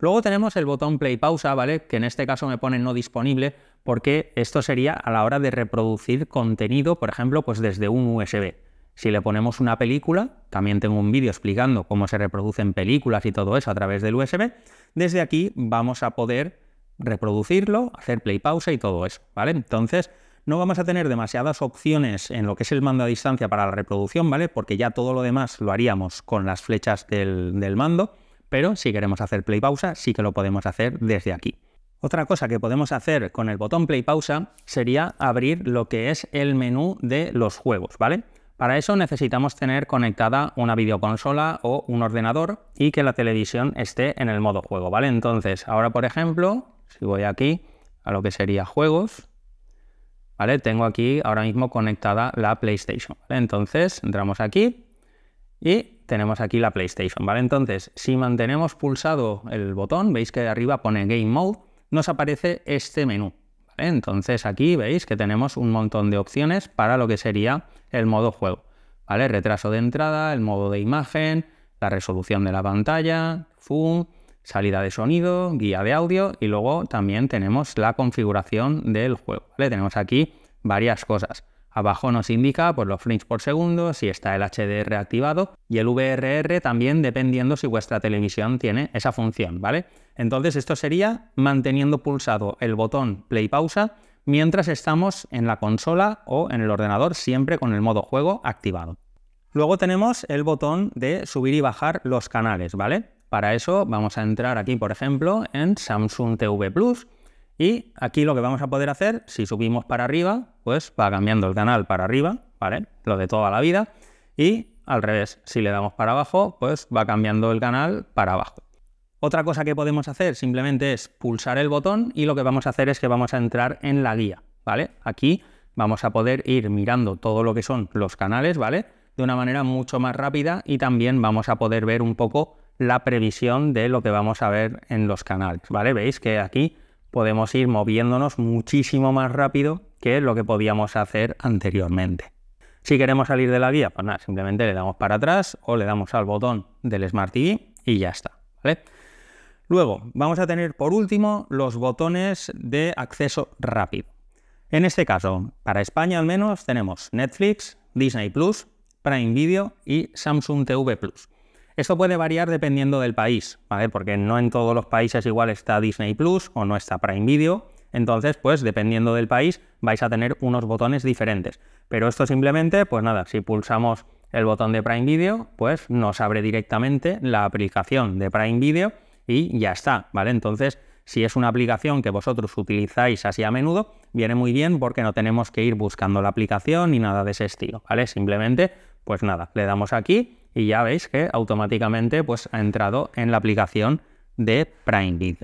Luego tenemos el botón play pausa, ¿vale? Que en este caso me pone no disponible porque esto sería a la hora de reproducir contenido, por ejemplo, pues desde un USB. Si le ponemos una película, también tengo un vídeo explicando cómo se reproducen películas y todo eso a través del USB, desde aquí vamos a poder reproducirlo, hacer play pausa y todo eso, ¿vale? Entonces, no vamos a tener demasiadas opciones en lo que es el mando a distancia para la reproducción, ¿vale? Porque ya todo lo demás lo haríamos con las flechas del, del mando. Pero si queremos hacer play pausa, sí que lo podemos hacer desde aquí. Otra cosa que podemos hacer con el botón play pausa sería abrir lo que es el menú de los juegos, ¿vale? Para eso necesitamos tener conectada una videoconsola o un ordenador y que la televisión esté en el modo juego, ¿vale? Entonces, ahora por ejemplo, si voy aquí a lo que sería juegos, ¿vale? Tengo aquí ahora mismo conectada la PlayStation, Entonces, entramos aquí y tenemos aquí la PlayStation, ¿vale? Entonces, si mantenemos pulsado el botón, veis que de arriba pone Game Mode, nos aparece este menú. Entonces aquí veis que tenemos un montón de opciones para lo que sería el modo juego. ¿vale? Retraso de entrada, el modo de imagen, la resolución de la pantalla, zoom, salida de sonido, guía de audio y luego también tenemos la configuración del juego. ¿vale? Tenemos aquí varias cosas. Abajo nos indica por pues, los frames por segundo, si está el HDR activado y el VRR también dependiendo si vuestra televisión tiene esa función, ¿vale? Entonces esto sería manteniendo pulsado el botón play pausa mientras estamos en la consola o en el ordenador siempre con el modo juego activado. Luego tenemos el botón de subir y bajar los canales, ¿vale? Para eso vamos a entrar aquí, por ejemplo, en Samsung TV Plus y aquí lo que vamos a poder hacer, si subimos para arriba, pues va cambiando el canal para arriba, ¿vale? Lo de toda la vida. Y al revés, si le damos para abajo, pues va cambiando el canal para abajo. Otra cosa que podemos hacer simplemente es pulsar el botón y lo que vamos a hacer es que vamos a entrar en la guía, ¿vale? Aquí vamos a poder ir mirando todo lo que son los canales, ¿vale? De una manera mucho más rápida y también vamos a poder ver un poco la previsión de lo que vamos a ver en los canales, ¿vale? Veis que aquí podemos ir moviéndonos muchísimo más rápido que lo que podíamos hacer anteriormente. Si queremos salir de la guía, pues nada, simplemente le damos para atrás o le damos al botón del Smart TV y ya está. Luego vamos a tener por último los botones de acceso rápido. En este caso, para España al menos, tenemos Netflix, Disney Plus, Prime Video y Samsung TV Plus. Esto puede variar dependiendo del país, ¿vale? Porque no en todos los países igual está Disney Plus o no está Prime Video. Entonces, pues dependiendo del país, vais a tener unos botones diferentes. Pero esto simplemente, pues nada, si pulsamos el botón de Prime Video, pues nos abre directamente la aplicación de Prime Video y ya está, ¿vale? Entonces, si es una aplicación que vosotros utilizáis así a menudo, viene muy bien porque no tenemos que ir buscando la aplicación ni nada de ese estilo, ¿vale? Simplemente, pues nada, le damos aquí y ya veis que automáticamente pues, ha entrado en la aplicación de Prime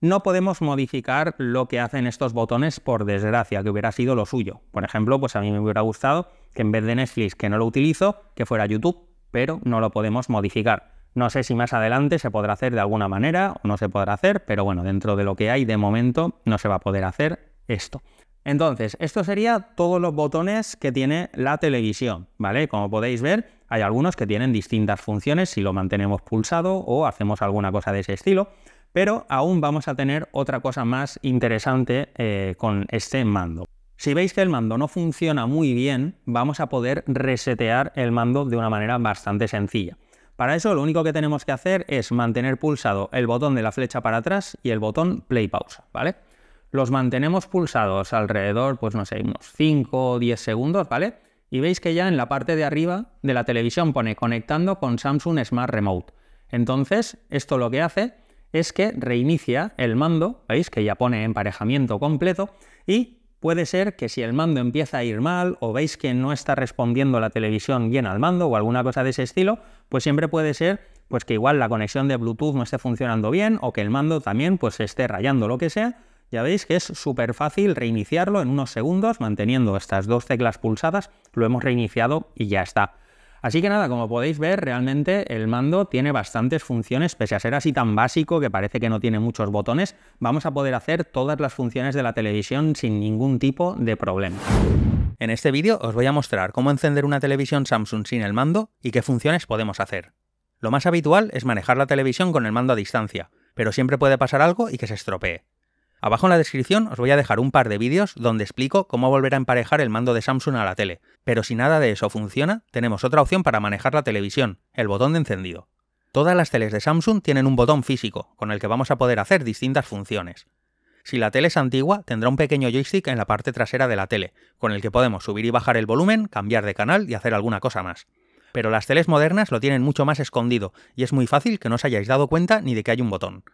No podemos modificar lo que hacen estos botones, por desgracia, que hubiera sido lo suyo. Por ejemplo, pues a mí me hubiera gustado que en vez de Netflix, que no lo utilizo, que fuera YouTube, pero no lo podemos modificar. No sé si más adelante se podrá hacer de alguna manera o no se podrá hacer, pero bueno, dentro de lo que hay de momento no se va a poder hacer esto. Entonces, esto sería todos los botones que tiene la televisión, ¿vale? Como podéis ver, hay algunos que tienen distintas funciones si lo mantenemos pulsado o hacemos alguna cosa de ese estilo, pero aún vamos a tener otra cosa más interesante eh, con este mando. Si veis que el mando no funciona muy bien, vamos a poder resetear el mando de una manera bastante sencilla. Para eso lo único que tenemos que hacer es mantener pulsado el botón de la flecha para atrás y el botón play pausa, ¿vale? Los mantenemos pulsados alrededor, pues no sé, unos 5 o 10 segundos, ¿vale? Y veis que ya en la parte de arriba de la televisión pone conectando con Samsung Smart Remote. Entonces, esto lo que hace es que reinicia el mando, veis que ya pone emparejamiento completo y puede ser que si el mando empieza a ir mal o veis que no está respondiendo la televisión bien al mando o alguna cosa de ese estilo, pues siempre puede ser pues que igual la conexión de Bluetooth no esté funcionando bien o que el mando también pues esté rayando lo que sea ya veis que es súper fácil reiniciarlo en unos segundos, manteniendo estas dos teclas pulsadas, lo hemos reiniciado y ya está. Así que nada, como podéis ver, realmente el mando tiene bastantes funciones, pese a ser así tan básico que parece que no tiene muchos botones, vamos a poder hacer todas las funciones de la televisión sin ningún tipo de problema. En este vídeo os voy a mostrar cómo encender una televisión Samsung sin el mando y qué funciones podemos hacer. Lo más habitual es manejar la televisión con el mando a distancia, pero siempre puede pasar algo y que se estropee. Abajo en la descripción os voy a dejar un par de vídeos donde explico cómo volver a emparejar el mando de Samsung a la tele, pero si nada de eso funciona, tenemos otra opción para manejar la televisión, el botón de encendido. Todas las teles de Samsung tienen un botón físico, con el que vamos a poder hacer distintas funciones. Si la tele es antigua, tendrá un pequeño joystick en la parte trasera de la tele, con el que podemos subir y bajar el volumen, cambiar de canal y hacer alguna cosa más. Pero las teles modernas lo tienen mucho más escondido, y es muy fácil que no os hayáis dado cuenta ni de que hay un botón.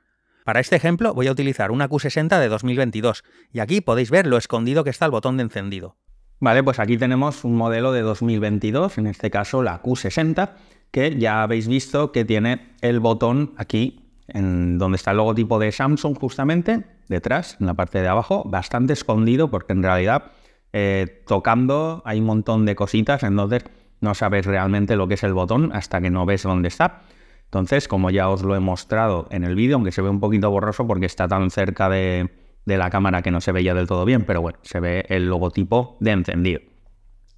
Para este ejemplo voy a utilizar una Q60 de 2022 y aquí podéis ver lo escondido que está el botón de encendido. Vale, pues aquí tenemos un modelo de 2022, en este caso la Q60, que ya habéis visto que tiene el botón aquí en donde está el logotipo de Samsung justamente, detrás, en la parte de abajo, bastante escondido porque en realidad eh, tocando hay un montón de cositas, entonces no sabes realmente lo que es el botón hasta que no ves dónde está. Entonces, como ya os lo he mostrado en el vídeo, aunque se ve un poquito borroso porque está tan cerca de, la cámara que no se veía del todo bien, pero bueno, se ve el logotipo de encendido.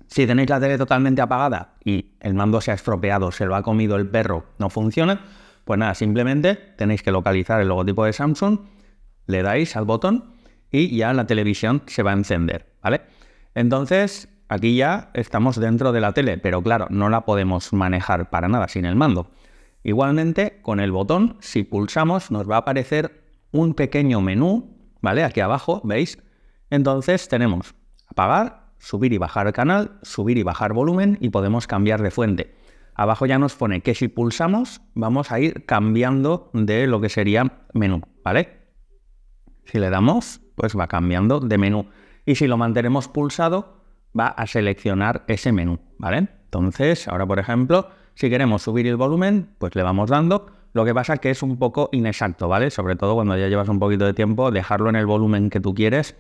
Si tenéis la tele totalmente apagada y el mando se ha estropeado, se lo ha comido el perro, no funciona, pues nada, simplemente tenéis que localizar el logotipo de Samsung, le dais al botón y ya la televisión se va a encender, ¿vale? Entonces, aquí ya estamos dentro de la tele, pero claro, no la podemos manejar para nada sin el mando. Igualmente, con el botón, si pulsamos, nos va a aparecer un pequeño menú, ¿vale? Aquí abajo, ¿veis? Entonces tenemos apagar, subir y bajar canal, subir y bajar volumen y podemos cambiar de fuente. Abajo ya nos pone que si pulsamos vamos a ir cambiando de lo que sería menú, ¿vale? Si le damos, pues va cambiando de menú. Y si lo mantenemos pulsado, va a seleccionar ese menú, ¿vale? Entonces, ahora por ejemplo, si queremos subir el volumen, pues le vamos dando. Lo que pasa es que es un poco inexacto, ¿vale? Sobre todo cuando ya llevas un poquito de tiempo, dejarlo en el volumen que tú quieres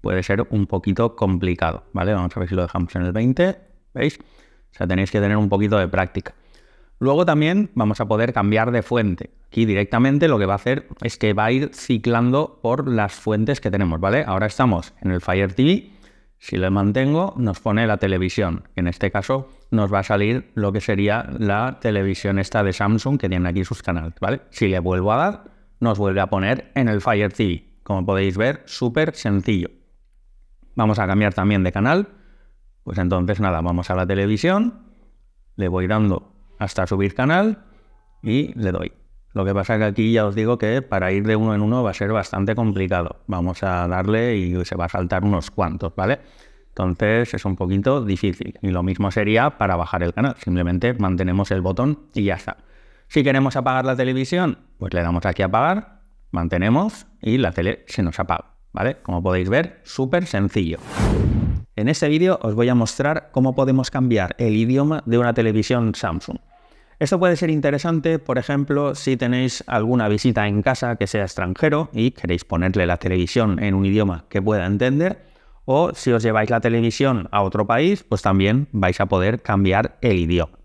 puede ser un poquito complicado, ¿vale? Vamos a ver si lo dejamos en el 20, ¿veis? O sea, tenéis que tener un poquito de práctica. Luego también vamos a poder cambiar de fuente. Aquí directamente lo que va a hacer es que va a ir ciclando por las fuentes que tenemos, ¿vale? Ahora estamos en el Fire TV, si le mantengo, nos pone la televisión. En este caso, nos va a salir lo que sería la televisión esta de Samsung que tiene aquí sus canales, ¿vale? Si le vuelvo a dar, nos vuelve a poner en el Fire TV. Como podéis ver, súper sencillo. Vamos a cambiar también de canal. Pues entonces nada, vamos a la televisión, le voy dando hasta subir canal y le doy. Lo que pasa es que aquí ya os digo que para ir de uno en uno va a ser bastante complicado. Vamos a darle y se va a saltar unos cuantos, ¿vale? Entonces es un poquito difícil. Y lo mismo sería para bajar el canal. Simplemente mantenemos el botón y ya está. Si queremos apagar la televisión, pues le damos aquí a apagar, mantenemos y la tele se nos apaga, ¿vale? Como podéis ver, súper sencillo. En este vídeo os voy a mostrar cómo podemos cambiar el idioma de una televisión Samsung. Esto puede ser interesante, por ejemplo, si tenéis alguna visita en casa que sea extranjero y queréis ponerle la televisión en un idioma que pueda entender, o si os lleváis la televisión a otro país, pues también vais a poder cambiar el idioma.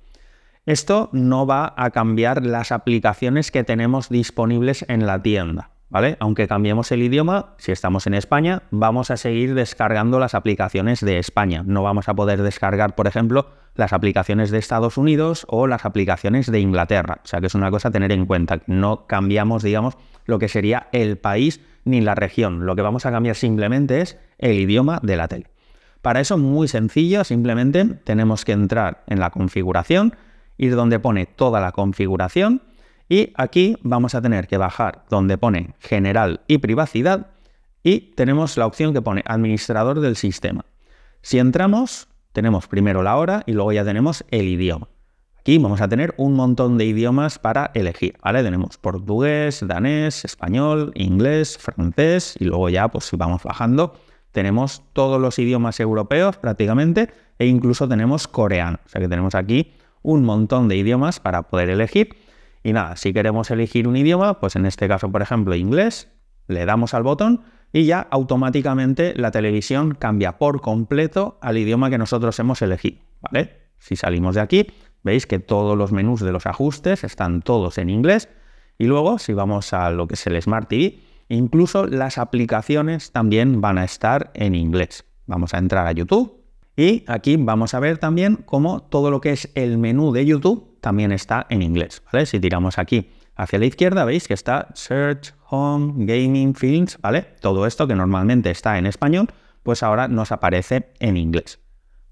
Esto no va a cambiar las aplicaciones que tenemos disponibles en la tienda. ¿vale? Aunque cambiemos el idioma, si estamos en España, vamos a seguir descargando las aplicaciones de España. No vamos a poder descargar, por ejemplo, las aplicaciones de Estados Unidos o las aplicaciones de Inglaterra. O sea que es una cosa a tener en cuenta. No cambiamos, digamos, lo que sería el país ni la región. Lo que vamos a cambiar simplemente es el idioma de la tele. Para eso muy sencillo, simplemente tenemos que entrar en la configuración, ir donde pone toda la configuración, y aquí vamos a tener que bajar donde pone general y privacidad y tenemos la opción que pone administrador del sistema. Si entramos, tenemos primero la hora y luego ya tenemos el idioma. Aquí vamos a tener un montón de idiomas para elegir, ¿vale? Tenemos portugués, danés, español, inglés, francés y luego ya pues si vamos bajando. Tenemos todos los idiomas europeos prácticamente e incluso tenemos coreano. O sea que tenemos aquí un montón de idiomas para poder elegir y nada, si queremos elegir un idioma, pues en este caso, por ejemplo, inglés, le damos al botón y ya automáticamente la televisión cambia por completo al idioma que nosotros hemos elegido, ¿vale? Si salimos de aquí, veis que todos los menús de los ajustes están todos en inglés y luego si vamos a lo que es el Smart TV, incluso las aplicaciones también van a estar en inglés. Vamos a entrar a YouTube y aquí vamos a ver también cómo todo lo que es el menú de YouTube también está en inglés. ¿vale? Si tiramos aquí hacia la izquierda, veis que está Search, Home, Gaming, Films, ¿vale? Todo esto que normalmente está en español, pues ahora nos aparece en inglés.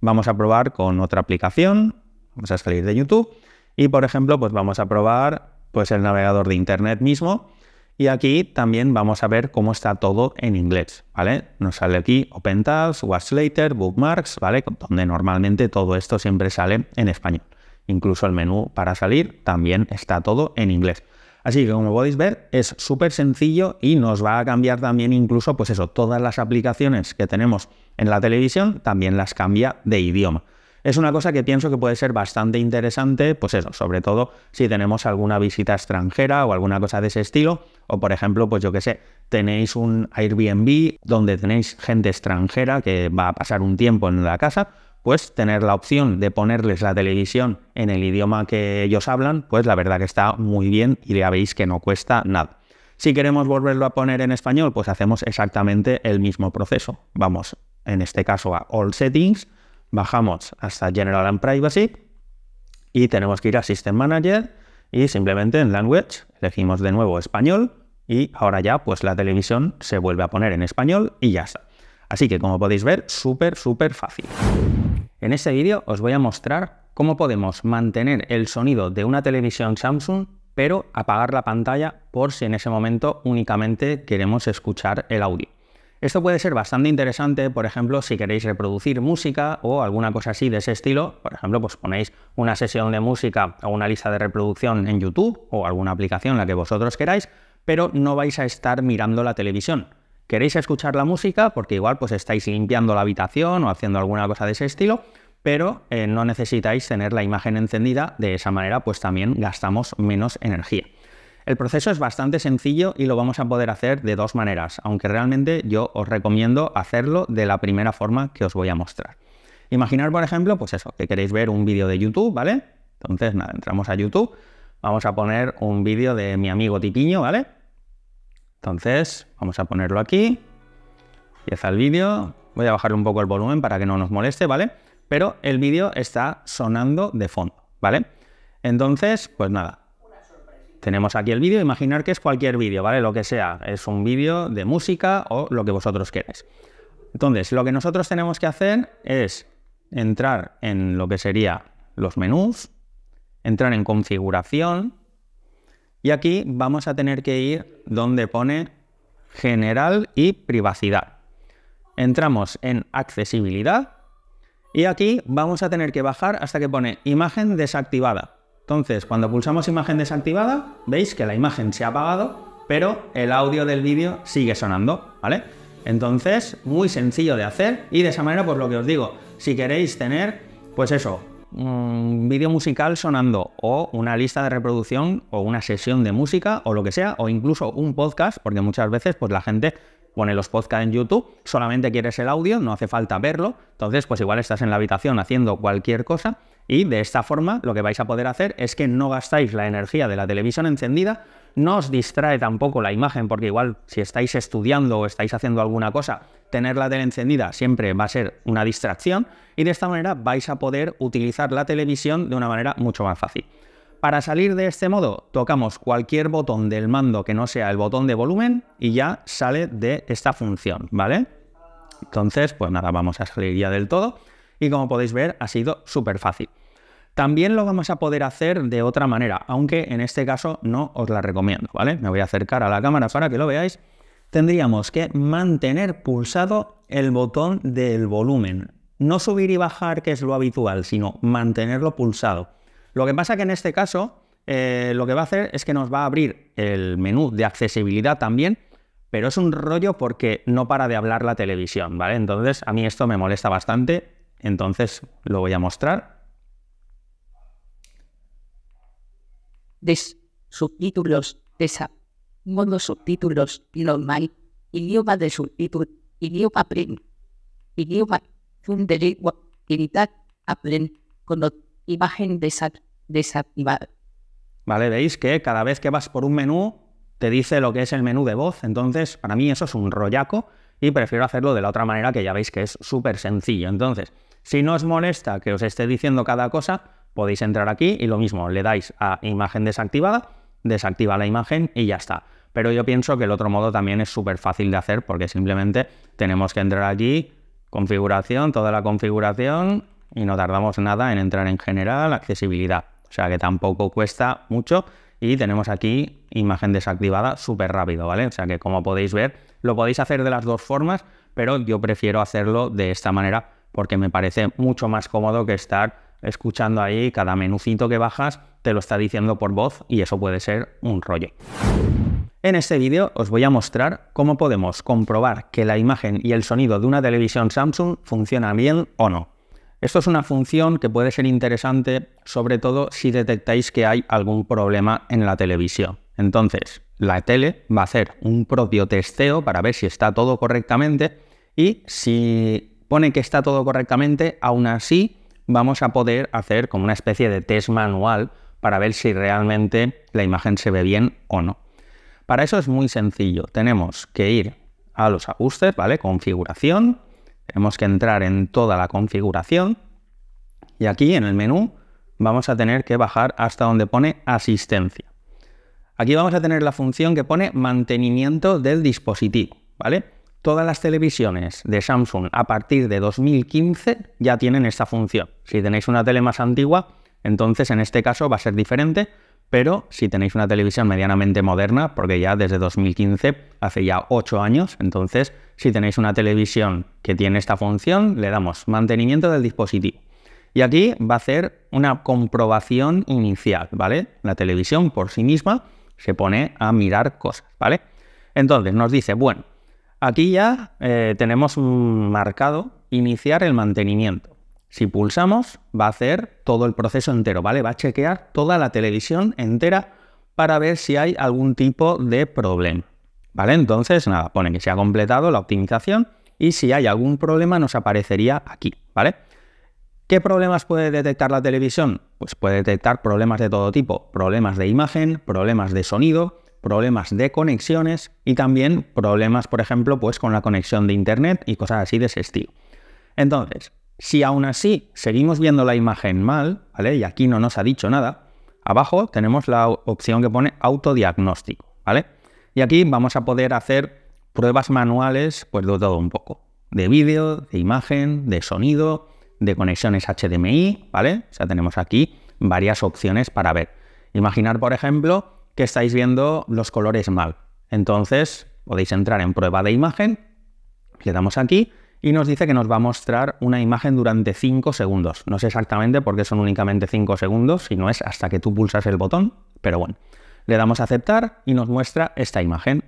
Vamos a probar con otra aplicación, vamos a salir de YouTube y, por ejemplo, pues vamos a probar pues el navegador de Internet mismo y aquí también vamos a ver cómo está todo en inglés, ¿vale? Nos sale aquí OpenTabs, Watch Later, Bookmarks, ¿vale? Donde normalmente todo esto siempre sale en español. Incluso el menú para salir también está todo en inglés. Así que como podéis ver es súper sencillo y nos va a cambiar también incluso pues eso, todas las aplicaciones que tenemos en la televisión también las cambia de idioma. Es una cosa que pienso que puede ser bastante interesante, pues eso, sobre todo si tenemos alguna visita extranjera o alguna cosa de ese estilo, o por ejemplo, pues yo que sé, tenéis un Airbnb donde tenéis gente extranjera que va a pasar un tiempo en la casa, pues tener la opción de ponerles la televisión en el idioma que ellos hablan, pues la verdad que está muy bien y ya veis que no cuesta nada. Si queremos volverlo a poner en español, pues hacemos exactamente el mismo proceso. Vamos, en este caso a All Settings, bajamos hasta General and Privacy y tenemos que ir a System Manager y simplemente en Language elegimos de nuevo español y ahora ya pues la televisión se vuelve a poner en español y ya está. Así que como podéis ver, súper, súper fácil. En este vídeo os voy a mostrar cómo podemos mantener el sonido de una televisión Samsung pero apagar la pantalla por si en ese momento únicamente queremos escuchar el audio. Esto puede ser bastante interesante, por ejemplo, si queréis reproducir música o alguna cosa así de ese estilo. Por ejemplo, pues ponéis una sesión de música o una lista de reproducción en YouTube o alguna aplicación la que vosotros queráis, pero no vais a estar mirando la televisión. Queréis escuchar la música porque igual pues estáis limpiando la habitación o haciendo alguna cosa de ese estilo, pero eh, no necesitáis tener la imagen encendida, de esa manera pues también gastamos menos energía. El proceso es bastante sencillo y lo vamos a poder hacer de dos maneras, aunque realmente yo os recomiendo hacerlo de la primera forma que os voy a mostrar. Imaginar, por ejemplo, pues eso, que queréis ver un vídeo de YouTube, ¿vale? Entonces, nada, entramos a YouTube, vamos a poner un vídeo de mi amigo Tipiño, ¿vale? Entonces, vamos a ponerlo aquí. Empieza el vídeo. Voy a bajar un poco el volumen para que no nos moleste, ¿vale? Pero el vídeo está sonando de fondo, ¿vale? Entonces, pues nada. Tenemos aquí el vídeo. Imaginar que es cualquier vídeo, ¿vale? Lo que sea. Es un vídeo de música o lo que vosotros queráis. Entonces, lo que nosotros tenemos que hacer es entrar en lo que sería los menús, entrar en configuración, y aquí vamos a tener que ir donde pone general y privacidad. Entramos en accesibilidad y aquí vamos a tener que bajar hasta que pone imagen desactivada. Entonces, cuando pulsamos imagen desactivada, veis que la imagen se ha apagado, pero el audio del vídeo sigue sonando, ¿vale? Entonces, muy sencillo de hacer y de esa manera, pues lo que os digo, si queréis tener, pues eso, un vídeo musical sonando o una lista de reproducción o una sesión de música o lo que sea, o incluso un podcast, porque muchas veces pues la gente pone los podcasts en YouTube, solamente quieres el audio, no hace falta verlo, entonces pues igual estás en la habitación haciendo cualquier cosa y de esta forma lo que vais a poder hacer es que no gastáis la energía de la televisión encendida, no os distrae tampoco la imagen, porque igual si estáis estudiando o estáis haciendo alguna cosa, tener la tele encendida siempre va a ser una distracción, y de esta manera vais a poder utilizar la televisión de una manera mucho más fácil. Para salir de este modo, tocamos cualquier botón del mando que no sea el botón de volumen y ya sale de esta función, ¿vale? Entonces, pues nada, vamos a salir ya del todo y como podéis ver ha sido súper fácil. También lo vamos a poder hacer de otra manera, aunque en este caso no os la recomiendo, ¿vale? Me voy a acercar a la cámara para que lo veáis. Tendríamos que mantener pulsado el botón del volumen, no subir y bajar, que es lo habitual, sino mantenerlo pulsado. Lo que pasa que en este caso eh, lo que va a hacer es que nos va a abrir el menú de accesibilidad también, pero es un rollo porque no para de hablar la televisión, ¿vale? Entonces a mí esto me molesta bastante, entonces lo voy a mostrar. Des, subtítulos, desa, modo subtítulos, normal, idioma de subtítulos, idioma print, idioma un delito actividad con la imagen desactivada. Vale, veis que cada vez que vas por un menú te dice lo que es el menú de voz, entonces para mí eso es un rollaco y prefiero hacerlo de la otra manera que ya veis que es súper sencillo. Entonces, si no os molesta que os esté diciendo cada cosa, podéis entrar aquí y lo mismo, le dais a imagen desactivada, desactiva la imagen y ya está. Pero yo pienso que el otro modo también es súper fácil de hacer porque simplemente tenemos que entrar allí, configuración, toda la configuración y no tardamos nada en entrar en general, accesibilidad. O sea que tampoco cuesta mucho y tenemos aquí imagen desactivada súper rápido, ¿vale? O sea que como podéis ver, lo podéis hacer de las dos formas, pero yo prefiero hacerlo de esta manera porque me parece mucho más cómodo que estar escuchando ahí cada menucito que bajas, te lo está diciendo por voz y eso puede ser un rollo. En este vídeo os voy a mostrar cómo podemos comprobar que la imagen y el sonido de una televisión Samsung funciona bien o no. Esto es una función que puede ser interesante sobre todo si detectáis que hay algún problema en la televisión. Entonces, la tele va a hacer un propio testeo para ver si está todo correctamente y si pone que está todo correctamente, aún así vamos a poder hacer como una especie de test manual para ver si realmente la imagen se ve bien o no. Para eso es muy sencillo. Tenemos que ir a los ajustes, ¿vale? Configuración. Tenemos que entrar en toda la configuración. Y aquí en el menú vamos a tener que bajar hasta donde pone asistencia. Aquí vamos a tener la función que pone mantenimiento del dispositivo, ¿vale? Todas las televisiones de Samsung a partir de 2015 ya tienen esta función. Si tenéis una tele más antigua, entonces en este caso va a ser diferente, pero si tenéis una televisión medianamente moderna, porque ya desde 2015, hace ya 8 años, entonces si tenéis una televisión que tiene esta función, le damos mantenimiento del dispositivo. Y aquí va a hacer una comprobación inicial, ¿vale? La televisión por sí misma se pone a mirar cosas, ¿vale? Entonces nos dice, bueno, Aquí ya eh, tenemos un marcado iniciar el mantenimiento. Si pulsamos, va a hacer todo el proceso entero, ¿vale? Va a chequear toda la televisión entera para ver si hay algún tipo de problema. ¿Vale? Entonces, nada, pone que se ha completado la optimización y si hay algún problema nos aparecería aquí, ¿vale? ¿Qué problemas puede detectar la televisión? Pues puede detectar problemas de todo tipo, problemas de imagen, problemas de sonido, problemas de conexiones y también problemas, por ejemplo, pues con la conexión de Internet y cosas así de ese estilo. Entonces, si aún así seguimos viendo la imagen mal, ¿vale? Y aquí no nos ha dicho nada, abajo tenemos la opción que pone autodiagnóstico, ¿vale? Y aquí vamos a poder hacer pruebas manuales, pues de todo un poco. De vídeo, de imagen, de sonido, de conexiones HDMI, ¿vale? O sea, tenemos aquí varias opciones para ver. Imaginar, por ejemplo, que estáis viendo los colores mal. Entonces podéis entrar en prueba de imagen, le damos aquí y nos dice que nos va a mostrar una imagen durante 5 segundos. No sé exactamente por qué son únicamente 5 segundos, si no es hasta que tú pulsas el botón, pero bueno. Le damos a aceptar y nos muestra esta imagen.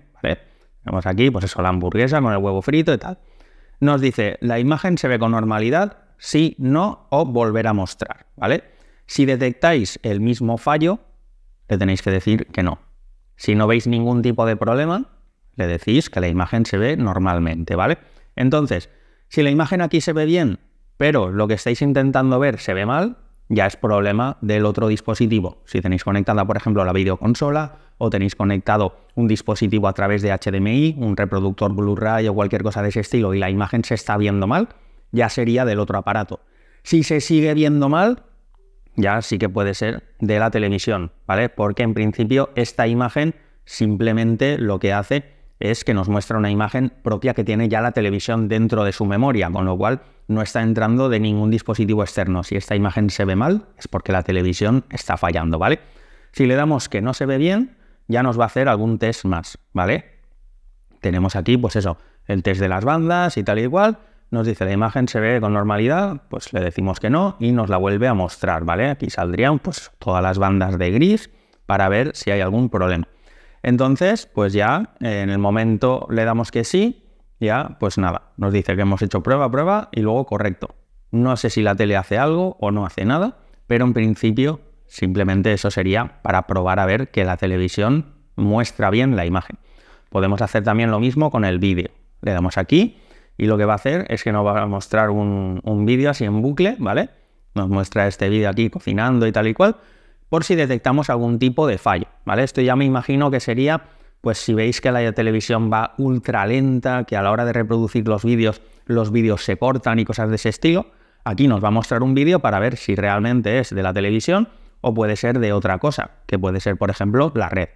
Vemos aquí, pues eso, la hamburguesa con el huevo frito y tal. Nos dice, la imagen se ve con normalidad, sí, no o volver a mostrar, ¿vale? Si detectáis el mismo fallo, le tenéis que decir que no. Si no veis ningún tipo de problema, le decís que la imagen se ve normalmente, ¿vale? Entonces, si la imagen aquí se ve bien, pero lo que estáis intentando ver se ve mal, ya es problema del otro dispositivo. Si tenéis conectada, por ejemplo, la videoconsola o tenéis conectado un dispositivo a través de HDMI, un reproductor Blu-ray o cualquier cosa de ese estilo y la imagen se está viendo mal, ya sería del otro aparato. Si se sigue viendo mal, ya sí que puede ser de la televisión, ¿vale? Porque en principio esta imagen simplemente lo que hace es que nos muestra una imagen propia que tiene ya la televisión dentro de su memoria, con lo cual no está entrando de ningún dispositivo externo. Si esta imagen se ve mal, es porque la televisión está fallando, ¿vale? Si le damos que no se ve bien, ya nos va a hacer algún test más, ¿vale? Tenemos aquí, pues eso, el test de las bandas y tal y igual nos dice la imagen se ve con normalidad, pues le decimos que no y nos la vuelve a mostrar, ¿vale? Aquí saldrían pues todas las bandas de gris para ver si hay algún problema. Entonces, pues ya en el momento le damos que sí, ya pues nada, nos dice que hemos hecho prueba, prueba y luego correcto. No sé si la tele hace algo o no hace nada, pero en principio simplemente eso sería para probar a ver que la televisión muestra bien la imagen. Podemos hacer también lo mismo con el vídeo. Le damos aquí y lo que va a hacer es que nos va a mostrar un, un vídeo así en bucle, ¿vale? Nos muestra este vídeo aquí cocinando y tal y cual, por si detectamos algún tipo de fallo, ¿vale? Esto ya me imagino que sería, pues si veis que la televisión va ultra lenta, que a la hora de reproducir los vídeos, los vídeos se cortan y cosas de ese estilo, aquí nos va a mostrar un vídeo para ver si realmente es de la televisión o puede ser de otra cosa, que puede ser, por ejemplo, la red.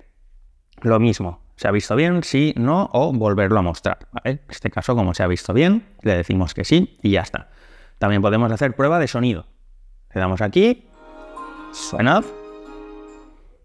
Lo mismo, ¿Se ha visto bien? Sí, no, o volverlo a mostrar. En este caso, como se ha visto bien, le decimos que sí y ya está. También podemos hacer prueba de sonido. Le damos aquí, suena.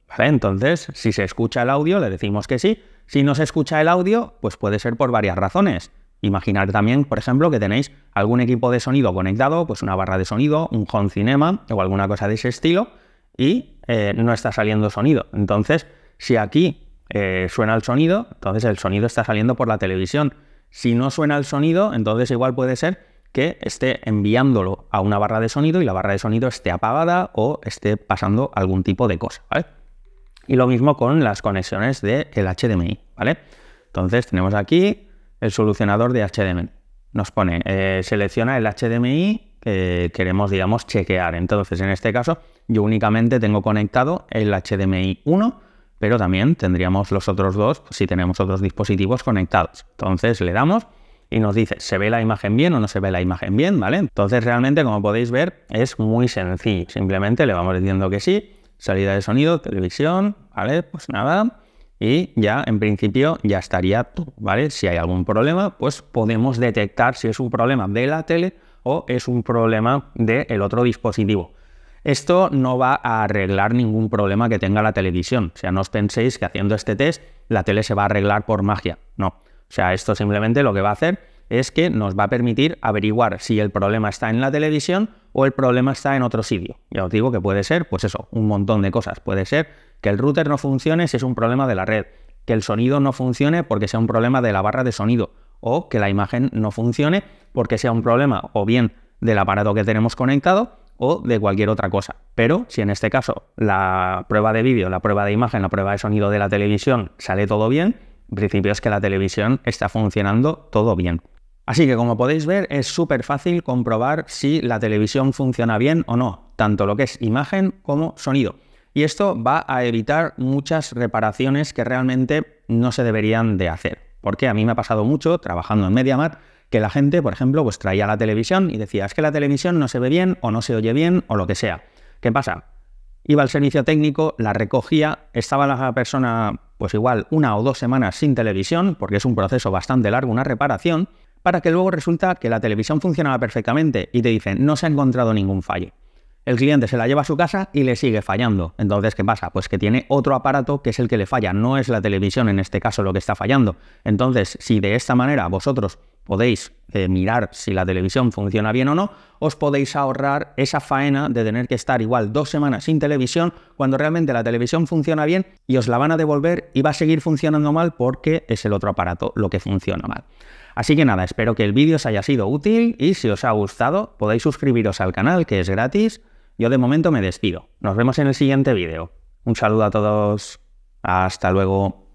¿Vale? Entonces, si se escucha el audio, le decimos que sí. Si no se escucha el audio, pues puede ser por varias razones. Imaginar también, por ejemplo, que tenéis algún equipo de sonido conectado, pues una barra de sonido, un home cinema o alguna cosa de ese estilo, y eh, no está saliendo sonido. Entonces, si aquí eh, suena el sonido, entonces el sonido está saliendo por la televisión. Si no suena el sonido, entonces igual puede ser que esté enviándolo a una barra de sonido y la barra de sonido esté apagada o esté pasando algún tipo de cosa, Y lo mismo con las conexiones del HDMI, ¿vale? Entonces tenemos aquí el solucionador de HDMI. Nos pone, eh, selecciona el HDMI que queremos, digamos, chequear. Entonces, en este caso, yo únicamente tengo conectado el HDMI 1 pero también tendríamos los otros dos si tenemos otros dispositivos conectados. Entonces le damos y nos dice, ¿se ve la imagen bien o no se ve la imagen bien? ¿Vale? Entonces realmente, como podéis ver, es muy sencillo. Simplemente le vamos diciendo que sí, salida de sonido, televisión, ¿vale? Pues nada. Y ya, en principio, ya estaría todo, ¿vale? Si hay algún problema, pues podemos detectar si es un problema de la tele o es un problema del el otro dispositivo. Esto no va a arreglar ningún problema que tenga la televisión. O sea, no os penséis que haciendo este test la tele se va a arreglar por magia. No. O sea, esto simplemente lo que va a hacer es que nos va a permitir averiguar si el problema está en la televisión o el problema está en otro sitio. Ya os digo que puede ser, pues eso, un montón de cosas. Puede ser que el router no funcione si es un problema de la red, que el sonido no funcione porque sea un problema de la barra de sonido, o que la imagen no funcione porque sea un problema o bien del aparato que tenemos conectado o de cualquier otra cosa. Pero si en este caso la prueba de vídeo, la prueba de imagen, la prueba de sonido de la televisión sale todo bien, en principio es que la televisión está funcionando todo bien. Así que como podéis ver es súper fácil comprobar si la televisión funciona bien o no, tanto lo que es imagen como sonido. Y esto va a evitar muchas reparaciones que realmente no se deberían de hacer. Porque a mí me ha pasado mucho trabajando en MediaMat que la gente, por ejemplo, pues traía la televisión y decía, es que la televisión no se ve bien o no se oye bien o lo que sea. ¿Qué pasa? Iba al servicio técnico, la recogía, estaba la persona pues igual una o dos semanas sin televisión, porque es un proceso bastante largo, una reparación, para que luego resulta que la televisión funcionaba perfectamente y te dicen, no se ha encontrado ningún fallo. El cliente se la lleva a su casa y le sigue fallando. Entonces, ¿qué pasa? Pues que tiene otro aparato que es el que le falla, no es la televisión en este caso lo que está fallando. Entonces, si de esta manera vosotros podéis eh, mirar si la televisión funciona bien o no, os podéis ahorrar esa faena de tener que estar igual dos semanas sin televisión cuando realmente la televisión funciona bien y os la van a devolver y va a seguir funcionando mal porque es el otro aparato lo que funciona mal. Así que nada, espero que el vídeo os haya sido útil y si os ha gustado podéis suscribiros al canal que es gratis. Yo de momento me despido. Nos vemos en el siguiente vídeo. Un saludo a todos. Hasta luego.